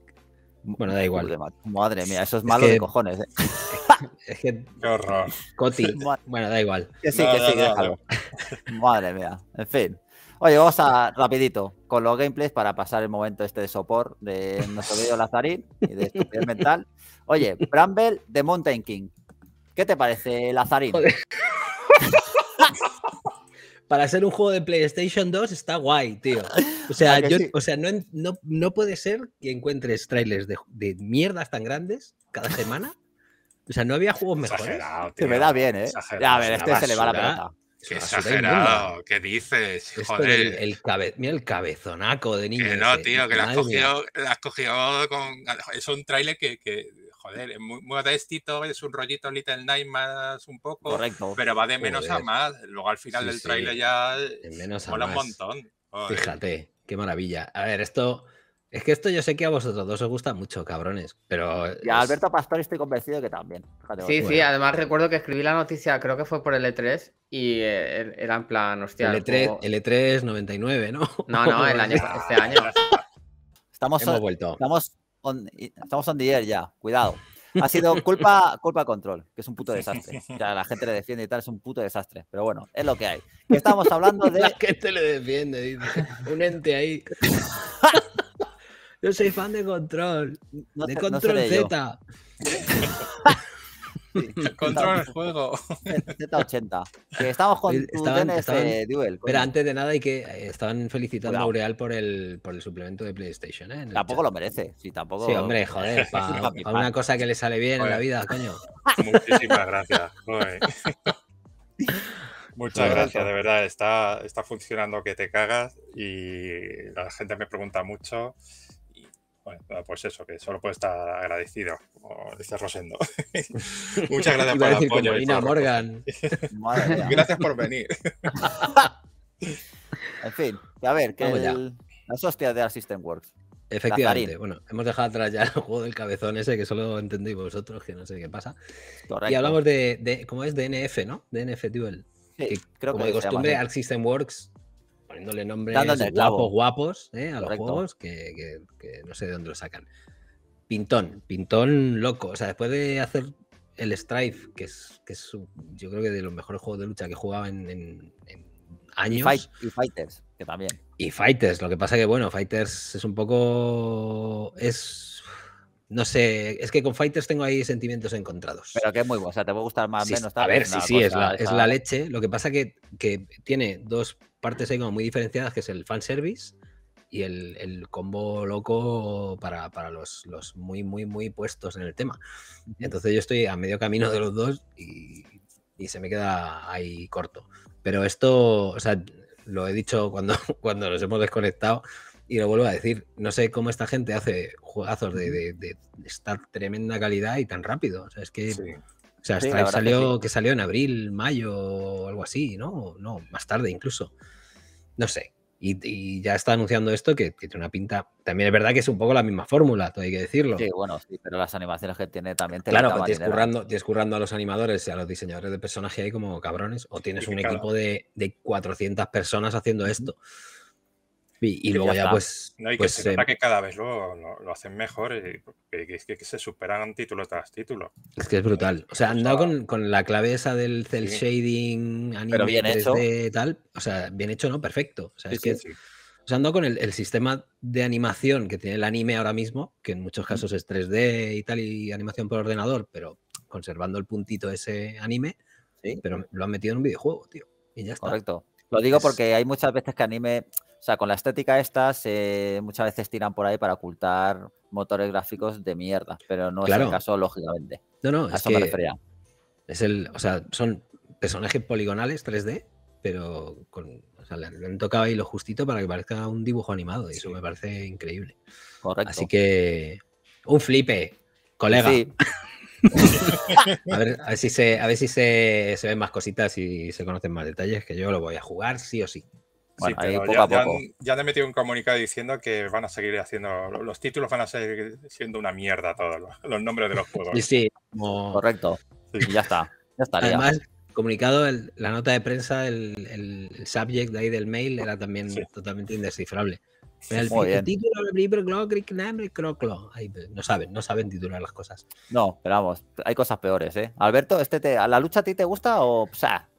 Bueno, da igual. Madre mía, eso es malo de cojones. Eh. Es que. Qué horror. Bueno, da igual. Que sí, que sí, déjalo. Madre mía. En fin. Oye, vamos a rapidito con los gameplays para pasar el momento este de sopor de nuestro vídeo Lazarín y de estupidez mental. Oye, Bramble de Mountain King. ¿Qué te parece, Lazarín? Para ser un juego de PlayStation 2 está guay, tío. O sea, o sea no, puede ser que encuentres trailers de, de mierdas tan grandes cada semana. O sea, no había juegos mejores. Se me da bien, ¿eh? a ver, este se le va la pelota. Qué exagerado, ¿qué dices? Joder. El, Mira el cabezonaco de niño. no, tío, que lo has, cogido, con. Es un trailer que, que joder, es muy, modestito, es un rollito Little más un poco, Correcto. pero va de menos a más. Luego al final del tráiler ya de menos a más. un montón. Fíjate, qué maravilla. A ver, esto... Es que esto yo sé que a vosotros dos os gusta mucho, cabrones, pero... Y a Alberto Pastor estoy convencido que también. sí, sí, además recuerdo que escribí la noticia, creo que fue por el E3, y eh, er, era en plan, hostia... El E3, 99, e ¿no? No, no, el año, este año. Estamos, Hemos vuelto. estamos eh, estamos on the ya, cuidado. Ha sido culpa, culpa control, que es un puto desastre. la gente le defiende y tal, es un puto desastre. Pero bueno, es lo que hay. Estamos hablando de. La gente le defiende, dice. Un ente ahí. yo soy fan de control. de control Z. Control el juego. Z80. Que estamos con eh, este, Duel. Pero antes de nada, hay que eh, estaban felicitando a Aureal por el, por el suplemento de PlayStation. Eh, tampoco lo merece. Sí, tampoco. Sí, hombre, joder. para, una cosa que le sale bien a en la vida, coño. Muchísimas gracias. Muchas gracias, de verdad. Está, está funcionando que te cagas y la gente me pregunta mucho. Bueno, pues eso, que solo puede estar agradecido, como dice Rosendo. Muchas gracias por el apoyo. Morgan. gracias por venir. en fin, a ver, que el... las hostias de Assistant System Works. Efectivamente, bueno, hemos dejado atrás ya el juego del cabezón ese que solo entendéis vosotros, que no sé qué pasa. Y hablamos de, de, ¿cómo es? DNF, ¿no? NF Duel. Sí, que, creo como que de costumbre, Arc System Works poniéndole nombres guapos, guapos ¿eh? a los juegos que, no sé de dónde lo sacan. Pintón, Pintón loco. O sea, después de hacer el Strife, que es, que es yo creo que de los mejores juegos de lucha que jugaba en, en, años. y, Fighters, que también. Y Fighters, lo que pasa que, bueno, Fighters es un poco. es no sé, es que con Fighters tengo ahí sentimientos encontrados. Pero que es muy bueno, o sea, te a gustar más o menos. A ver, sí, sí, es la, leche. Lo que pasa que, que tiene dos partes ahí como muy diferenciadas, que es el fanservice y el, el combo loco para, los, muy, muy, muy puestos en el tema. Entonces yo estoy a medio camino de los dos y, y se me queda ahí corto. Pero esto, o sea, lo he dicho cuando, cuando nos hemos desconectado, y lo vuelvo a decir, no sé cómo esta gente hace juegazos de, de, esta tremenda calidad y tan rápido. O sea, es que. O sea, salió, que, salió en abril, mayo o algo así, ¿no? No, más tarde incluso. No sé. Y, ya está anunciando esto que, tiene una pinta. También es verdad que es un poco la misma fórmula, todo hay que decirlo. Sí, bueno, sí, pero las animaciones que tiene también te Claro, tienes pues, currando, a los animadores y a los diseñadores de personaje ahí como cabrones, o tienes un equipo de, 400 personas haciendo esto. Y, luego ya, pues... y que pues se em que cada vez lo, hacen mejor y que, que, se superan título tras título. Es que es brutal. O sea, han dado con, la clave esa del cel shading, anime 3D, tal. O sea, bien hecho, ¿no? Perfecto. O sea, es que... o con el, sistema de animación que tiene el anime ahora mismo, que en muchos casos es 3D y tal, y animación por ordenador, pero conservando el puntito ese anime, ¿Sí? pero lo han metido en un videojuego, tío. Y ya está. Correcto. Lo digo porque hay muchas veces que anime o sea, con la estética esta se, muchas veces tiran por ahí para ocultar motores gráficos de mierda, pero no es el caso, lógicamente. No, no, es el, o sea, son personajes poligonales 3D, pero con, o sea, le, han tocado ahí lo justito para que parezca un dibujo animado, y eso me parece increíble. Correcto. Así que, un flipe, colega. a, ver, si, se ven más cositas y se conocen más detalles, que yo lo voy a jugar sí o sí ya, a poco. Ya han, metido un comunicado diciendo que van a seguir haciendo, los títulos van a seguir siendo una mierda todos los, nombres de los juegos. sí, correcto. Y Ya está, ya Además, comunicado, la nota de prensa, el, subject de ahí del mail era también totalmente indescifrable. Pero el, Muy bien. título pues, no saben, no saben titular las cosas. No, pero vamos, hay cosas peores, ¿eh? Alberto, este te, ¿la lucha a ti te gusta o, o sea,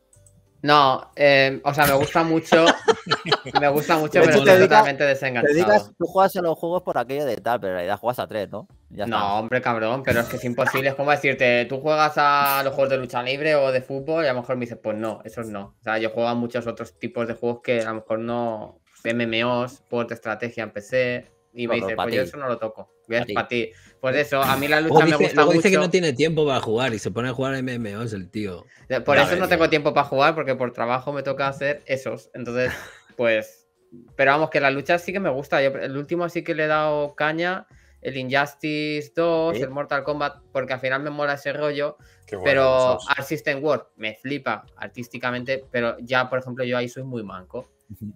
no, em, o sea, me gusta mucho. me gusta mucho, pero estoy totalmente desenganchado. Te digas, tú juegas a los juegos por aquello de tal, pero en realidad juegas a tres, ¿no? no, hombre, cabrón, pero es que es imposible. Es como decirte, tú juegas a los juegos de lucha libre o de fútbol y a lo mejor me dices, pues no, esos no. O sea, yo juego a muchos otros tipos de juegos que a lo mejor no. MMOs, juegos de estrategia en PC. Y me dices, pues yo eso no lo toco. Voy a para ti. Pues eso, a mí la lucha me gusta dice que no tiene tiempo para jugar y se pone a jugar MMOs el tío. Eh, por eso no tengo tiempo para jugar, porque por trabajo me toca hacer esos. Entonces, pues. Pero vamos, que la lucha sí que me gusta. el último sí que le he dado caña. El Injustice 2, el Mortal Kombat, porque al final me mola ese rollo. pero Arsistent System World me flipa artísticamente, pero ya, por ejemplo, yo ahí soy muy manco.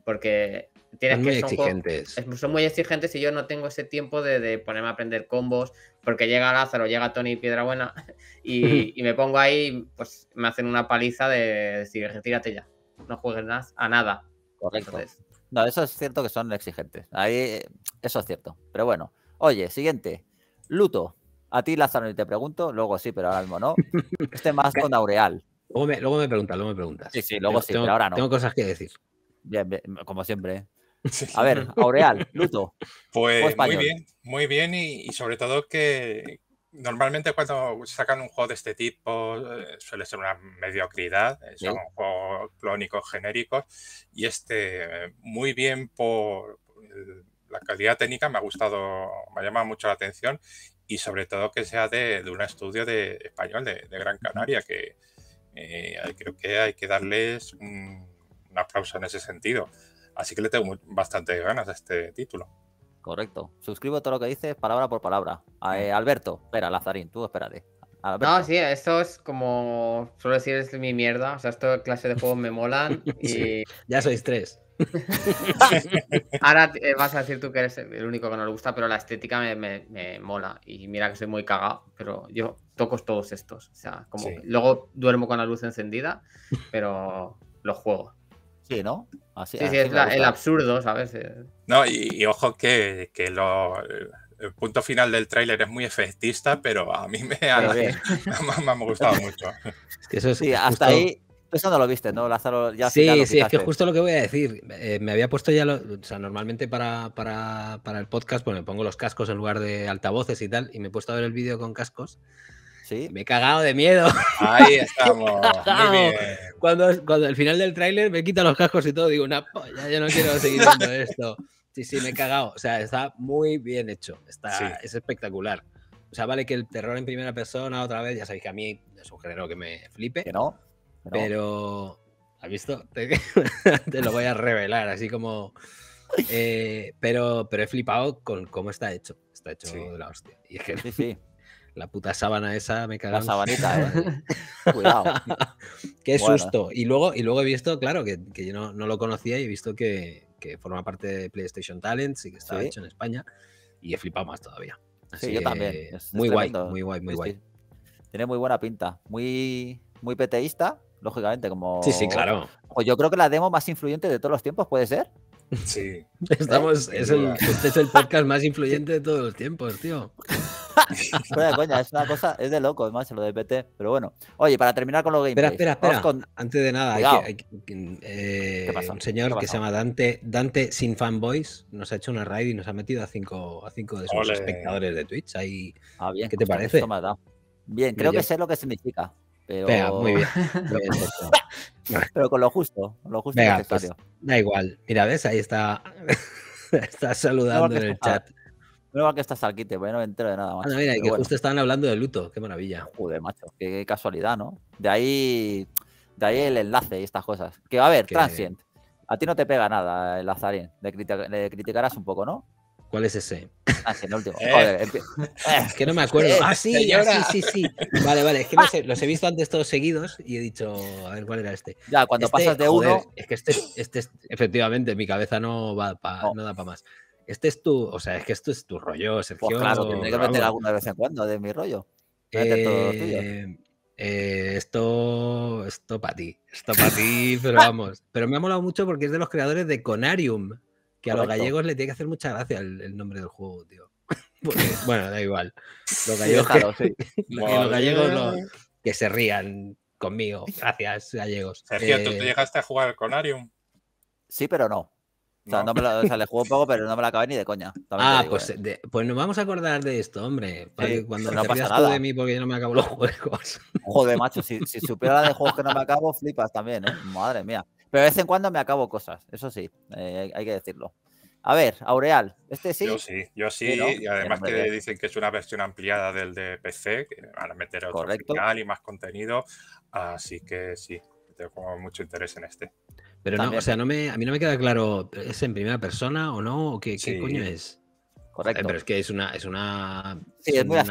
Porque son muy exigentes. son muy exigentes y yo no tengo ese tiempo de, ponerme a aprender combos, porque llega Lázaro, llega Tony Piedra Buena y me pongo ahí, pues me hacen una paliza de decir, tírate ya, no juegues a nada. Correcto. no, eso es cierto que son exigentes. Ahí, eh, eso es cierto. Pero bueno, oye, siguiente. Luto. A ti, Lázaro, y te pregunto, luego sí, pero ahora mismo no. Este más con Aureal. Luego me, preguntas, luego me preguntas. Sí, sí, luego sí, pero ahora no. Tengo cosas que decir. como siempre. ¿eh? A ver, Aureal, Luto. Pues muy bien, muy bien y, sobre todo que normalmente cuando sacan un juego de este tipo eh, suele ser una mediocridad, eh, son juegos clónicos genéricos y este muy bien por la calidad técnica me ha gustado, me ha llamado mucho la atención y sobre todo que sea de, un estudio de español de, Gran Canaria que eh, creo que hay que darles un aplauso en ese sentido. Así que le tengo bastante ganas a este título. Correcto. Suscribo todo lo que dices, palabra por palabra. Ah. Eh, Alberto, espera, Lazarín, tú espérate. No, sí, esto es como. Solo decir es mi mierda. O sea, esta clase de juegos me molan. Y... Ya sois tres. Ahora eh, vas a decir tú que eres el único que no le gusta, pero la estética me, mola. Y mira que soy muy cagado, pero yo toco todos estos. O sea, como luego duermo con la luz encendida, pero los juego. Sí, ¿no? sí, es el absurdo, ¿sabes? Eh, no, y, ojo que, el punto final del tráiler es muy efectista, pero a mí me ha, gustado mucho. sí, hasta ahí. eso no lo viste, ¿no, Lázaro? Ya sí, sí, es que justo lo que voy a decir. Eh, me había puesto ya, o sea, normalmente para, el podcast, pues me pongo los cascos en lugar de altavoces y tal, y me he puesto a ver el vídeo con cascos. Me he cagado de miedo. Ahí estamos. Cuando, cuando al final del tráiler me quita los cascos y todo, digo, una polla, yo no quiero seguir viendo esto. Sí, sí, me he cagado. O sea, está muy bien hecho. Está, Es espectacular. O sea, vale que el terror en primera persona otra vez, ya sabéis que a mí es un género que me flipe. Que no. pero, ¿has visto? Te, lo voy a revelar, así como... Eh, pero, pero he flipado con cómo está hecho. Está hecho de la hostia. Y es que... Sí, sí. La puta sábana esa me cagó. La sabanita, ¿eh? Cuidado. Qué susto. Y luego, y luego he visto, claro, que, yo no, lo conocía y he visto que, forma parte de PlayStation Talents y que está hecho en España. Y he flipado más todavía. sí, yo también. muy, guay, muy guay, muy guay, Tiene muy buena pinta. Muy, muy peteísta, lógicamente, como. Sí, sí, claro. O yo creo que la demo más influyente de todos los tiempos, ¿puede ser? Sí. ¿Eh? Estamos, el, es el podcast más influyente de todos los tiempos, tío. es una cosa, es de loco, además, lo de PT. Pero bueno, oye, para terminar con los gameplays. Espera, espera, espera. Antes de nada, eh, un señor que se llama Dante, Dante sin fanboys nos ha hecho una raid y nos ha metido a cinco, a cinco de sus espectadores de Twitch. Ahí, ah, ¿Qué te parece? Bien, creo que sé lo que significa. Pero... muy pero con lo justo, con lo justo pues, da igual. Mira, ves, ahí está. está saludando en el chat que estás al quite, bueno, no me entero de nada más. Ah, no, mira, que justo estaban hablando de luto, qué maravilla. Joder, macho, qué casualidad, ¿no? De ahí, de ahí el enlace y estas cosas. Que a ver, Transient, a ti no te pega nada el Azarín le, criticarás un poco, ¿no? ¿Cuál es ese? Ah, último. Eh. que no me acuerdo. Eh, ah, ah, sí, sí, sí, Vale, vale. Es que los he, los he, visto antes todos seguidos y he dicho, a ver cuál era este. Ya, cuando este, pasas de uno. Es que este, este, efectivamente, mi cabeza no, va no da para más. Este es tu, o sea, es que esto es tu rollo, pues Sergio. Pues claro, tendré que meter alguna vez en cuando de mi rollo. Eh, eh, esto, esto para ti, esto para ti, pero vamos. Pero me ha molado mucho porque es de los creadores de Conarium, que a los gallegos le tiene que hacer mucha gracia el, nombre del juego, tío. bueno, da igual. Los gallegos, que, los gallegos que se rían conmigo. Gracias, gallegos. Sergio, ¿tú te eh, llegaste a jugar Conarium? Sí, pero no. O sea, le juego un poco, pero no me la acabé ni de coña. Ah, pues, eh. pues, nos vamos a acordar de esto, hombre. cuando no pasa nada. de mí porque yo no me acabo los juegos. Joder, macho, si, si supiera la de juegos que no me acabo, flipas también, ¿eh? Madre mía. Pero de vez en cuando me acabo cosas, eso sí, eh, hay que decirlo. A ver, Aureal, este sí. Yo sí, yo sí, y además que dicen que es una versión ampliada del de PC, que meter otro Correcto. y más contenido, así que sí, tengo mucho interés en este. Pero no, o sea, no me, a mí no me queda claro, ¿es en primera persona o no? ¿O qué, coño es? Correcto. pero es que es una, es una,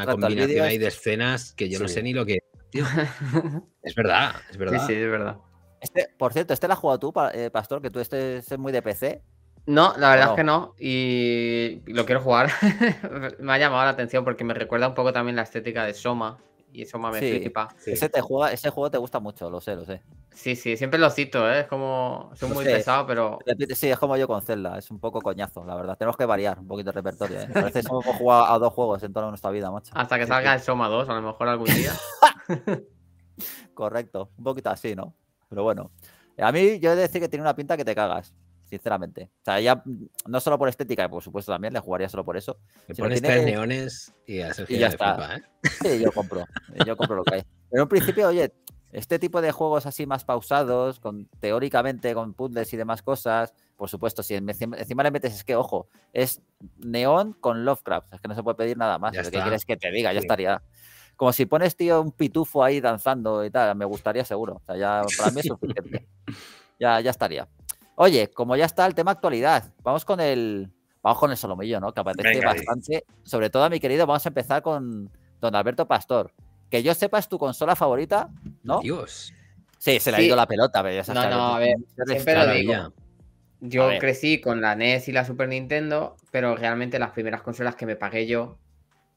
combinación ahí de escenas que yo no sé ni lo que es verdad, es verdad. Sí, sí, es verdad. Este, por cierto, ¿este la has jugado tú, eh, Pastor? Que tú estés muy de PC. No, la verdad es que no. Y lo quiero jugar. me ha llamado la atención porque me recuerda un poco también la estética de Soma. Y Soma me flipa. te juega, ese juego te gusta mucho, lo sé, lo sé. Sí, sí, siempre lo cito, ¿eh? es como. Es muy pesado, pero. Sí, es como yo con Zelda, es un poco coñazo, la verdad. Tenemos que variar un poquito el repertorio. ¿eh? Parece que hemos jugado a dos juegos en toda nuestra vida, macho. Hasta que salga el Soma 2, a lo mejor algún día. Correcto, un poquito así, ¿no? Pero bueno. A mí, yo he de decir que tiene una pinta que te cagas, sinceramente. O sea, ya no solo por estética, por supuesto también, le jugaría solo por eso. Le pones tiene... neones y, ya está. ¿eh? Sí, yo compro. Yo compro lo que hay. Pero en un principio, oye, este tipo de juegos así más pausados, con, teóricamente con puzzles y demás cosas, por supuesto, si encima le metes, es que, ojo, es neón con Lovecraft, es que no se puede pedir nada más, lo que quieres que te diga, ya estaría. Como si pones, tío, un pitufo ahí danzando y tal, me gustaría seguro, o sea, ya para mí es suficiente, ya, ya estaría. Oye, como ya está el tema actualidad, vamos con el, vamos con el solomillo, ¿no? Que apetece bastante, sobre todo a mi querido, vamos a empezar con don Alberto Pastor que yo sepa es tu consola favorita, ¿no? Dios. Sí, se le ha ido la pelota, pero ya se No, no, a ver, Yo crecí con la NES y la Super Nintendo, pero realmente las primeras consolas que me pagué yo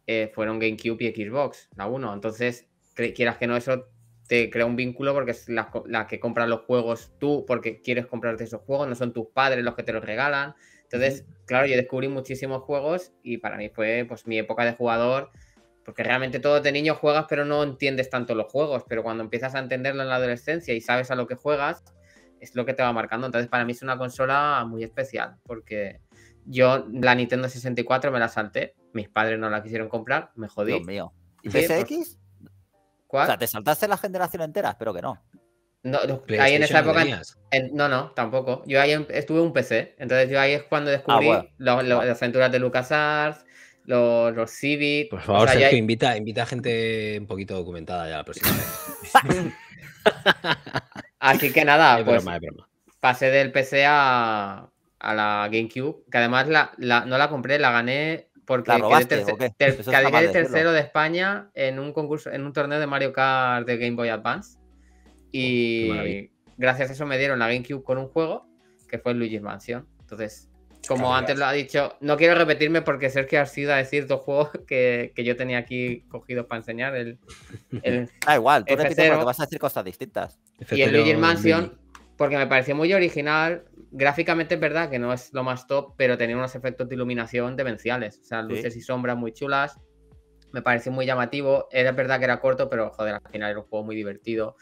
eh, fueron GameCube y Xbox, la 1. Entonces, quieras que no, eso te crea un vínculo porque es la, que compra los juegos tú, porque quieres comprarte esos juegos, no son tus padres los que te los regalan. Entonces, claro, yo descubrí muchísimos juegos y para mí fue pues mi época de jugador porque realmente todo de niño juegas, pero no entiendes tanto los juegos. Pero cuando empiezas a entenderlo en la adolescencia y sabes a lo que juegas, es lo que te va marcando. Entonces, para mí es una consola muy especial, porque yo la Nintendo 64 me la salté. Mis padres no la quisieron comprar, me jodí. mío. ¿Y pues, O sea, te saltaste la generación entera, espero que no. No, ahí en esa época. no, no, tampoco. Yo ahí en, em, estuve un PC. Entonces yo ahí es cuando descubrí ah, ah. las aventuras de LucasArts, los, los Civic. Por favor, invita, invita a gente un poquito documentada ya la próxima vez. Así que nada, pues, pasé del PC a, la GameCube, que además no la compré, la gané porque quedé, tercero de España en un concurso, en un torneo de Mario Kart de Game Boy Advance. Oh, y gracias a eso me dieron la GameCube con un juego que fue Luigi's Mansion. Entonces, como antes lo ha dicho, no quiero repetirme porque Sergio has sido a decir dos juegos que, yo tenía aquí cogidos para enseñar. El, ah, igual, tú repites porque vas a decir cosas distintas. Y el Luigi Mansion, porque me pareció muy original. Gráficamente es verdad que no es lo más top, pero tenía unos efectos de iluminación demenciales. O sea, luces y sombras muy chulas me pareció muy llamativo. Era verdad que era corto, pero joder, al final era un juego muy divertido.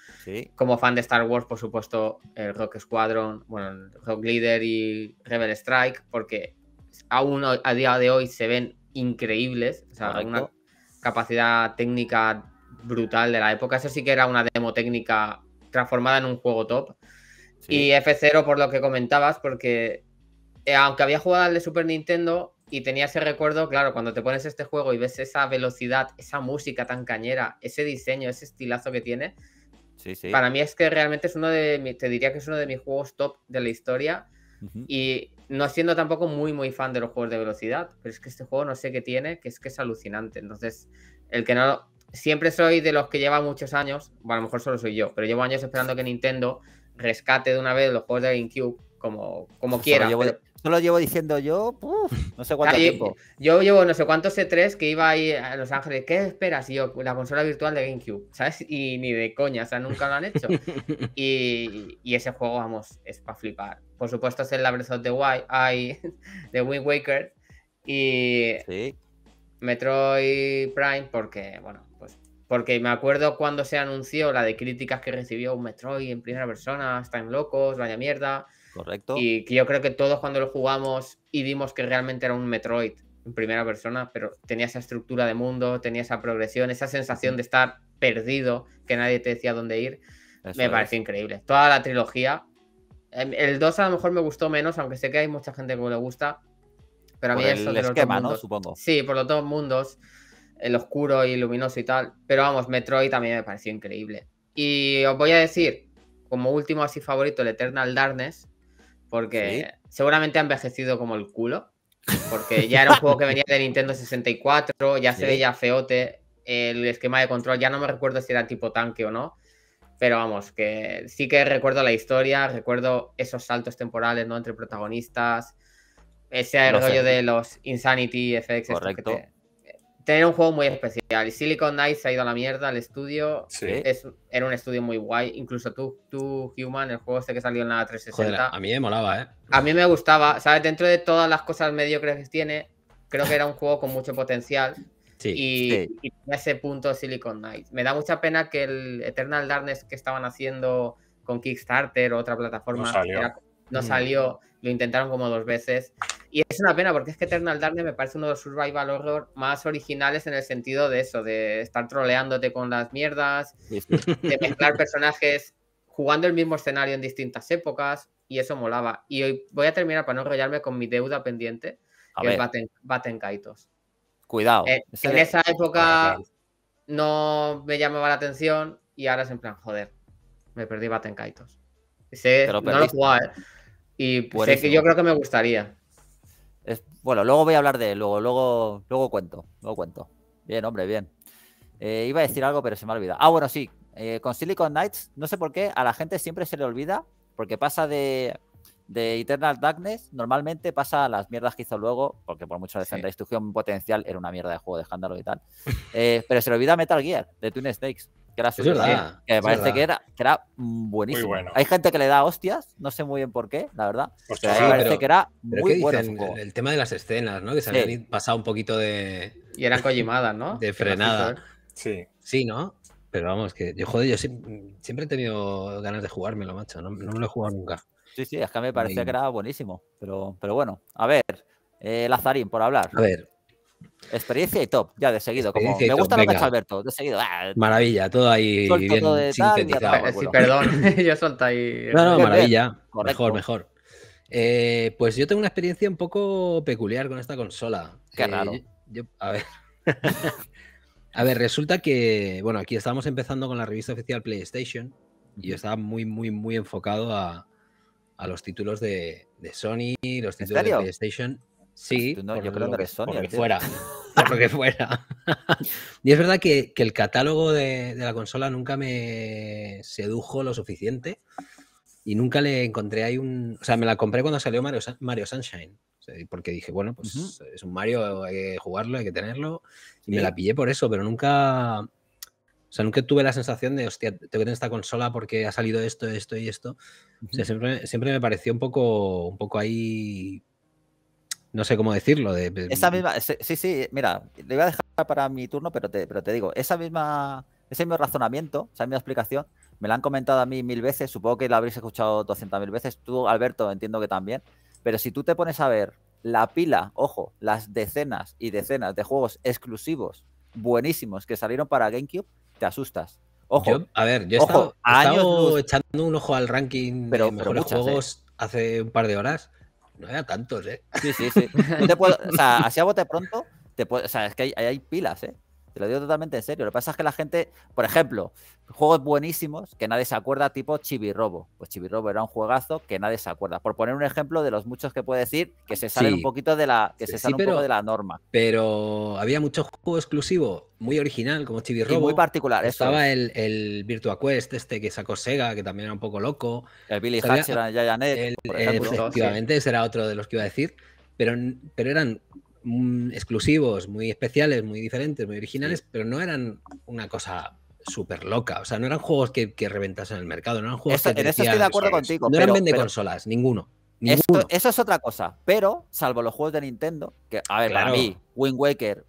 Como fan de Star Wars, por supuesto, el Rock Squadron, bueno, el Rock Leader y Rebel Strike, porque aún a día de hoy se ven increíbles. O sea, una capacidad técnica brutal de la época. Eso sí que era una demo técnica transformada en un juego top. Y F0, por lo que comentabas, porque eh, aunque había jugado al de Super Nintendo, y tenía ese recuerdo, claro, cuando te pones este juego y ves esa velocidad, esa música tan cañera, ese diseño, ese estilazo que tiene. Para mí es que realmente es uno de mis, te diría que es uno de mis juegos top de la historia. Y no siendo tampoco muy, muy fan de los juegos de velocidad, pero es que este juego no sé qué tiene, que es que es alucinante. Entonces, el que no. Siempre soy de los que lleva muchos años, bueno, a lo mejor solo soy yo, pero llevo años esperando que Nintendo rescate de una vez los juegos de GameCube, como, como quiera. Solo llevo diciendo yo, no sé cuánto tiempo. Yo, llevo no sé cuántos C3 que iba ahí a Los Ángeles. ¿Qué esperas? yo, la consola virtual de GameCube, ¿sabes? Y ni de coña, o sea, nunca lo han hecho. y, ese juego, vamos, es para flipar. Por supuesto, es el Breath of the de Wind Waker y ¿Sí? Metroid Prime, porque, bueno, pues porque me acuerdo cuando se anunció la de críticas que recibió un Metroid en primera persona, están locos, vaya mierda. Correcto. Y yo creo que todos cuando lo jugamos y vimos que realmente era un Metroid en primera persona, pero tenía esa estructura de mundo, tenía esa progresión, esa sensación de estar perdido, que nadie te decía dónde ir, me pareció increíble. Toda la trilogía. Em, el 2 a lo mejor me gustó menos, aunque sé que hay mucha gente que le gusta. Pero a mí eso el de los esquema, Supongo. Sí, por los dos mundos, el oscuro y luminoso y tal. Pero vamos, Metroid también me pareció increíble. Y os voy a decir, como último así favorito, el Eternal Darkness, porque seguramente ha envejecido como el culo. Porque ya era un juego que venía de Nintendo 64, ya se veía feote. El esquema de control, ya no me recuerdo si era tipo tanque o no. Pero vamos, que sí que recuerdo la historia, recuerdo esos saltos temporales, ¿no? Entre protagonistas. Ese rollo de los Insanity FX, Correcto tener un juego muy especial. Y Silicon Knight se ha ido a la mierda el estudio. era un estudio muy guay. Incluso tú, tú, Human, el juego este que salió en la 360. a mí me molaba, ¿eh? A mí me gustaba. ¿Sabes? Dentro de todas las cosas mediocres que tiene, creo que era un juego con mucho potencial. Sí, y, en ese punto Silicon Knight. Me da mucha pena que el Eternal Darkness que estaban haciendo con Kickstarter o otra plataforma no salió mm. lo intentaron como dos veces. Y es una pena porque es que Eternal Darkness me parece uno de los survival horror más originales en el sentido de eso, de estar troleándote con las mierdas, de mezclar personajes jugando el mismo escenario en distintas épocas y eso molaba. Y hoy voy a terminar para no enrollarme con mi deuda pendiente, a que Baten, Kaitos. Cuidado. Eh, en, esa época no me llamaba la atención y ahora es en plan, joder, me perdí Baten Kaitos. no lo ¿eh? Y sé que yo creo que me gustaría bueno, luego voy a hablar de él, luego, luego, luego cuento, luego cuento. Bien, hombre, bien. Eh, iba a decir algo, pero se me ha olvidado. Ah, bueno, sí. Eh, con Silicon Knights, no sé por qué, a la gente siempre se le olvida, porque pasa de, de Eternal Darkness, normalmente pasa a las mierdas que hizo luego, porque por mucho La destrucción potencial, era una mierda de juego de escándalo y tal. Eh, pero se le olvida Metal Gear, de Twin Stakes que era parece que era, buenísimo. Hay gente que le da hostias, no sé muy bien por qué, la verdad. me parece que era muy bueno. El, tema de las escenas, ¿no? Que se habían pasado un poquito de. Y eran cojimadas, ¿no? De frenada. Sí. Sí, ¿no? Pero vamos, que yo, joder, yo siempre, he tenido ganas de jugármelo, macho. No, me lo he jugado nunca. Sí, sí, es que me parecía que era buenísimo. Pero, pero bueno, a ver, eh, Lazarín, por hablar. A ver, Experiencia y top, ya de seguido. me gusta lo que ha hecho Alberto, de seguido. Ah, maravilla, todo ahí bien sintetizado. sí, perdón, ya solta ahí. No, no, maravilla. Mejor, mejor. Eh, pues yo tengo una experiencia un poco peculiar con esta consola. Qué eh, raro. a ver. a ver, resulta que, bueno, aquí estábamos empezando con la revista oficial PlayStation y yo estaba muy, muy, muy enfocado a, a los títulos de, de Sony, los títulos de PlayStation Sí, este, yo creo que, fuera. lo que fuera. y es verdad que, el catálogo de, la consola nunca me sedujo lo suficiente y nunca le encontré ahí un... O sea, me la compré cuando salió Mario, Mario Sunshine. Porque dije, bueno, pues es un Mario, hay que jugarlo, hay que tenerlo. Y me la pillé por eso, pero nunca... O sea, nunca tuve la sensación de, hostia, tengo que tener esta consola porque ha salido esto, esto y esto. O sea, siempre, siempre me pareció un poco, un poco ahí no sé cómo decirlo. De... Esa misma, sí, sí, mira, le voy a dejar para mi turno, pero te, pero te digo, esa misma, ese mismo razonamiento, esa misma explicación, me la han comentado a mí mil veces, supongo que la habréis escuchado 200.000 veces, tú, Alberto, entiendo que también, pero si tú te pones a ver la pila, ojo, las decenas y decenas de juegos exclusivos buenísimos que salieron para GameCube, te asustas. Ojo, yo, a ver, yo he estado, echando un ojo al ranking pero, de mejores ¿eh? juegos hace un par de horas no había tantos, ¿eh? Sí, sí, sí. te puedo, o sea, así a bote pronto, te puedo, o sea, es que hay, hay pilas, ¿eh? Te lo digo totalmente en serio. Lo que pasa es que la gente, por ejemplo, juegos buenísimos que nadie se acuerda, tipo Chibi-Robo. Pues Chibi-Robo era un juegazo que nadie se acuerda. Por poner un ejemplo de los muchos que puede decir que se sale un poquito de la, que se sale poco de la norma. Pero había muchos juegos exclusivos, muy original, como Chibi-Robo. Muy particular. Estaba el, el, Virtua Quest, este que sacó Sega, que también era un poco loco. El Billy Hatcher, el Yayanet. Efectivamente, ese era otro de los que iba a decir. Pero, pero eran Mm, exclusivos, muy especiales, muy diferentes, muy originales, pero no eran una cosa súper loca. O sea, no eran juegos que, que reventasen el mercado, no eran juegos que. En eso estoy de acuerdo contigo. No eran vende consolas, ninguno. eso es otra cosa, pero salvo los juegos de Nintendo, que a ver, para mí, Wind Waker,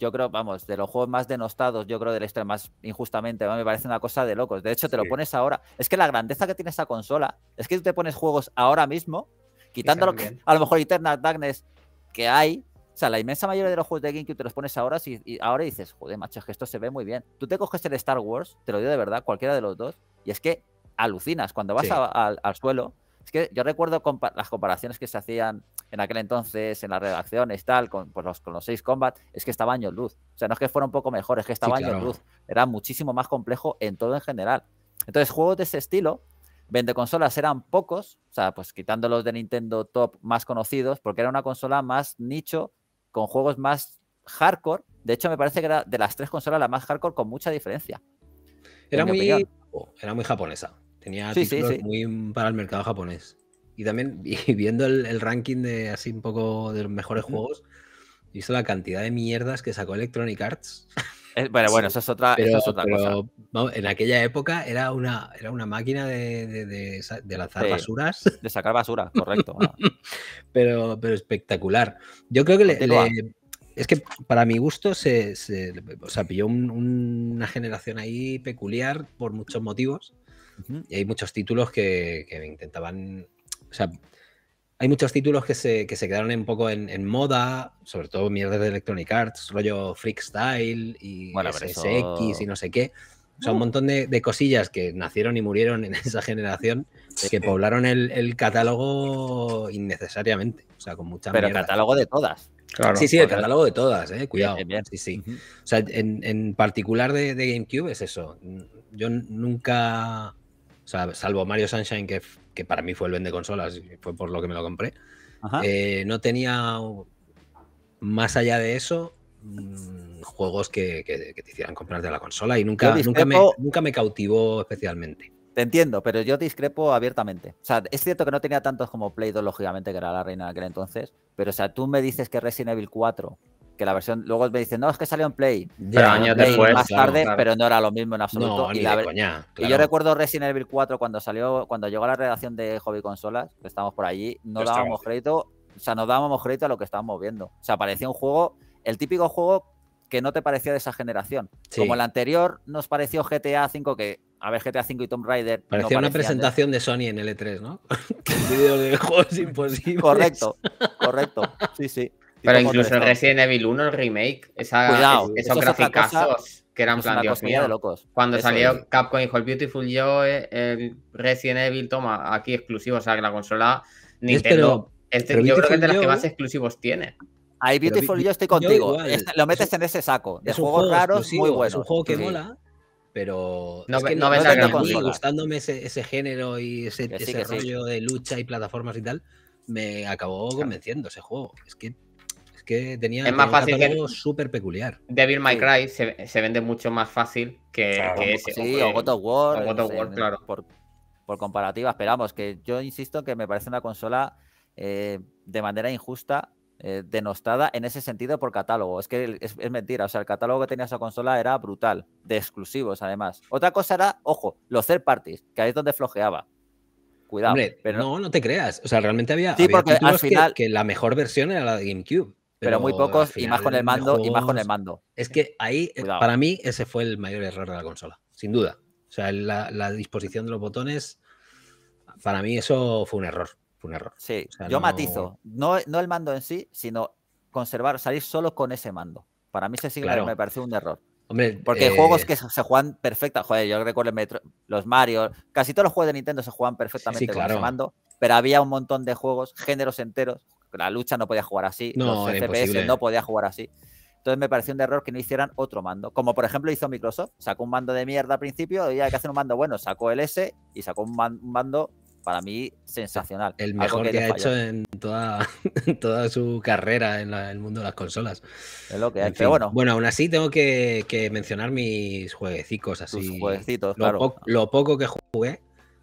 yo creo, vamos, de los juegos más denostados, yo creo del extra más injustamente, me parece una cosa de locos. De hecho, te lo pones ahora. Es que la grandeza que tiene esa consola es que tú te pones juegos ahora mismo, quitando lo que, a lo mejor Eternal Darkness que hay, o sea, la inmensa mayoría de los juegos de GameCube te los pones ahora y, ahora dices, joder, macho, es que esto se ve muy bien. Tú te coges el Star Wars, te lo digo de verdad, cualquiera de los dos, y es que alucinas cuando vas al suelo. Es que yo recuerdo las comparaciones que se hacían en aquel entonces, en las redacciones, tal, con, pues, los, con seis combat, es que estaba años luz. O sea, no es que fuera un poco mejor, es que estaba sí, años luz. Era muchísimo más complejo en todo en general. Entonces, juegos de ese estilo, vende consolas eran pocos, o sea, pues quitándolos de Nintendo Top más conocidos, porque era una consola más nicho con juegos más hardcore. De hecho, me parece que era de las tres consolas la más hardcore con mucha diferencia. Era, muy, oh, era muy japonesa. Tenía títulos muy para el mercado japonés. Y también viendo el, ranking de así un poco de los mejores juegos, he visto la cantidad de mierdas que sacó Electronic Arts. Eh, bueno, bueno, eso es otra, cosa. en aquella época era una, era una máquina de, lanzar basuras. De sacar basura, correcto. pero, pero espectacular. Yo creo que es que para mi gusto se, o sea, pilló una generación ahí peculiar por muchos motivos. Y hay muchos títulos que, intentaban hay muchos títulos que se, que se quedaron un poco en, moda, sobre todo mierdas de Electronic Arts, rollo Freakstyle y SX y no sé qué. O sea, un montón de, cosillas que nacieron y murieron en esa generación que poblaron el, catálogo innecesariamente. O sea, con mucha Pero catálogo de todas. Claro, sí, sí, el catálogo de todas, eh, cuidado. Sí, sí. O sea, en, en particular de, de, GameCube es eso. Yo nunca, o sea, salvo Mario Sunshine, que que para mí fue el vende consolas, fue por lo que me lo compré. Eh, no tenía más allá de eso mm, juegos que, que, te hicieran comprarte la consola y nunca, nunca, me, nunca me cautivó especialmente. Te entiendo, pero yo discrepo abiertamente. O sea, es cierto que no tenía tantos como Play 2, lógicamente, que era la reina de aquel entonces, pero o sea, tú me dices que Resident Evil 4 que la versión luego me dicen, no, es que salió en Play. Más tarde, pero no era lo mismo en absoluto. y, yo recuerdo Resident Evil 4 cuando salió, cuando llegó a la redacción de Hobby Consolas, que estábamos por allí, no dábamos crédito, o sea, no dábamos crédito a lo que estábamos viendo. O sea, parecía un juego, el típico juego que no te parecía de esa generación. Como el anterior nos pareció GTA V que a ver, GTA V y Tomb Raider. Parecía una presentación de... Sony en L3, ¿no? el de juegos imposible. Correcto, correcto. Sí, sí. Pero incluso el Resident Evil 1, el remake, esa, esos graficazos que eran plan, Dios locos. Cuando salió Capcom dijo el Beautiful Joe, e-, el Resident Evil, toma, aquí exclusivo, o sea, que la consola Nintendo. Este, yo creo que es de las que más exclusivos tiene. Ahí Beautiful Yo estoy contigo. lo metes en ese saco. De es juegos juego raros muy buenos. Es un juego que mola, pero no, me sale. no, no, gustándome ese, género y ese, rollo de lucha y plataformas y tal, me acabó convenciendo ese juego. Es que que tenía, es un súper peculiar. Devil May Cry se, vende mucho más fácil que, ese. Sí, o God of War. O God of War, claro. Por, por comparativa, esperamos que yo insisto que me parece una consola eh, de manera injusta eh, denostada en ese sentido por catálogo. Es que es, mentira. O sea, el catálogo que tenía esa consola era brutal, de exclusivos además. Otra cosa era, ojo, los third parties, que ahí es donde flojeaba. Cuidado. No, no te creas. O sea, realmente había, sí, porque al final... que, la mejor versión era la de GameCube pero, muy pocos y más con el mando y más con el mando. Es que ahí eh, para mí ese fue el mayor error de la consola, sin duda. O sea, la, disposición de los botones para mí eso fue un error, fue un error. Sí, yo matizo, no, no el mando en sí, sino conservar, salir solo con ese mando. Para mí ese sí me pareció un error. Porque hay juegos eh, que se juegan perfecta, joder, yo recuerdo los Mario, casi todos los juegos de Nintendo se juegan perfectamente con ese mando, pero había un montón de juegos, géneros enteros, la lucha no podía jugar así, no, los FPS no podía jugar así. Entonces me pareció un error que no hicieran otro mando. Como por ejemplo hizo Microsoft, sacó un mando de mierda al principio y hay que hacer un mando bueno, sacó el S y sacó un, mando para mí sensacional. El mejor que, ha hecho en toda, toda su carrera en, el mundo de las consolas. Es lo que hay, bueno. Bueno, aún así tengo que, mencionar mis jueguecitos así. Jueguecitos, lo, claro. lo poco que jugué.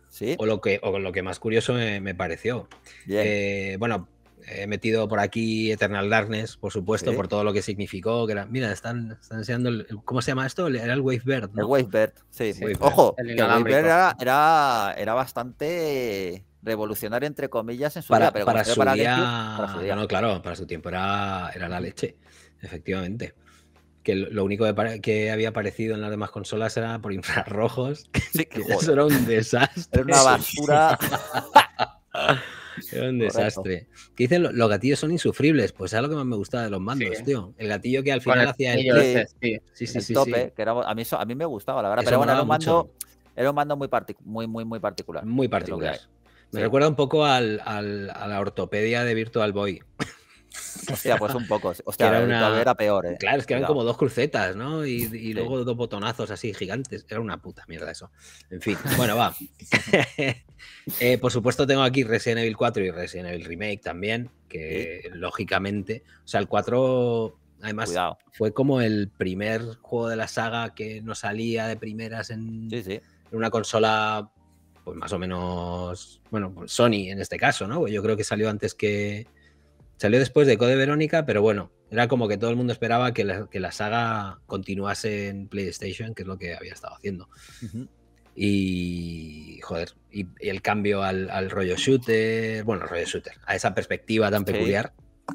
¿Sí? O, lo que, o lo que más curioso me, pareció. Eh, bueno, He metido por aquí Eternal Darkness, por supuesto, por todo lo que significó. mira, están, están enseñando. ¿Cómo se llama esto? Era el Wavebird. ¿no? El Wavebird, sí. sí. Ojo, el, Wavebird era, era, bastante revolucionario, entre comillas, en su para, para, su para, día, para su No, claro, para su tiempo era, era la leche, efectivamente que lo único que había aparecido en las demás consolas era por infrarrojos. eso era un desastre. Era una basura. Era un desastre. Que dicen los gatillos son insufribles. Pues es lo que más me gustaba de los mandos, tío. El gatillo que al final hacía el, sí. Sí, sí, que a, mí a mí me gustaba, la verdad. pero bueno, era un mando, muy, muy, muy, particular. Muy particular. Me recuerda un poco a la ortopedia de Virtual Boy. Hostia, pues un poco. era, una... era peor. Eh. Claro, es que eran como dos crucetas, ¿no? Y, luego dos botonazos así gigantes. Era una puta mierda eso. En fin, bueno, va. Eh, por supuesto, tengo aquí Resident Evil 4 y Resident Evil Remake también, que lógicamente. O sea, el 4, además, fue como el primer juego de la saga que no salía de primeras en una consola. Pues más o menos, bueno, pues, Sony en este caso, ¿no? Pues yo creo que salió antes que, Salió después de Code Verónica, pero bueno, era como que todo el mundo esperaba que la, que saga continuase en PlayStation, que es lo que había estado haciendo. Y, joder, y, el cambio al, rollo shooter, bueno, rollo shooter, a esa perspectiva tan peculiar.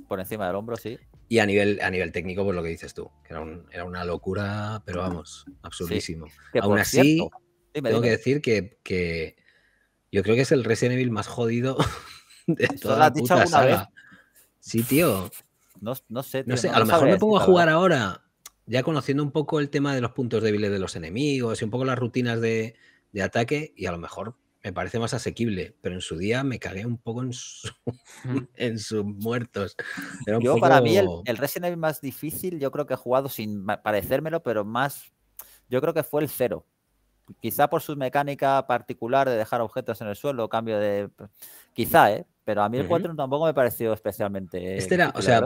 Por encima del hombro, sí. Y a nivel, a nivel técnico, pues lo que dices tú, que era, una locura, pero vamos, absurdísimo. Aún así, tengo que decir que, yo creo que es el Resident Evil más jodido de toda la puta saga. Sí, tío. No, sé. a lo mejor me pongo a jugar ahora, ya conociendo un poco el tema de los puntos débiles de los enemigos y un poco las rutinas de, ataque, y a lo mejor me parece más asequible, pero en su día me cagué un poco en, sus muertos. yo, para mí, el, el, Resident Evil más difícil, yo creo que he jugado sin parecérmelo, pero más. Yo creo que fue el cero. Quizá por su mecánica particular de dejar objetos en el suelo, cambio de. Quizá, ¿eh? Pero a mí el 4 tampoco me pareció especialmente. Este era, o sea,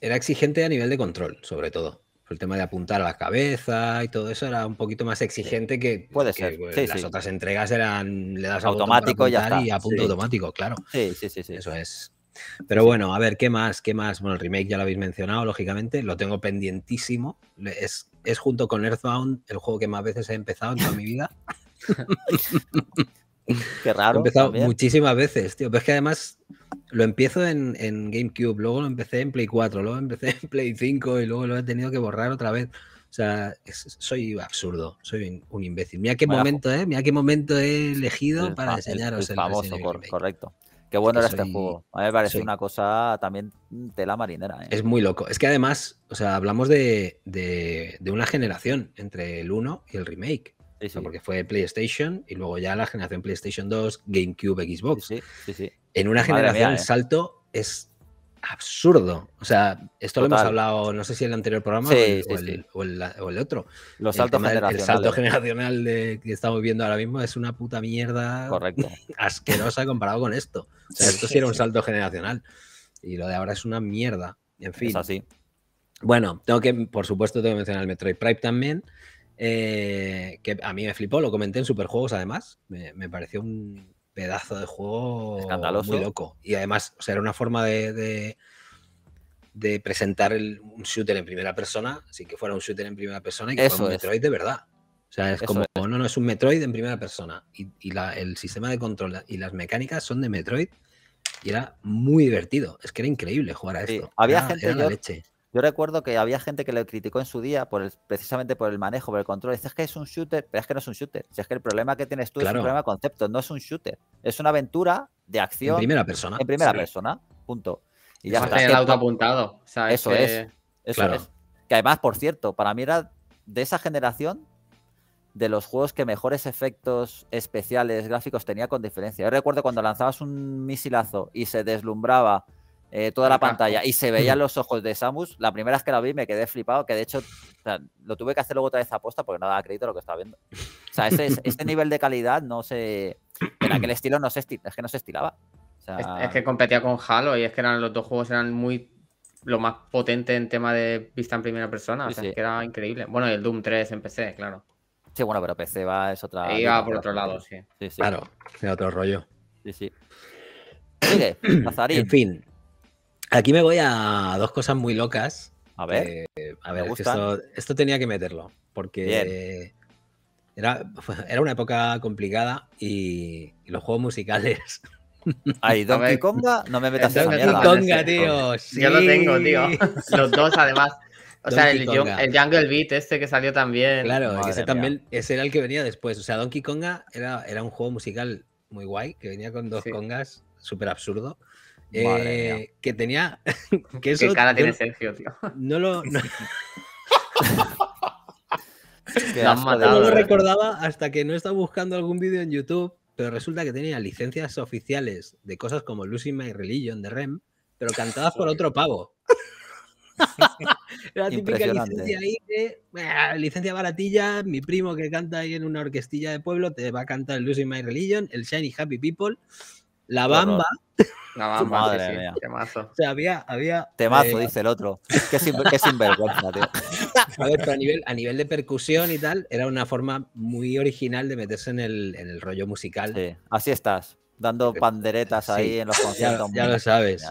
era exigente a nivel de control, sobre todo. El tema de apuntar a la cabeza y todo eso era un poquito más exigente que, Puede ser. las otras entregas eran le das automático a ya y apunto automático, claro. Sí, sí, sí, Eso es. Pero bueno, a ver, ¿qué más? ¿Qué más? Bueno, el remake ya lo habéis mencionado, lógicamente. Lo tengo pendientísimo. Es, es junto con Earthbound el juego que más veces he empezado en toda mi vida. Qué raro. he empezado muchísimas veces, tío. Pero es que además lo empiezo en, GameCube, luego lo empecé en Play 4, luego empecé en Play 5 y luego lo he tenido que borrar otra vez. O sea, soy absurdo, soy un imbécil. Mira qué momento, ¿eh? Mira qué momento he elegido para enseñaros el, juego. famoso, correcto. Qué bueno era este juego. me parece una cosa también tela marinera. Eh. Es muy loco. Es que además, o sea, hablamos de, de una generación entre el 1 y el remake. Porque fue PlayStation y luego ya la generación PlayStation 2, GameCube, Xbox. en una generación el eh. salto es absurdo. O sea, esto lo hemos hablado, no sé si en el anterior programa o el, otro. El salto generacional que estamos viendo ahora mismo es una puta mierda asquerosa comparado con esto. O sea, esto sí era un salto generacional. Y lo de ahora es una mierda. En fin. así. Bueno, tengo que, por supuesto, tengo que mencionar el Metroid Prime también, eh, que a mí me flipó, lo comenté en Superjuegos además, me, pareció un pedazo de juego muy loco. Y además, o sea, era una forma de, de, presentar un shooter en primera persona, sin que fuera un shooter en primera persona y que fuera un Metroid de verdad. O sea, es como, no, no, es un Metroid en primera persona. Y, el sistema de control y las mecánicas son de Metroid y era muy divertido. Es que era increíble jugar a esto. Había gente. leche. Yo recuerdo que había gente que le criticó en su día por precisamente por el manejo, por el control. Dices que es un shooter, pero es que no es un shooter. Si es que el problema que tienes tú es un problema de concepto, no es un shooter. Es una aventura de acción. En primera persona. En primera persona, punto. Y ya está. el auto apuntado. eso es. Eso es. Que además, por cierto, para mí era de esa generación de los juegos que mejores efectos especiales gráficos tenía con diferencia. Yo recuerdo cuando lanzabas un misilazo y se deslumbraba eh, toda la pantalla y se veían los ojos de Samus. La primera vez que la vi me quedé flipado, que de hecho lo tuve que hacer luego otra vez aposta porque no daba crédito a lo que estaba viendo. O sea, ese, nivel de calidad no se... En aquel estilo no se que estilaba. es, que competía con Halo y es que eran los dos juegos eran muy lo más potente en tema de vista en primera persona. O sea, que era increíble. Bueno, y el Doom 3 en PC, claro. Sí, bueno, pero PC va, es otra. por otro lado, sí. Claro, es otro rollo. Sí, sí. Sigue, En fin, Aquí me voy a dos cosas muy locas. A ver. a ver, esto, tenía que meterlo, porque era, era, una época complicada y, los juegos musicales. Ay, Donkey Konga, no me metas en mierda. Donkey Konga, tío. Yo lo tengo, tío. Los dos, además. O sea, el, el, Jungle Beat este que salió también. Claro, ese también, ese era el que venía después. O sea, Donkey Konga era, era un juego musical muy guay, que venía con dos congas, súper absurdo. Eh, que tenía. que eso, cara tiene Sergio, tío? No lo. No... lo eh. recordaba hasta que no estaba buscando algún vídeo en YouTube, pero resulta que tenía licencias oficiales de cosas como Lucy My Religion de Rem, pero cantadas por otro pavo. la típica licencia ahí de licencia baratilla, mi primo que canta ahí en una orquestilla de pueblo te va a cantar Lucy My Religion, el Shiny Happy People la Bamba. La Bamba, Madre mía. Temazo. O sea, había, había. Temazo, eh, dice el otro. Qué, sinvergüenza, tío. A ver, a nivel, de percusión y tal, era una forma muy original de meterse en el, rollo musical. Sí, así estás dando panderetas ahí en los conciertos. Ya, lo sabes.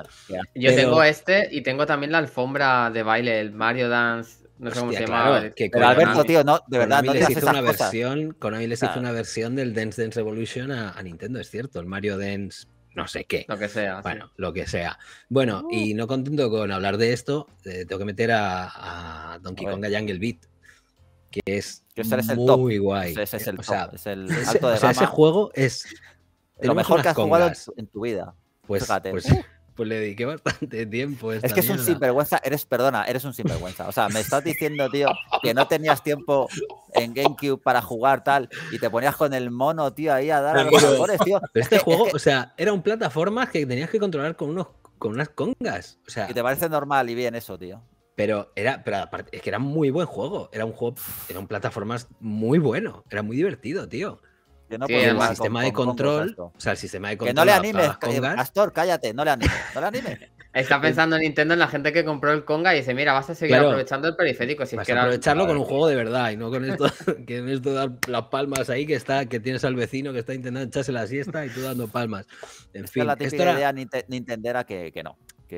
Yo tengo este y tengo también la alfombra de baile, el Mario Dance no sé cómo se Alberto, tío, de verdad, les hizo una versión, les hizo una versión del Dance Dance Revolution a, Nintendo, es cierto, el Mario Dance, no sé qué. Lo que sea. Bueno, lo que sea. Bueno, uh. y no contento con hablar de esto, eh, tengo que meter a, Donkey Kong a Jungle Beat, que es, muy guay. Ese ese juego es lo mejor que has jugado en tu vida. Pues, pues uh pues le dediqué bastante tiempo. es que es un sinvergüenza, eres, perdona, eres un sinvergüenza. O sea, me estás diciendo, tío, que no tenías tiempo en GameCube para jugar tal y te ponías con el mono, tío, ahí a dar a los mejores, tío. Pero este juego, o sea, era un plataforma que tenías que controlar con unos con unas congas. O sea, y te parece normal y bien eso, tío. Pero era, pero aparte, es que era muy buen juego. Era un juego, era un plataformas muy bueno. Era muy divertido, tío. Que el sistema de control. o sea, el sistema de control. Que no le animes, eh, Astor, cállate, no le animes. No le animes. Está pensando Nintendo en la gente que compró el Conga y dice, mira, vas a seguir aprovechando el periférico. Si es que aprovecharlo con un juego de verdad y no con esto, que esto dar las palmas ahí que está, que tienes al vecino que está intentando echarse la siesta y tú dando palmas. En fin, es la típica idea nintendera que, que no.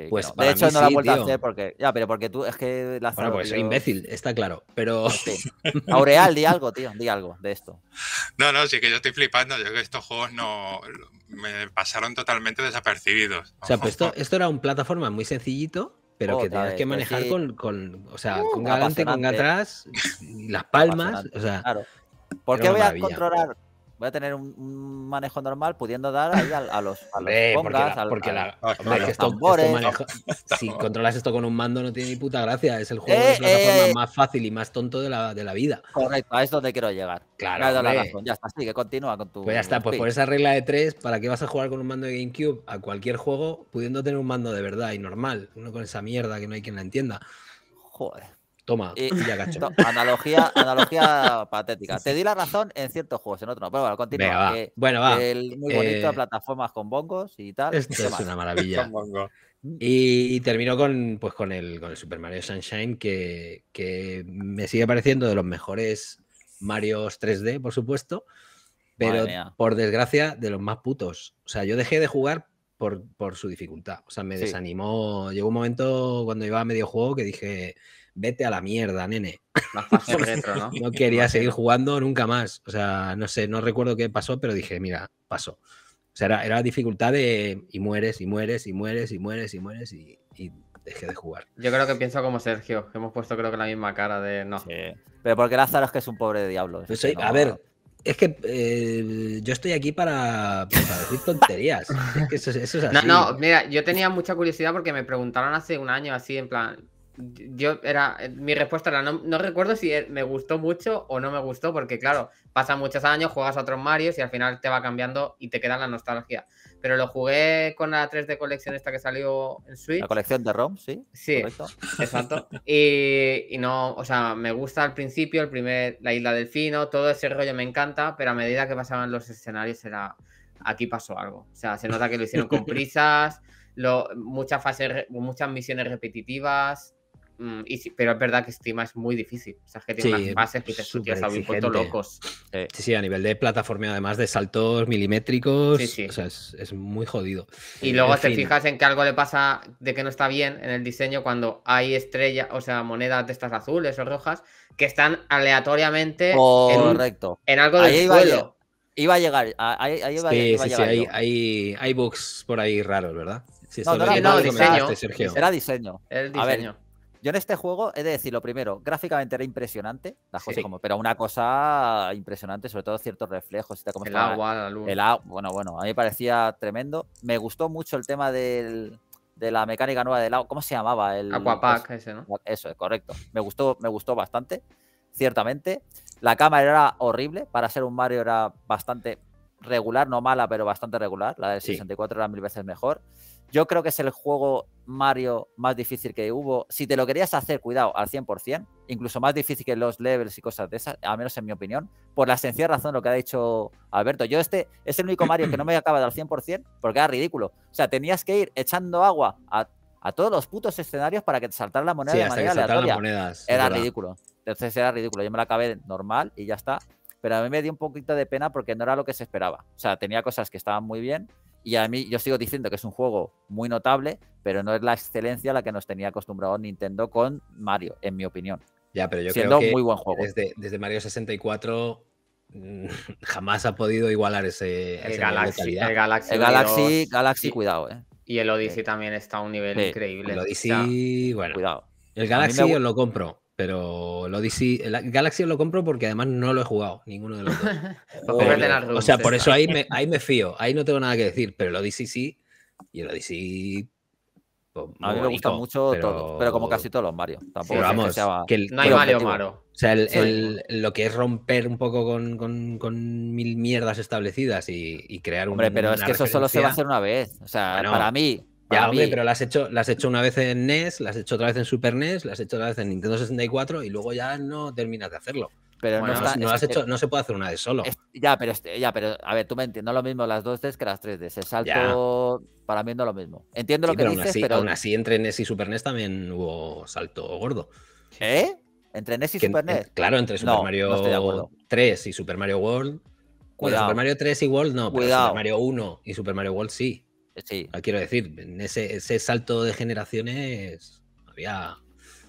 Pues de hecho, no la vuelto hacer porque. Ya, pero porque tú. Es que la Bueno, pues soy imbécil, está claro. Pero. Aureal, di algo, tío. Di algo de esto. No, no, sí que yo estoy flipando. Yo que estos juegos no. Me pasaron totalmente desapercibidos. O sea, pues esto, era un plataforma muy sencillito, pero que tenías que manejar con, con, O sea, uh, con adelante, con atrás, las palmas. O sea. Claro. ¿Por qué voy a controlar voy a tener un, manejo normal pudiendo dar ahí a, los, pongas, si controlas esto con un mando no tiene ni puta gracia. Es el eh, juego de eh, plataforma eh. más fácil y más tonto de la, de la vida. Correcto, a es donde quiero llegar. Claro. Ya está, sigue, continúa con tu. Pues ya está, pues por esa regla de tres, ¿para qué vas a jugar con un mando de GameCube a cualquier juego pudiendo tener un mando de verdad y normal? Uno con esa mierda que no hay quien la entienda. Joder. Toma, eh, y, to analogía, analogía patética. Te di la razón en ciertos juegos, en otros no. Pero bueno, continúa. bueno, va. muy bonito, eh, plataformas con bongos y tal. Esto es una maravilla. y, y, termino con, pues, con, el, el Super Mario Sunshine, que, que, me sigue pareciendo de los mejores Mario 3D, por supuesto. Pero por desgracia, de los más putos. O sea, yo dejé de jugar por, su dificultad. O sea, me desanimó. Llegó un momento cuando iba a medio juego que dije vete a la mierda, nene. ¿no? quería seguir jugando nunca más. O sea, no sé, no recuerdo qué pasó, pero dije, mira, pasó. O sea, era, la dificultad de y mueres, y mueres, y mueres, y mueres, y mueres, y, y dejé de jugar. Yo creo que pienso como Sergio, que hemos puesto creo que la misma cara de no. Sí. Pero porque Lázaro es que es un pobre diablo. a ver, es que eh, yo estoy aquí para, decir tonterías. eso es así. No, no, mira, yo tenía mucha curiosidad porque me preguntaron hace un año así, en plan, yo era, mi respuesta era, no, recuerdo si e, me gustó mucho o no me gustó, porque claro, pasan muchos años, juegas a otros Mario y al final te va cambiando y te queda la nostalgia. Pero lo jugué con la 3D colección esta que salió en Switch. La colección de ROM, sí. Sí, exacto. Y, no, o sea, me gusta al principio, el primer, la isla del fino, todo ese rollo me encanta, pero a medida que pasaban los escenarios era, aquí pasó algo. O sea, se nota que lo hicieron con prisas, lo, muchas fases, muchas misiones repetitivas. Mm, pero es verdad que estima es muy difícil. O sea, que tiene sí, unas bases que te estudias a un puesto locos. Eh, sí, sí, a nivel de plataforma, además de saltos milimétricos, o sea, es, muy jodido. Y luego te fijas en que algo le pasa de que no está bien en el diseño cuando hay estrellas, o sea, monedas de estas azules o rojas que están aleatoriamente Correcto. En, algo del suelo. Iba a llegar, ahí, iba, a llegar. Sí, hay, hay, bugs por ahí raros, ¿verdad? Sí, no, no, era, diseño. Era diseño. El diseño. Yo en este juego he de decir lo primero, gráficamente era impresionante, las como, pero una cosa impresionante, sobre todo ciertos reflejos, como el agua, la luz. El agua, bueno, bueno, a mí parecía tremendo. Me gustó mucho el tema de la mecánica nueva del agua, ¿cómo se llamaba? El, Aquapack ese, ¿no? Eso, es correcto. Me gustó, me gustó bastante, ciertamente. La cámara era horrible, para ser un Mario era bastante regular, no mala, pero bastante regular. La del 64 era mil veces mejor. Yo creo que es el juego Mario más difícil que hubo. Si te lo querías hacer, cuidado, al 100%, incluso más difícil que los levels y cosas de esas, al menos en mi opinión, por la sencilla razón lo que ha dicho Alberto. Yo este es el único Mario que no me acaba del 100% porque era ridículo. O sea, tenías que ir echando agua a, todos los putos escenarios para que te saltaran la moneda de manera era ridículo. Entonces era ridículo. Yo me la acabé normal y ya está. Pero a mí me dio un poquito de pena porque no era lo que se esperaba. O sea, tenía cosas que estaban muy bien y a mí, yo sigo diciendo que es un juego muy notable, pero no es la excelencia a la que nos tenía acostumbrado Nintendo con Mario, en mi opinión. Ya, pero yo creo que muy buen juego. Desde, Mario 64 mm, jamás ha podido igualar ese, Galaxy, El Galaxy, Galaxy, cuidado, eh. Y el Odyssey también está a un nivel increíble. El Odyssey, bueno. El Galaxy lo compro. Pero el Odyssey, el Galaxy lo compro porque además no lo he jugado, ninguno de los dos. o sea, por eso ahí me, fío, ahí no tengo nada que decir, pero el Odyssey sí, y el Odyssey pues, a mí me gusta mucho pero... todo, pero como casi todos los Mario. Tampoco no hay Mario Maro. O sea, el, lo que es romper un poco con, mil mierdas establecidas y, crear un. Hombre, pero es que eso solo se va a hacer una vez. O sea, para mí, ya, pero las has, hecho, las has hecho una vez en NES, las has hecho otra vez en Super NES, las has hecho otra vez en Nintendo 64 y luego ya no terminas de hacerlo. Pero no, has hecho, no se puede hacer una de solo. ya, pero ya, pero a ver, tú me entiendes, no lo mismo las dos d que las 3D. se salto para mí no lo mismo. Entiendo lo que pero dices, pero aún así entre NES y Super NES también hubo salto gordo. ¿Eh? Entre NES y Super NES. Claro, entre Super Mario 3 y Super Mario World. Cuidado. Super Mario 3 y World no, pero Super Mario 1 y Super Mario World sí. Ah, quiero decir, en ese, salto de generaciones había,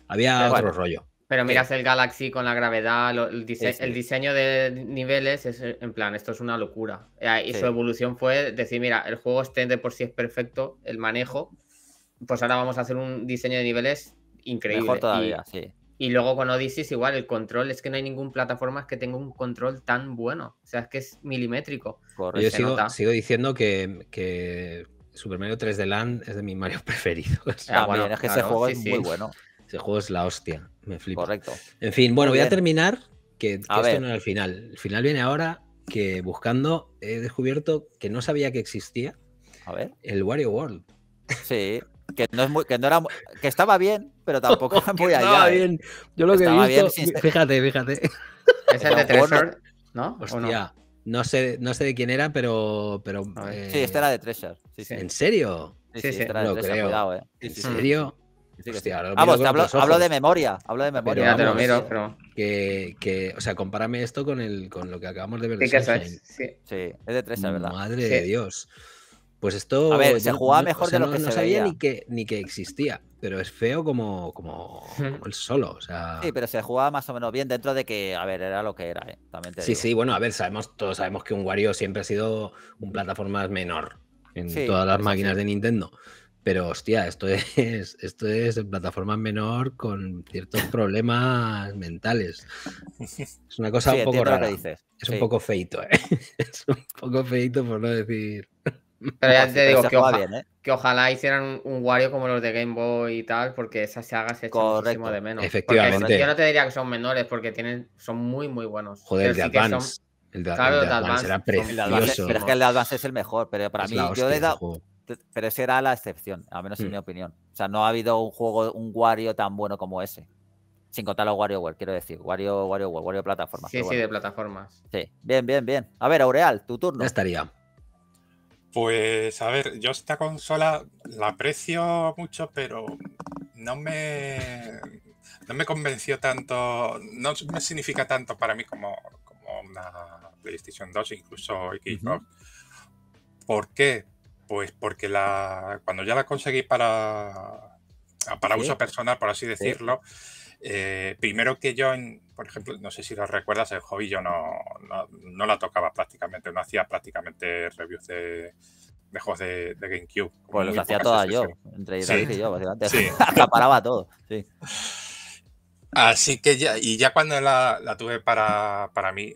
había otro rollo. Pero miras el Galaxy con la gravedad, el, diseño de niveles es eh, en plan, esto es una locura. Eh, ah, y su evolución fue decir, mira, el juego este de por sí es perfecto, el manejo, pues ahora vamos a hacer un diseño de niveles increíble. Mejor todavía, sí. Y luego con Odyssey igual, el control, es que no hay ninguna plataforma que tenga un control tan bueno. O sea, es que es milimétrico. Correcto. Yo sigo, diciendo que, Super Mario 3D Land es de mis Mario preferidos. Ah, bueno, es que ese juego es muy bueno. Ese juego es la hostia, me flipa. Correcto. En fin, bueno, voy a terminar, que, esto no era el final. El final viene ahora que buscando he descubierto que no sabía que existía. El Wario World. Sí, que no, es que no era, que estaba bien, pero tampoco voy allá. Estaba eh. Yo lo que he visto, fíjate, fíjate. Es el de Treasure, ¿no? Hostia. No sé, no sé de quién era, pero. pero Sí, este era de Treasure. ¿En serio? Sí, sí, este creo. cuidado, eh. ¿En serio? Hostia, ahora ah, pues hablo, hablo, de memoria, hablo de memoria. ya te lo miro, pero... Que, que, o sea, compárame esto con, el, con lo que acabamos de ver. sí, sí, es de Treasure, ¿verdad? Madre de Dios. Pues esto. se jugaba mejor de lo que no, sabía Ni que, ni que existía, pero es feo como, como, hmm. el solo. Sí, pero se jugaba más o menos bien dentro de que, a ver, era lo que era. ¿eh? sí, sí, bueno, a ver, sabemos, todos sabemos que un Wario siempre ha sido un plataforma menor en todas las máquinas de Nintendo. Pero hostia, esto es, esto es plataforma menor con ciertos problemas mentales. Es una cosa un poco rara. Es un poco feito, ¿eh? Es un poco feito por no decir. Pero ya te digo ¿eh? que, ojalá hicieran un, Wario como los de Game Boy y tal, porque esas sagas se echan muchísimo de menos. Efectivamente. yo no te diría que son menores, porque tienen, son muy, muy buenos. Joder, de Advance. El de, claro, el de Advance, pero es que el de Advance es el mejor, pero para mí, yo he dado, pero ese era la excepción, al menos en hmm. mi opinión. O sea, no ha habido un juego, un Wario tan bueno como ese. Sin contar los WarioWare, quiero decir. Wario, World Wario plataformas. Sí, sí, de plataformas. Sí, bien, bien, bien. A ver, Aureal, tu turno. Ya estaría. Pues a ver, yo esta consola la aprecio mucho, pero no me, no me convenció tanto, no me significa tanto para mí como, como una PlayStation 2, incluso Xbox. ¿Por qué? Pues porque la, cuando ya la conseguí para, para uso personal, por así decirlo, eh, primero que yo, por ejemplo, no sé si lo recuerdas, el hobby yo no, la tocaba prácticamente, no hacía prácticamente reviews de, juegos de, GameCube. Pues los hacía todas yo, entre sí. y yo, básicamente. Sí. Acaparaba todo, sí. Así que ya, y ya cuando la, tuve para, mí,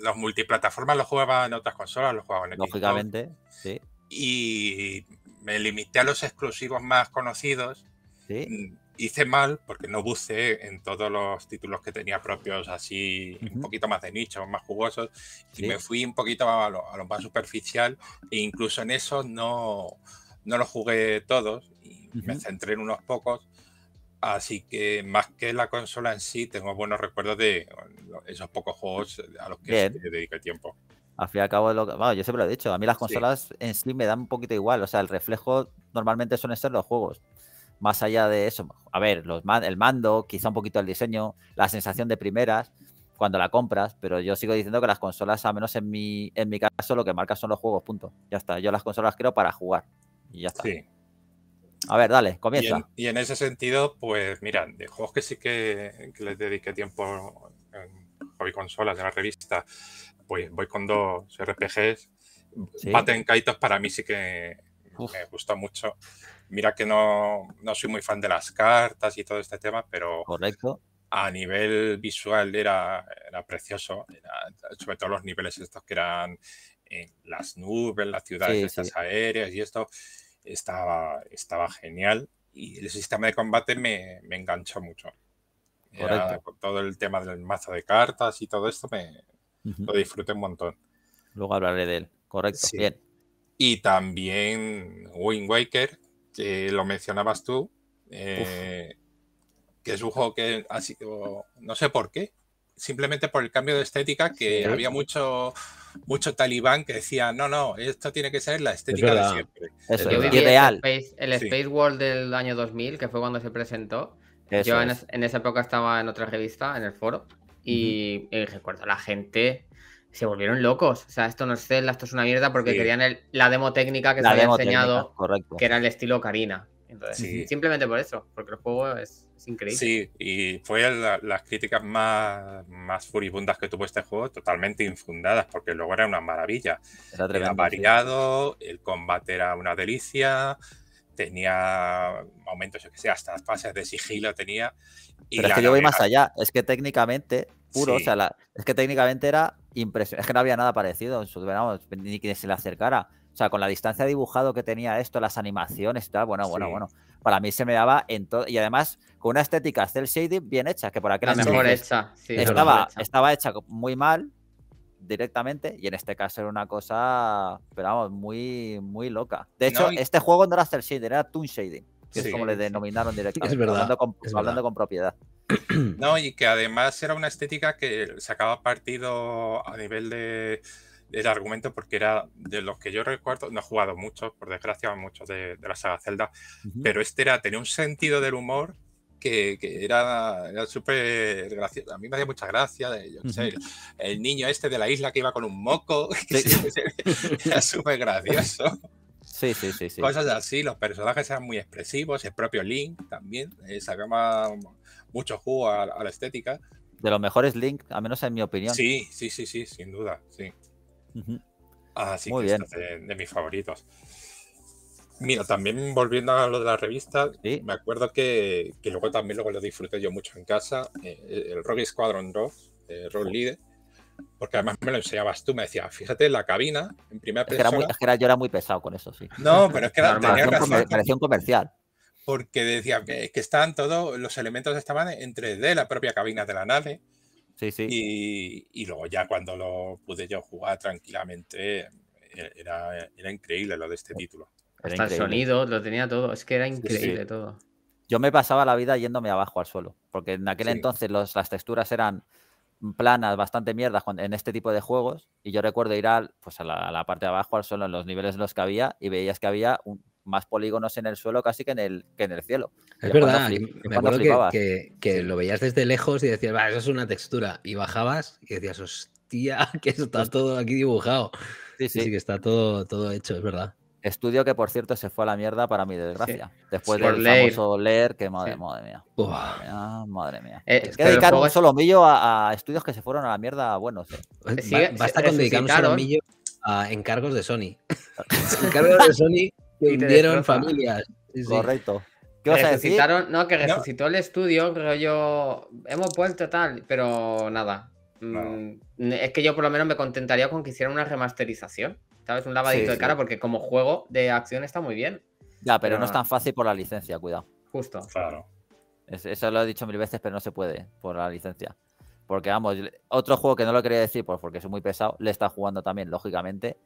los multiplataformas los jugaba en otras consolas, los jugaba en el Lógicamente, sí. Y me limité a los exclusivos más conocidos. Sí. Mm, hice mal porque no buceé en todos los títulos que tenía propios así un poquito más de nicho, más jugosos, y me fui un poquito a lo, más superficial e incluso en eso no, no los jugué todos y me centré en unos pocos. Así que más que la consola en sí, tengo buenos recuerdos de esos pocos juegos a los que Bien. dediqué tiempo. Al fin y al cabo, lo yo siempre lo he dicho, a mí las consolas en sí me dan un poquito igual, o sea, el reflejo normalmente son ser los juegos más allá de eso, a ver, los el mando, quizá un poquito el diseño, la sensación de primeras cuando la compras, pero yo sigo diciendo que las consolas, al menos en mi, en mi caso, lo que marca son los juegos, punto. Ya está, yo las consolas creo para jugar y ya está. A ver, dale, comienza. Y en, ese sentido, pues mira, de juegos que sí que, les dediqué tiempo en Hobby Consolas, en la revista, pues voy con dos RPGs. ¿Sí? para mí sí que me gusta mucho. Mira que no, soy muy fan de las cartas y todo este tema, pero a nivel visual era, era precioso, sobre todo los niveles estos que eran las nubes, las ciudades estas aéreas y esto, estaba, estaba genial y el sistema de combate me, enganchó mucho. Correcto. con todo el tema del mazo de cartas y todo esto me lo disfruté un montón. Luego hablaré de él, correcto, bien. Y también Wind Waker, eh, lo mencionabas tú, eh, que es un juego que ha sido, no sé por qué, simplemente por el cambio de estética, que había mucho, mucho talibán que decía, no, no, esto tiene que ser la estética de siempre. Eso, El Space, World del año 2000, que fue cuando se presentó. Yo en, esa época estaba en otra revista, en el foro, y, recuerdo la gente se volvieron locos. O sea, esto no es Zelda, esto es una mierda porque querían la demo técnica que se había enseñado, que era el estilo Karina. Entonces, simplemente por eso, porque el juego es, increíble. Sí, y fue las críticas más, más furibundas que tuvo este juego, totalmente infundadas, porque luego era una maravilla. Era, tremendo, era variado, el combate era una delicia, tenía momentos, yo que sé, hasta las fases de sigilo tenía. Pero es que yo voy más allá, es que técnicamente, puro, o sea, es que técnicamente era impresionante. Es que no había nada parecido en ni quien se le acercara. O sea, con la distancia dibujado que tenía esto, las animaciones y tal, bueno, bueno, bueno. Para mí se me daba en todo. Y además, con una estética cel shading bien hecha, que por aquel la mejor hecha. estaba, hecha. estaba hecha muy mal directamente. Y en este caso era una cosa, pero vamos, muy, muy loca. De hecho, este juego no era cel shading, era toon shading es como le denominaron directamente, hablando, con, propiedad. No, y que además era una estética que sacaba partido a nivel de argumento porque era de los que yo recuerdo, no he jugado mucho, por desgracia, muchos de, la saga Zelda, pero este era, tenía un sentido del humor que, que era, súper gracioso. A mí me hacía mucha gracia, de, el, niño este de la isla que iba con un moco, que era súper gracioso. Sí, sí, sí, Cosas así, los personajes eran muy expresivos, el propio Link también, esa eh, sacaba mucho jugo a, la estética. De los mejores Link, al menos en mi opinión. Sí, sí, sí, sí, sin duda, sí. Así que bien. Este de, mis favoritos. Mira, también volviendo a lo de la revista, me acuerdo que, luego también luego lo disfruté yo mucho en casa, eh, el Rocky Squadron 2, el Rock Leader, porque además me lo enseñabas tú, me decías, fíjate, la cabina, en primera persona... muy, yo era muy pesado con eso, sí. No, pero es que era, una comercial. Porque decía que, que estaban todos, los elementos estaban entre de la propia cabina de la nave. Sí, sí. Y, luego ya cuando lo pude yo jugar tranquilamente, e-, era, increíble lo de este título. el sonido, lo tenía todo. Es que era increíble todo. Yo me pasaba la vida yéndome abajo al suelo, porque en aquel entonces las texturas eran planas, bastante mierdas en este tipo de juegos. Y yo recuerdo ir al, pues a, la, parte de abajo, al suelo, en los niveles en los que había, y veías que había más polígonos en el suelo casi que en el, que en el cielo. Es verdad, me acuerdo que, lo veías desde lejos y decías, va, eso es una textura. Y bajabas y decías, hostia, que está todo aquí dibujado. Sí, sí. sí que está todo, todo hecho, es verdad. Estudio que, por cierto, se fue a la mierda para mi desgracia. Después de del leer. famoso leer, que madre, madre mía. Uf. Madre mía. Eh, que dedicar un solomillo a, a, estudios que se fueron a la mierda buenos. Eh. Basta con dedicar un solomillo a encargos de Sony. encargos de Sony que hundieron familias. Correcto. ¿Qué vas a decir? No, que resucitó el estudio, yo... Hemos puesto tal, pero nada. Mm, es que yo por lo menos me contentaría con que hicieran una remasterización vez Un lavadito de cara, porque como juego de acción está muy bien. Ya, pero, no es tan fácil por la licencia, cuidado. Justo. Claro. eso lo he dicho mil veces, pero no se puede eh, por la licencia. Porque vamos, otro juego que no lo quería decir pues porque es muy pesado, le está jugando también, lógicamente.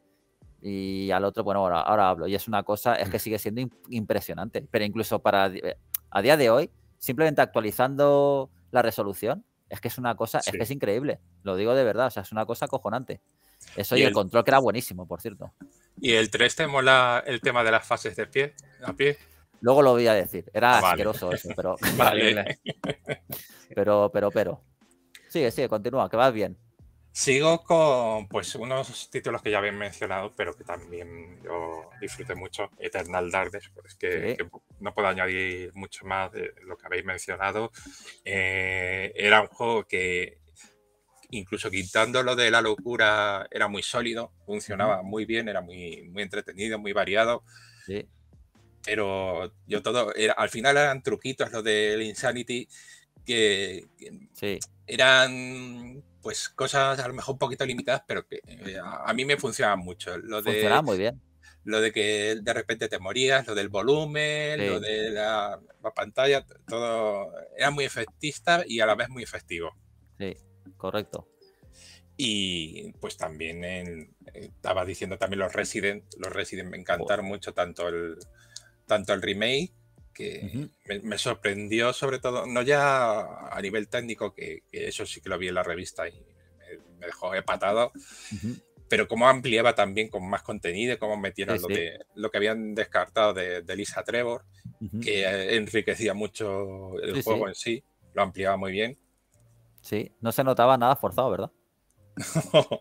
Y al otro, bueno, ahora, ahora hablo. Y es una cosa, es que sigue siendo impresionante. Pero incluso para eh, a día de hoy, simplemente actualizando la resolución, es que es una cosa, es que es increíble. Lo digo de verdad, o sea, es una cosa acojonante. Eso y, el, control que era buenísimo, por cierto. ¿Y el 3 te mola el tema de las fases de pie? A pie. Luego lo voy a decir. Era asqueroso eso, pero. Vale. pero, pero, pero. Sigue, sigue, continúa, que vas bien. Sigo con pues unos títulos que ya habéis mencionado, pero que también yo disfruté mucho. Eternal Darkness, pues que, no puedo añadir mucho más de lo que habéis mencionado. Eh, era un juego que incluso quitando lo de la locura, era muy sólido, funcionaba muy bien, era muy, muy entretenido, muy variado. Sí. Pero yo todo, era, al final eran truquitos lo del Insanity que, eran pues cosas a lo mejor un poquito limitadas, pero que eh, a, mí me funcionaban mucho. Lo de, muy bien. Lo de que de repente te morías, lo del volumen, lo de la, pantalla, todo era muy efectista y a la vez muy efectivo. Sí. Correcto. Y pues también eh, estaba diciendo también los Resident, los Resident me encantaron mucho, tanto el, tanto el remake, que me, sorprendió sobre todo, no ya a nivel técnico, que, eso sí que lo vi en la revista y me, dejó empatado, pero cómo ampliaba también con más contenido, cómo metieron lo, lo, que habían descartado de, Lisa Trevor, que eh, enriquecía mucho el juego en sí, lo ampliaba muy bien. Sí, no se notaba nada forzado, ¿verdad?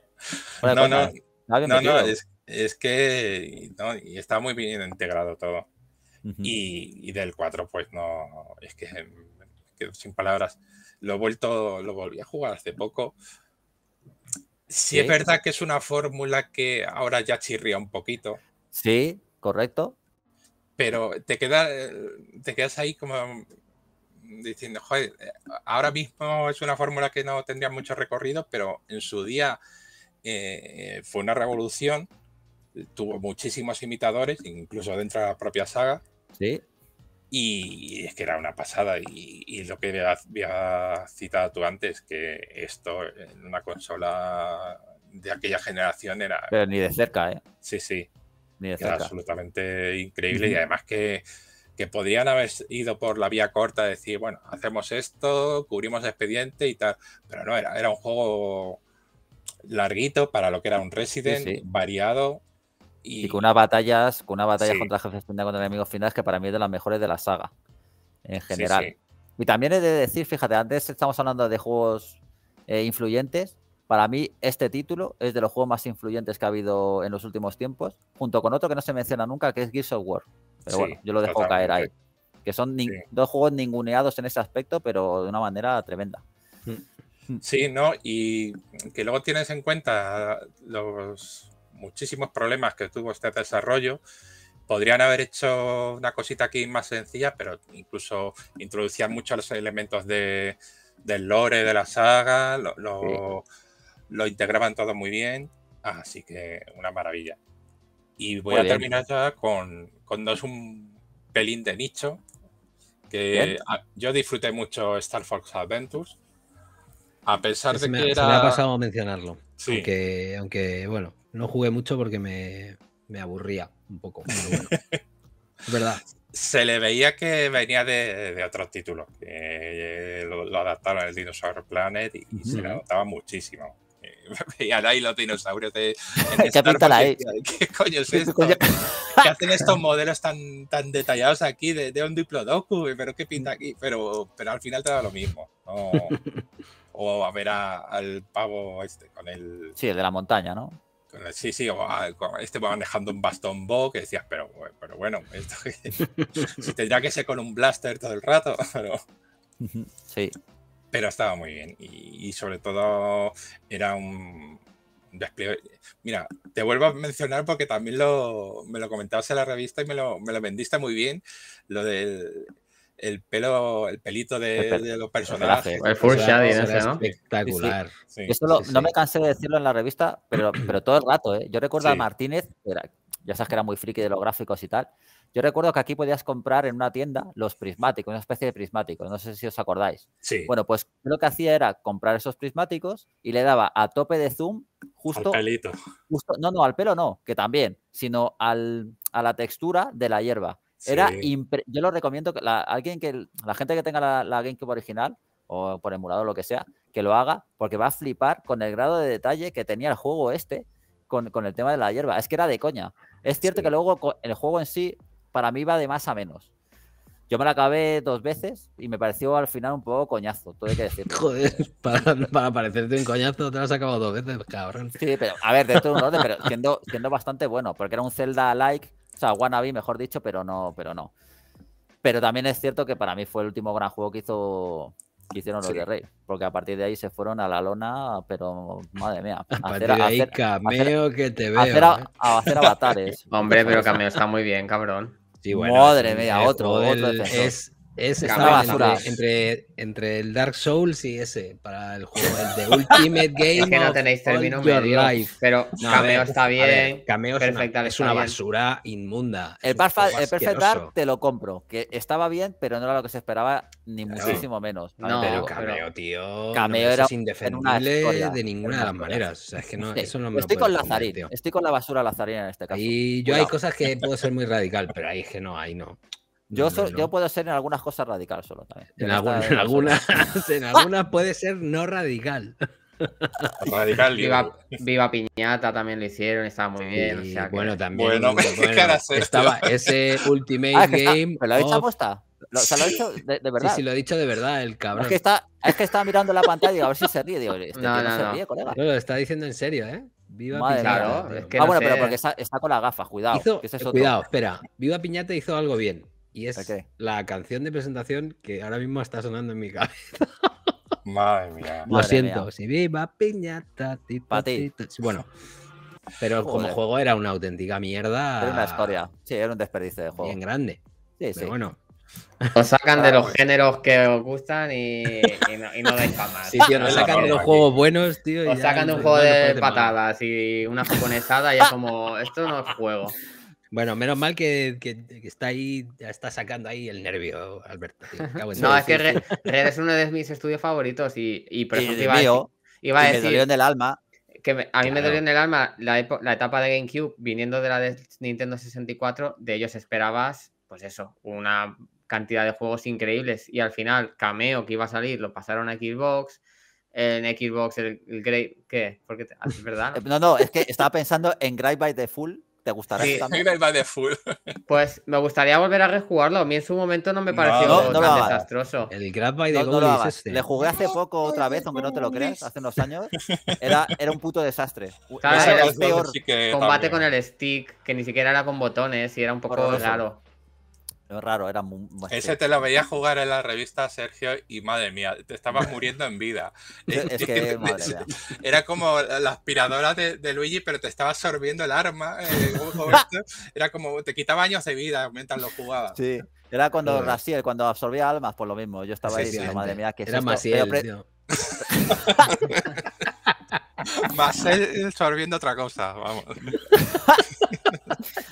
no, no, no, es, que está muy bien integrado todo. y, del 4, pues no, es que, que sin palabras. Lo, vuelto, lo volví a jugar hace poco. Sí, es verdad que es una fórmula que ahora ya chirría un poquito. Sí, correcto. Pero te, queda, te quedas ahí como diciendo, joder, ahora mismo es una fórmula que no tendría mucho recorrido, pero en su día eh, fue una revolución, tuvo muchísimos imitadores, incluso dentro de la propia saga. Sí. Y es que era una pasada. Y, lo que había citado tú antes, que esto en una consola de aquella generación era. Pero ni de cerca, ¿eh? Sí, sí. era absolutamente increíble. Y además que que podrían haber ido por la vía corta, decir, bueno, hacemos esto, cubrimos expediente y tal, pero no, era, era un juego larguito para lo que era un Resident, variado. Y... con unas batallas, con una batalla contra jefes finales, contra enemigos finales, que para mí es de las mejores de la saga, en general. Y también he de decir, fíjate, antes estamos hablando de juegos eh, influyentes. Para mí, este título es de los juegos más influyentes que ha habido en los últimos tiempos, junto con otro que no se menciona nunca, que es Gears of War. Pero bueno, yo lo dejo caer ahí. Que son dos juegos ninguneados en ese aspecto, pero de una manera tremenda. Mm. Sí, ¿no? Y que luego tienes en cuenta los muchísimos problemas que tuvo este desarrollo. Podrían haber hecho una cosita aquí más sencilla, pero incluso introducían muchos elementos de, del lore de la saga, lo, lo integraban todo muy bien. Así que una maravilla. Y voy a terminar ya con, dos un pelín de nicho, que yo disfruté mucho Star Fox Adventures, a pesar de que Se me ha pasado mencionarlo, sí. aunque, bueno, no jugué mucho porque me, aburría un poco, pero bueno. es verdad. Se le veía que venía de, de otros títulos, lo, adaptaron al Dinosaur Planet y, se le notaba muchísimo veían ahí los dinosaurios de. ¿Qué ¿Qué, coño es esto? ¿Qué hacen estos modelos tan, tan detallados aquí de, de un Diplodocus? ¿Pero qué pinta aquí? Pero, pero al final te da lo mismo. O a ver al pavo este con el. Sí, el de la montaña, ¿no? sí, sí, este va manejando un bastón bo que decías, pero, pero bueno, esto, si tendría que ser con un blaster todo el rato, pero. Sí. Pero estaba muy bien y, sobre todo era un, despliegue. Mira, te vuelvo a mencionar porque también lo, me lo comentabas en la revista y me lo, me lo vendiste muy bien, lo del el pelo, el pelito de, los personajes. ¿no? Espectacular. no me cansé de decirlo en la revista, pero, pero todo el rato, ¿eh? Yo recuerdo a Martínez, era ya sabes que era muy friki de los gráficos y tal. Yo recuerdo que aquí podías comprar en una tienda los prismáticos, una especie de prismáticos, no sé si os acordáis. Sí. Bueno, pues lo que hacía era comprar esos prismáticos y le daba a tope de zoom justo... Al pelito. Justo, no, no, al pelo no, que también, sino a la textura de la hierba. Era Yo lo recomiendo que la, alguien que la gente que tenga la, la GameCube original o por emulador lo que sea, que lo haga porque va a flipar con el grado de detalle que tenía el juego este con, el tema de la hierba. Es que era de coña. Es cierto que luego el juego en sí, para mí, va de más a menos. Yo me la acabé dos veces y me pareció al final un poco coñazo, todo hay que decir. Joder, para, parecerte un coñazo te lo has acabado dos veces, cabrón. Sí, pero a ver, esto de un orden, pero siendo, bastante bueno, porque era un Zelda-like, o sea, wannabe, mejor dicho, pero no, pero no. Pero también es cierto que para mí fue el último gran juego que hizo hicieron los de Rey. Porque a partir de ahí se fueron a la lona, pero madre mía. A, partir hacer, de cameo que te veo. ¿eh? A, hacer avatares. Hombre, pero cameo está muy bien, cabrón. Sí, bueno, Madre mía, otro, otro Es es estaba entre, entre, entre, el Dark Souls y ese, para el juego de Ultimate Game. Es que no tenéis término Pero Cameo está bien. es una, basura inmunda. El, Perfect Dark te lo compro, que estaba bien, pero no era lo que se esperaba, ni muchísimo menos. No, pero Cameo, tío. Cameo era. Es indefendible de ninguna de las maneras. O sea, es que no, eso no me Estoy con estoy con la basura lazarina en este caso. Y yo hay cosas que puedo ser muy radical, pero ahí es que no, ahí no. Yo, puedo ser en algunas cosas radical solo también. En, algunas, en algunas puede ser no radical. Radical, viva, Piñata también lo hicieron, estaba muy bien. bueno, también. Bueno, estaba ese Ultimate ah, Game. lo ha dicho aposta? Lo, ha dicho de, verdad. Sí, sí, lo ha dicho de verdad el cabrón. Es que, está, es que estaba mirando la pantalla y a ver si se ríe. Digo, no, se ríe, colega. No, lo está diciendo en serio, ¿eh? Viva Piñata. ah, bueno, pero porque está, con la gafa, cuidado. Eh, cuidado, espera. Viva Piñata hizo algo bien. Y es la canción de presentación que ahora mismo está sonando en mi cabeza. Madre mía. Lo siento. Si viva piñata, y ti. Bueno. Pero como juego era una auténtica mierda. Era una historia. Sí, era un desperdicio de juego. Bien grande. Sí, sí. Pero bueno. Os sacan de los ah. géneros que os gustan y, no, y más. Sí, sacan de los juegos buenos, tío. Os sacan de un juego de patadas y una japonesada y es como, esto no es juego. Bueno, menos mal que, está ahí, ya está sacando ahí el nervio, Alberto. no, es que Red, es uno de mis estudios favoritos y, y iba, a, decir, alma. Que a mí me dolió en el alma la, etapa de GameCube, viniendo de la de Nintendo 64, de ellos esperabas, pues eso, una cantidad de juegos increíbles y al final Cameo que iba a salir lo pasaron a Xbox, en Xbox el, Grey, ¿qué? Porque, ah, ¿verdad? No, no, es que estaba pensando en Grey by the Full ¿Te gustará? full pues me gustaría volver a rejugarlo. A mí en su momento no me pareció tan desastroso. El Grab by the no, Este. Le jugué hace poco otra vez, aunque no te lo creas, hace unos años. Era, era un puto desastre. era peor. Combate con el stick, que ni siquiera era con botones y era un poco raro raro, era muy... Ese te lo veía jugar en la revista Sergio y madre mía, te estabas muriendo en vida. es que, madre mía. Era como la aspiradora de, Luigi, pero te estaba absorbiendo el arma. Eh, era como, te quitaba años de vida mientras lo jugabas. Sí, era cuando cuando absorbía almas, por lo mismo. Yo estaba ahí madre mía, que es va a ser sorbiendo otra cosa, vamos.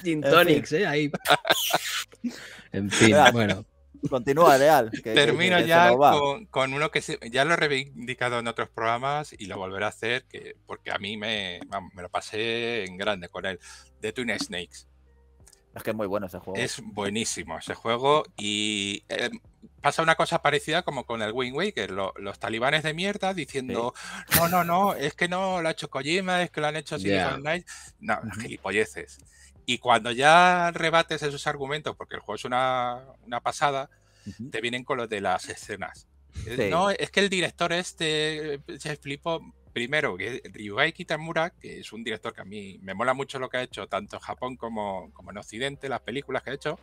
Gin tonics, ¿eh? Ahí. En fin, bueno. Continúa, real Que, Termino ya con, uno que ya lo he reivindicado en otros programas y lo volveré a hacer que, porque a mí me, me lo pasé en grande con él. The Twin Snakes. Es que es muy bueno ese juego. Es buenísimo ese juego y eh, pasa una cosa parecida como con el Wing Waker, los talibanes de mierda diciendo, no, no, no, es que no lo ha hecho Kojima, es que lo han hecho yeah. No, gilipolleces. Y cuando ya rebates esos argumentos, porque el juego es una, una pasada, te vienen con los de las escenas. Eh, no, es que el director este, eh, se flipó, primero, que Ryugai Kitamura, que es un director que a mí me mola mucho lo que ha hecho, tanto en Japón como, como en Occidente, las películas que ha hecho,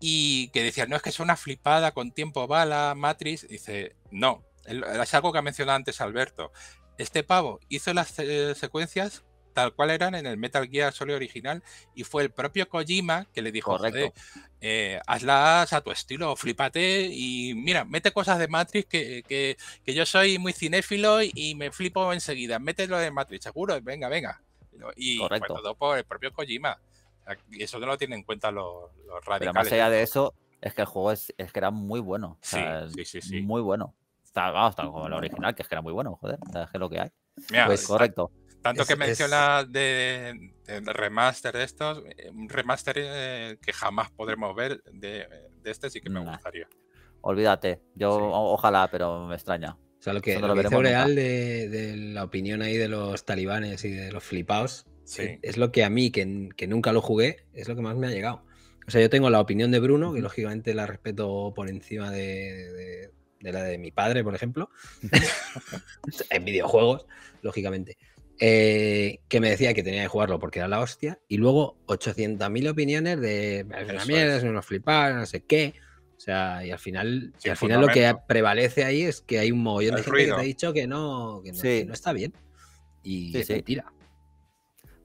y que decía no, es que es una flipada con tiempo bala, Matrix. dice, no, es algo que ha mencionado antes Alberto. Este pavo hizo las eh, secuencias tal cual eran en el Metal Gear Solid original y fue el propio Kojima que le dijo, eh, hazlas a tu estilo, flipate y mira, mete cosas de Matrix que, yo soy muy cinéfilo y me flipo enseguida, mételo de Matrix, seguro, venga, venga. Y todo por el propio Kojima y Eso no lo tienen en cuenta los, los radicales. Pero más allá de eso, es que el juego es, que era muy bueno. sí, sí, sí, Muy bueno. Está, vamos, está como el original, que es que era muy bueno, joder. es lo que hay. Mira, pues, correcto. Tanto que menciona de, remaster de estos, eh, un remaster eh, que jamás podremos ver de, este, sí que me gustaría. Olvídate, yo ojalá, pero me extraña. O sea, lo que, lo Real de, de, la opinión ahí de los talibanes y de los flipaos, es, lo que a mí, que, nunca lo jugué, es lo que más me ha llegado. O sea, yo tengo la opinión de Bruno, que lógicamente la respeto por encima de, la de mi padre, por ejemplo, en videojuegos, lógicamente. Eh, que me decía que tenía que jugarlo porque era la hostia, y luego 800.000 opiniones de es una mierda, es unos flipar, no sé qué. O sea, y al final, al final lo que prevalece ahí es que hay un mogollón de gente que te ha dicho que no, no, está bien. Y se tira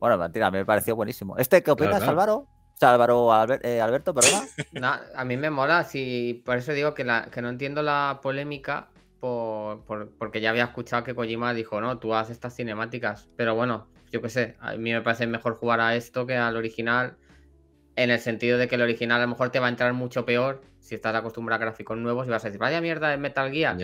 bueno, mentira, me pareció buenísimo. ¿Este qué opinas, eh, Alberto, perdona. a mí me mola, si por eso digo que, no entiendo la polémica, porque ya había escuchado que Kojima dijo, no, tú haces estas cinemáticas, pero bueno, yo qué sé, a mí me parece mejor jugar a esto que al original, en el sentido de que el original a lo mejor te va a entrar mucho peor si estás acostumbrado a gráficos nuevos y vas a decir, vaya mierda, es Metal Gear.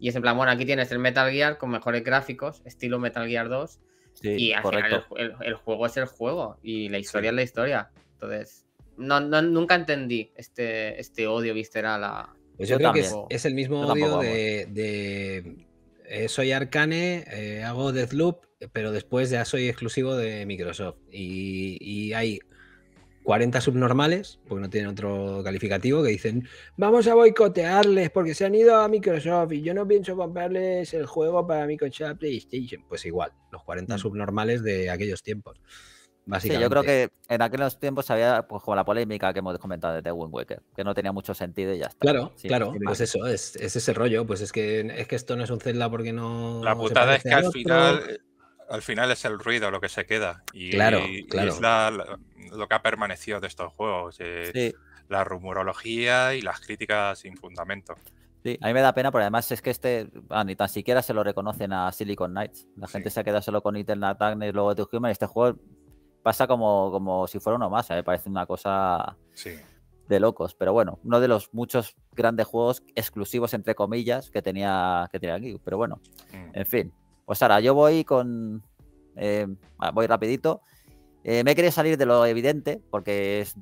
Y es en plan, bueno, aquí tienes el Metal Gear con mejores gráficos, estilo Metal Gear 2 y al final el, juego es el juego y la historia es la historia. Entonces, no, nunca entendí este, este odio visceral a... Pues yo, creo que es, el mismo odio de, eh, soy Arcane, hago eh, hago Deathloop, pero después ya soy exclusivo de Microsoft. Y, y hay 40 subnormales, porque no tienen otro calificativo, que dicen, vamos a boicotearles porque se han ido a Microsoft y yo no pienso comprarles el juego para Microsoft PlayStation. Pues igual, los 40 mm. subnormales de aquellos tiempos. Sí, yo creo que en aquellos tiempos había pues, como la polémica que hemos comentado de The Wind Waker, que no tenía mucho sentido y ya está. Claro, claro, es pues eso, es, es, ese rollo, pues es que, es que esto no es un Zelda porque no... La putada es que al final al final es el ruido lo que se queda. Y, claro, es la, lo que ha permanecido de estos juegos. La rumorología y las críticas sin fundamento. Sí, a mí me da pena, pero además es que este, ah, ni tan siquiera se lo reconocen a Silicon Knights. La gente se ha quedado solo con Eternal y luego The Human. Este juego pasa como, como si fuera uno más, me parece una cosa de locos. Pero bueno, uno de los muchos grandes juegos exclusivos, entre comillas, que tenía, que tenía aquí. Pero bueno, mm. en fin. Pues ahora, yo voy con... Eh, voy rapidito. Eh, me he querido salir de lo evidente porque es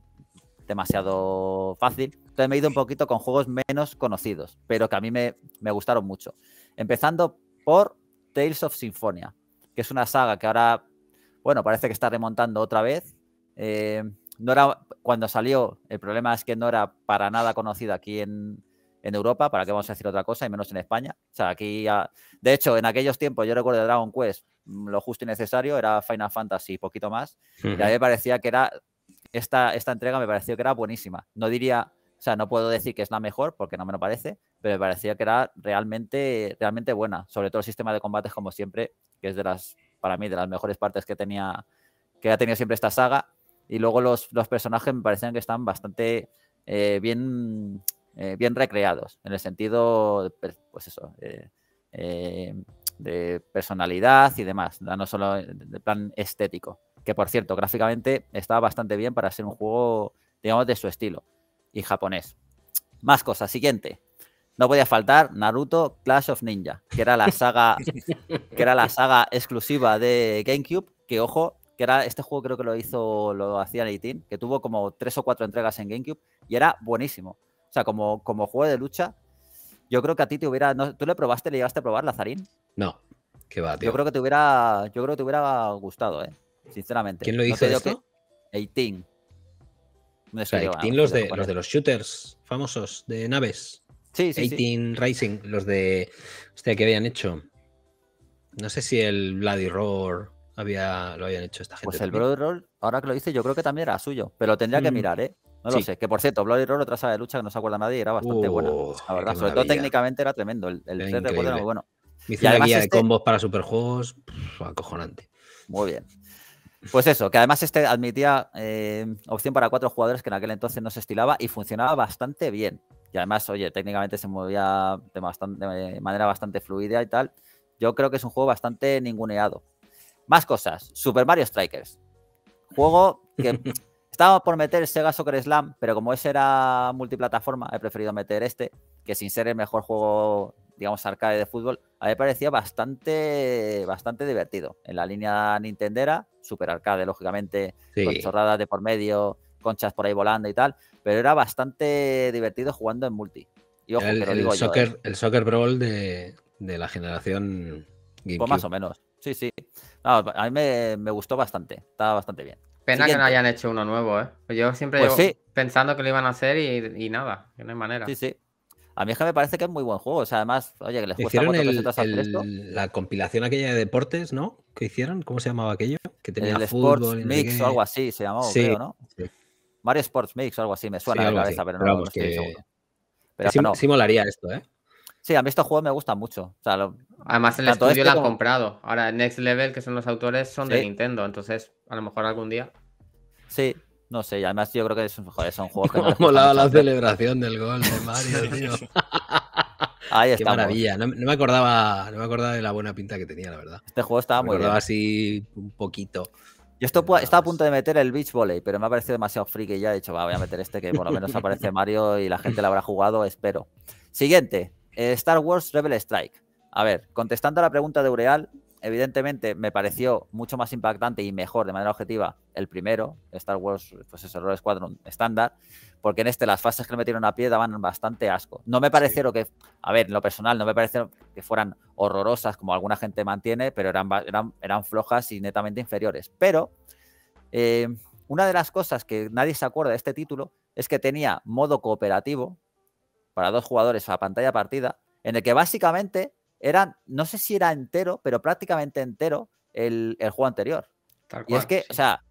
demasiado fácil. Entonces me he ido un poquito con juegos menos conocidos, pero que a mí me, gustaron mucho. Empezando por Tales of Symphonia, que es una saga que ahora, bueno, parece que está remontando otra vez. Eh, no era, cuando salió, el problema es que no era para nada conocida aquí en, en Europa, ¿para qué vamos a decir otra cosa? Y menos en España. O sea, aquí, ya... de hecho, en aquellos tiempos, yo recuerdo Dragon Quest, mm, lo justo y necesario, era Final Fantasy, poquito más. Y a mí me parecía que era, esta, esta entrega me pareció que era buenísima. No diría, o sea, no puedo decir que es la mejor, porque no me lo parece, pero me parecía que era realmente, realmente buena. Sobre todo el sistema de combates, como siempre, que es de las, para mí, de las mejores partes que tenía, que ha tenido siempre esta saga. Y luego los, los personajes me parecían que están bastante eh, bien eh, bien recreados, en el sentido, pues, pues eso, eh, eh, de personalidad y demás, no solo de plan estético, que por cierto, gráficamente estaba bastante bien para ser un juego, digamos, de su estilo y japonés. Más cosas, siguiente. No podía faltar Naruto Clash of Ninja, que era la saga, que era la saga exclusiva de GameCube, que ojo, que era este juego creo que lo hizo, lo hacía 18, que tuvo como tres o cuatro entregas en GameCube y era buenísimo como, como juego de lucha, yo creo que a ti te hubiera. No, ¿Tú le probaste, le llegaste a probar, Lazarín? No. que va, tío. Yo creo que te hubiera. Yo creo que te hubiera gustado, eh. Sinceramente. ¿Quién lo hizo 18. Pues los, de, los de los shooters famosos de naves. Sí, sí. 18 Racing, los de. Hostia, que habían hecho. No sé si el Bloody Roar había, lo habían hecho esta gente. Pues el Bloody Roar, ahora que lo hice, yo creo que también era suyo. Pero tendría que mm. mirar, ¿eh? No lo sé. Que por cierto, Bloody Roar, otra saga de lucha que no se acuerda nadie, era bastante buena. Uh, La verdad, sobre todo técnicamente era tremendo. El, de era muy bueno. guía de este combos para superjuegos acojonante. Muy bien. Pues eso, que además este admitía eh, opción para cuatro jugadores que en aquel entonces no se estilaba y funcionaba bastante bien. Y además, oye, técnicamente se movía de manera bastante fluida y tal. Yo creo que es un juego bastante ninguneado. Más cosas. Super Mario Strikers. Juego que Estaba por meter Sega este Soccer Slam, pero como ese era multiplataforma, he preferido meter este, que sin ser el mejor juego, digamos, arcade de fútbol, a mí me parecía bastante, bastante divertido. En la línea Nintendera, super arcade, lógicamente, con chorradas de por medio, conchas por ahí volando y tal, pero era bastante divertido jugando en multi. el, soccer, ¿eh? el soccer brawl de, la generación pues GameCube. más o menos, sí, sí. a mí me gustó bastante, estaba bastante bien. Pena que no hayan hecho uno nuevo, ¿eh? Yo siempre pues llevo pensando que lo iban a hacer y, nada, que no hay manera. Sí, sí. A mí es que me parece que es muy buen juego. O sea, además, oye, que les cuesta mucho el, el, esto. La compilación aquella de deportes, ¿no? Que hicieron, ¿cómo se llamaba aquello? Que tenía el fútbol, Sports Mix o algo así se llamaba, sí, creo, ¿no? Mario Sports Mix o algo así, me suena a la cabeza, pero no, lo sé. Pero sí, no. molaría esto, ¿eh? Sí, a mí estos juegos me gustan mucho. O sea, Además, el estudio este lo han comprado. Ahora, Next Level, que son los autores, son de Nintendo. Entonces, a lo mejor algún día. Sí, no sé, y además yo creo que son, joder, son juegos que... la celebración del gol de Mario, tío. Ahí está. Qué maravilla. No, me acordaba, no me acordaba de la buena pinta que tenía, la verdad. Este juego estaba muy acordaba así un poquito. Yo esto estaba a punto de meter el beach volley, pero me ha parecido demasiado friki y ya he dicho, va, voy a meter este que por lo menos aparece Mario y la gente lo habrá jugado, espero. Siguiente, eh, Star Wars Rebel Strike. A ver, contestando a la pregunta de Ureal, evidentemente me pareció mucho más impactante y mejor de manera objetiva el primero, Star Wars, pues ese error Squadron estándar, porque en este las fases que le metieron a pie daban bastante asco. No me parecieron que, a ver, lo personal, no me parecieron que fueran horrorosas como alguna gente mantiene, pero eran, eran, flojas y netamente inferiores. Pero eh, una de las cosas que nadie se acuerda de este título es que tenía modo cooperativo para dos jugadores a pantalla partida, en el que básicamente no sé si era entero, pero prácticamente entero el, juego anterior. y es que, o sea,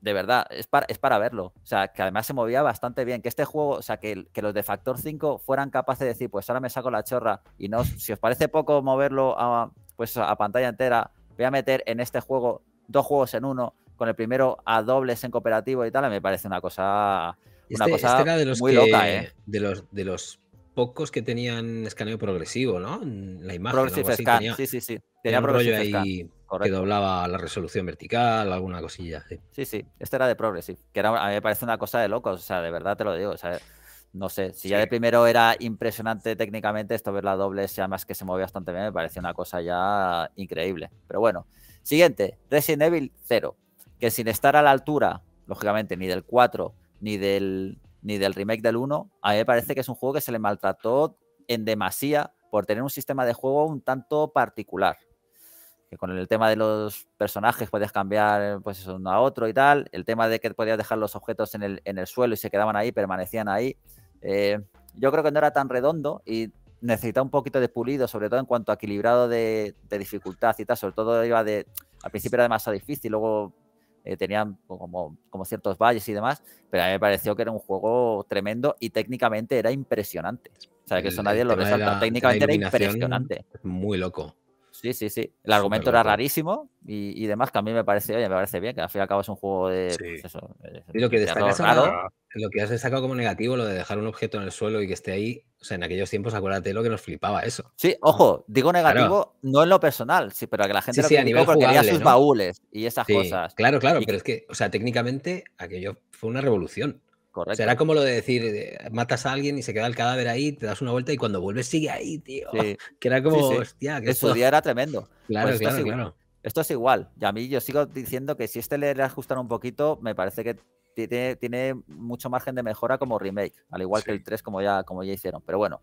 de verdad, es para, es para verlo. O sea, que además se movía bastante bien. Que este juego, o sea, que, que, los de Factor 5 fueran capaces de decir, pues ahora me saco la chorra y no, si os parece poco moverlo a, pues a pantalla entera, voy a meter en este juego dos juegos en uno, con el primero a dobles en cooperativo y tal, me parece una cosa, una este, este cosa muy loca, ¿eh? De los, de los pocos que tenían escaneo progresivo, ¿no? La imagen. Progressive sí, sí, sí. Tenía, que doblaba la resolución vertical, alguna cosilla. Sí, sí. Este era de progressive, que a mí me parece una cosa de locos, o sea, de verdad te lo digo, o sea, no sé, si ya de primero era impresionante técnicamente, esto ver la doble, sea más que se mueve bastante bien, me parece una cosa ya increíble. Pero bueno, siguiente, Resident Evil 0, que sin estar a la altura, lógicamente, ni del 4, ni del ni del remake del 1. A mí me parece que es un juego que se le maltrató en demasía por tener un sistema de juego un tanto particular. Que con el tema de los personajes puedes cambiar pues uno a otro y tal. El tema de que podías dejar los objetos en el, en el suelo y se quedaban ahí, permanecían ahí. Eh, yo creo que no era tan redondo y necesitaba un poquito de pulido, sobre todo en cuanto a equilibrado de, de dificultad y tal. Sobre todo iba de. Al principio era demasiado difícil, luego eh, tenían como, como ciertos valles y demás, pero a mí me pareció que era un juego tremendo y técnicamente era impresionante. O sea, que eso nadie lo resalta. técnicamente era impresionante. Muy loco. Sí, sí, sí. El argumento era rarísimo y, demás, que a mí me parece, me parece bien, que al fin y al cabo es un juego de. Sí. Pues eh, lo que lo que has destacado como negativo, lo de dejar un objeto en el suelo y que esté ahí, o sea, en aquellos tiempos, acuérdate lo que nos flipaba eso. Sí, ojo, digo negativo no en lo personal, sí, pero que la gente lo porque tenía sus baúles y esas cosas. Claro, claro, pero es que, o sea, técnicamente aquello fue una revolución. Será como lo de decir, eh, matas a alguien y se queda el cadáver ahí, te das una vuelta y cuando vuelves sigue ahí, tío. Que era como, hostia, que Su día era tremendo. Pues claro, esto es igual. Y a mí yo sigo diciendo que si este le reajustan un poquito, me parece que tiene, mucho margen de mejora como remake, al igual que el 3 como ya, como ya hicieron. Pero bueno.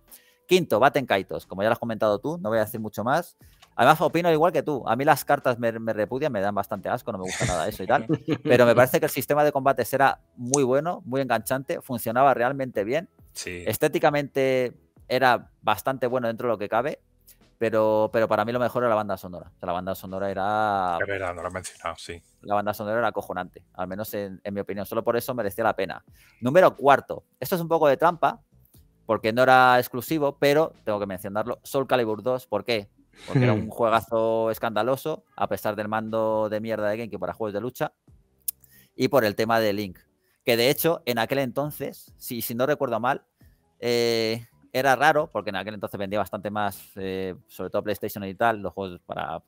Quinto, Baten Kaitos. Como ya lo has comentado tú, no voy a decir mucho más. Además, opino igual que tú. A mí las cartas me, repudian, me dan bastante asco, no me gusta nada eso y tal. Pero me parece que el sistema de combates era muy bueno, muy enganchante, funcionaba realmente bien. Estéticamente era bastante bueno dentro de lo que cabe. Pero, pero para mí lo mejor era la banda sonora. la banda sonora era. Verdad, no lo he mencionado, sí. La banda sonora era acojonante, al menos en, en mi opinión. Solo por eso merecía la pena. Número cuarto. Esto es un poco de trampa, porque no era exclusivo, pero tengo que mencionarlo. Soul Calibur 2, ¿por qué? porque era un juegazo escandaloso, a pesar del mando de mierda de GameCube para juegos de lucha, y por el tema de Link, que de hecho en aquel entonces, si, si no recuerdo mal, eh, era raro, porque en aquel entonces vendía bastante más, eh, sobre todo PlayStation y tal, los juegos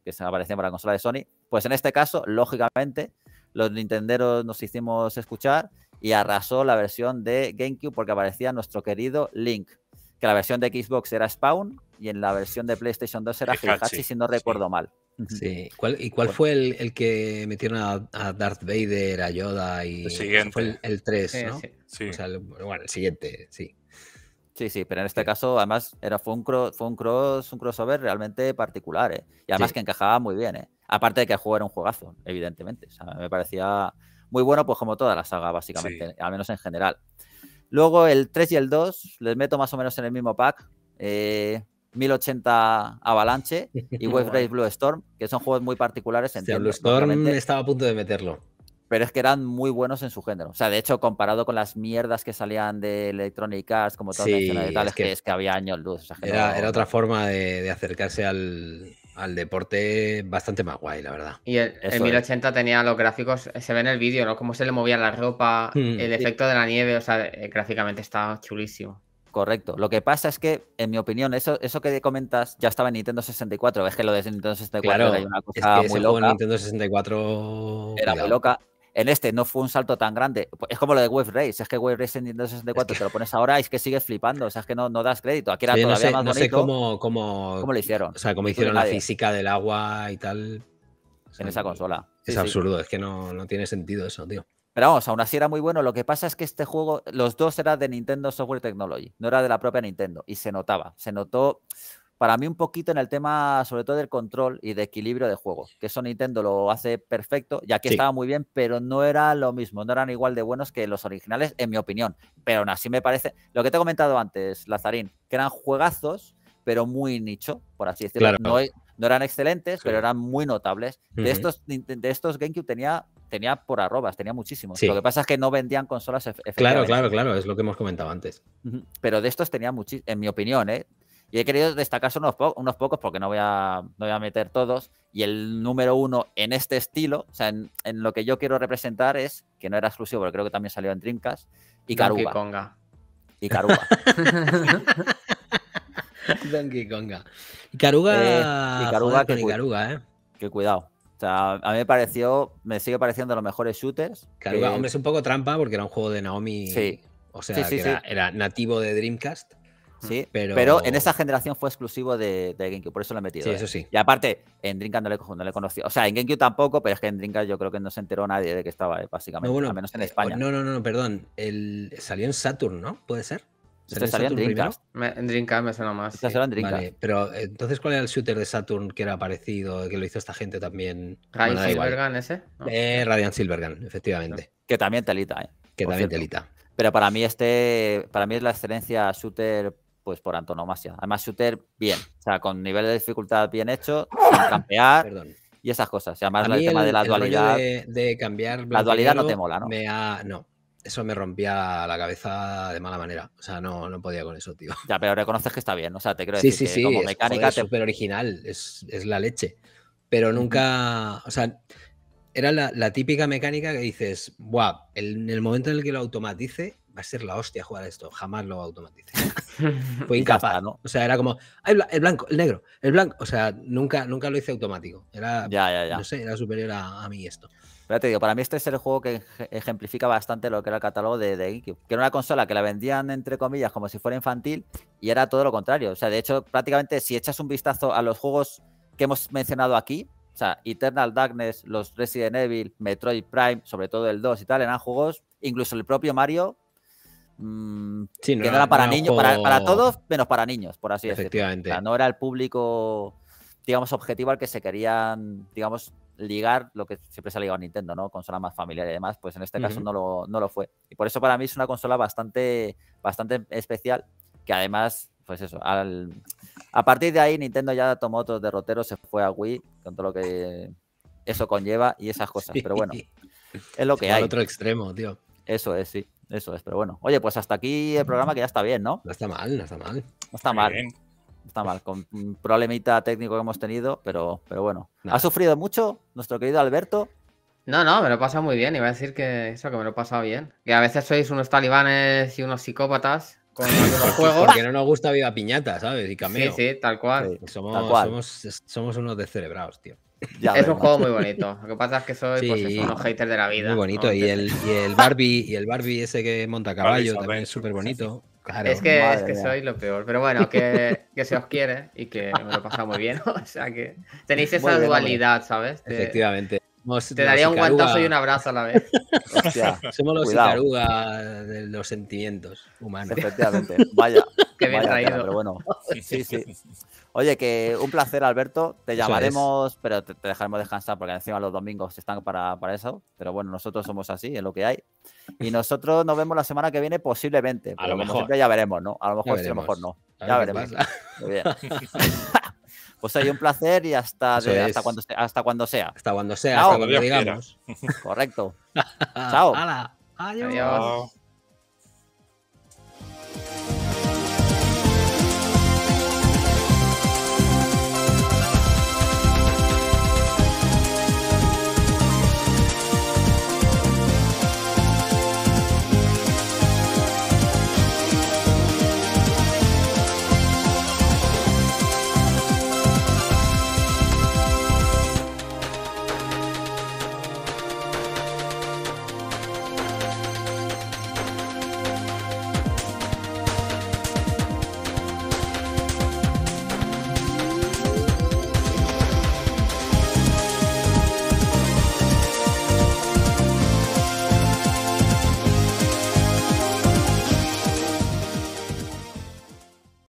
que se aparecían para la consola de Sony, pues en este caso, lógicamente, los Nintenderos nos hicimos escuchar y arrasó la versión de GameCube porque aparecía nuestro querido Link que la versión de Xbox era Spawn y en la versión de PlayStation 2 era Heihachi, si no recuerdo mal. ¿Y cuál fue el, que metieron a, Darth Vader, a Yoda y el siguiente. fue el, 3, ¿no? Sí. O sea, el, bueno, el siguiente, sí. Sí, sí, pero en este caso, además, era, fue, un cross fue un cross, un crossover realmente particular, ¿eh? Y además que encajaba muy bien, ¿eh? Aparte de que el juego era un juegazo, evidentemente. me parecía muy bueno, pues como toda la saga, básicamente, al menos en general. Luego el 3 y el 2 les meto más o menos en el mismo pack. 1080 eh, Avalanche y Wave Race Blue Storm, que son juegos muy particulares. en Blue Storm estaba a punto de meterlo. Pero es que eran muy buenos en su género. O sea, de hecho, comparado con las mierdas que salían de Electronic Arts, como todas las de es que, había años luz. O era, otra forma de acercarse al, al deporte bastante más guay, la verdad. Y el, el 1080 tenía los gráficos, se ve en el vídeo, ¿no? Cómo se le movía la ropa, mm. el efecto de la nieve, o sea, eh, gráficamente está chulísimo. Correcto. Lo que pasa es que, en mi opinión, eso, eso que comentas ya estaba en Nintendo 64. Ves que lo de Nintendo 64 era es que Nintendo 64 muy loca. En este no fue un salto tan grande. Es como lo de Wave Race. Es que Wave Race en Nintendo 64 te lo pones ahora y es que sigues flipando. O sea, es que no, no das crédito. Aquí era todavía sé, más no sé cómo, cómo, lo hicieron. O sea, cómo hicieron la física del agua y tal. en esa consola. es absurdo. Es que no, no tiene sentido eso, tío. Pero vamos, aún así era muy bueno. Lo que pasa es que este juego, los dos eran de Nintendo Software Technology, no era de la propia Nintendo. Y se notaba. Se notó para mí un poquito en el tema, sobre todo del control y de equilibrio de juego, que eso Nintendo lo hace perfecto, ya que estaba muy bien, pero no era lo mismo, no eran igual de buenos que los originales, en mi opinión. Pero aún así me parece, lo que te he comentado antes, Lazarín, que eran juegazos, pero muy nicho, por así decirlo. E, no, eran excelentes, pero eran muy notables. De estos, de estos GameCube tenía tenía por arrobas, tenía muchísimos. Lo que pasa es que no vendían consolas Claro, claro, claro, es lo que hemos comentado antes. Pero de estos tenía muchísimos, en mi opinión, ¿eh? Y he querido destacar unos, unos pocos porque no voy, a, voy a meter todos. Y el número uno en este estilo, o sea, en, lo que yo quiero representar es, que no era exclusivo, pero creo que también salió en Dreamcast, y Donkey Konga. Y Caruba. Donkey Konga. Y Caruga. Eh, y eh. cuidado. O sea, a mí me pareció, me sigue pareciendo de los mejores shooters. Caruga, hombre, es un poco trampa porque era un juego de Naomi. Sí. O sea, era nativo de Dreamcast pero... en esa generación fue exclusivo de, GameCube, por eso lo he metido. Sí, ¿eh? eso sí. Y aparte, en Dreamcast no le, no O sea, en GameCube tampoco, pero es que en Dreamcast yo creo que no se enteró nadie de que estaba, eh, básicamente. al menos en eh, España. No, no, no, perdón. Salió en Saturn, ¿no? ¿Puede ser? ¿Salió, en, Saturn en Me, suena más. En Dreamcast. Vale, pero entonces, ¿cuál era el shooter de Saturn que era parecido, que lo hizo esta gente también? ¿Radiant Silvergan, ese? Radiant Silvergun, efectivamente. Que también telita, ¿eh? Que también te telita. Pero para mí este, para mí es la excelencia shooter pues por antonomasia. Además, shooter bien, o sea, con nivel de dificultad bien hecho, campear y esas cosas. además, el tema de la dualidad. De, cambiar. La dualidad no te mola, ¿no? no, eso me rompía la cabeza de mala manera. O sea, no, no podía con eso, tío. Ya, pero reconoces que está bien. O sea, te creo sí, sí, que sí. mecánica. súper original, es, la leche. Pero nunca. O sea, era la, la típica mecánica que dices, guau, en el momento en el que lo automatice, ser la hostia jugar esto, jamás lo automaticé. Fue incapaz, ¿no? O sea, era como, el blanco, el negro, el blanco, o sea, nunca, nunca lo hice automático. Era, era superior a, mí esto. Pero te digo, para mí este es el juego que ejemplifica bastante lo que era el catálogo de, de que era una consola que la vendían entre comillas como si fuera infantil y era todo lo contrario. O sea, de hecho, prácticamente si echas un vistazo a los juegos que hemos mencionado aquí, o sea, Eternal Darkness, los Resident Evil, Metroid Prime, sobre todo el 2 y tal, eran juegos, incluso el propio Mario, Mm, que no era para niños, para, todos menos para niños, por así decirlo. Efectivamente. no era el público, digamos, objetivo al que se querían, digamos, ligar lo que siempre se ha ligado a Nintendo, ¿no? Consola más familiar y demás, pues en este caso no lo, no lo fue. Y por eso para mí es una consola bastante, bastante especial, que además, pues eso, al, a partir de ahí Nintendo ya tomó otros derroteros, se fue a Wii, con todo lo que eso conlleva y esas cosas. Pero bueno, es lo que hay hay. otro extremo, tío. Eso es, sí. Eso es, pero bueno. Oye, pues hasta aquí el programa que ya está bien, ¿no? No está mal, no está mal. No está mal. No está mal, con un problemita técnico que hemos tenido, pero, pero bueno. ¿Ha sufrido mucho nuestro querido Alberto? No, no, me lo he pasado muy bien. Iba a decir que eso, que me lo he pasado bien. Que a veces sois unos talibanes y unos psicópatas con los juegos. Porque no nos gusta Viva Piñata, ¿sabes? Y Cameo. Sí, sí, tal cual. somos, somos unos descerebrados, tío es un juego muy bonito. Lo que pasa es que soy pues, sí, pues, haters de la vida. Muy bonito. Y, el, y, el, Barbie, y el Barbie ese que monta caballo también es súper bonito. Claro, es que, es que soy lo peor. Pero bueno, que, que, se os quiere y que me lo pasa muy bien. O sea que tenéis esa dualidad, ¿sabes? Efectivamente. te daría un guantazo y un abrazo a la vez. Somos los carugas de los sentimientos humanos. Efectivamente. Vaya. Qué bien traído. pero bueno. sí. sí. Oye, que un placer, Alberto. Te llamaremos, pero te, dejaremos descansar porque encima los domingos están para, eso. Pero bueno, nosotros somos así, es lo que hay. Y nosotros nos vemos la semana que viene, posiblemente. a lo mejor. Siempre, ya veremos, ¿no? A lo mejor sí, a lo mejor no. ya veremos. Pues hay un placer y hasta, hasta, cuando, sea. Hasta cuando sea, hasta cuando Correcto. Chao. Adiós.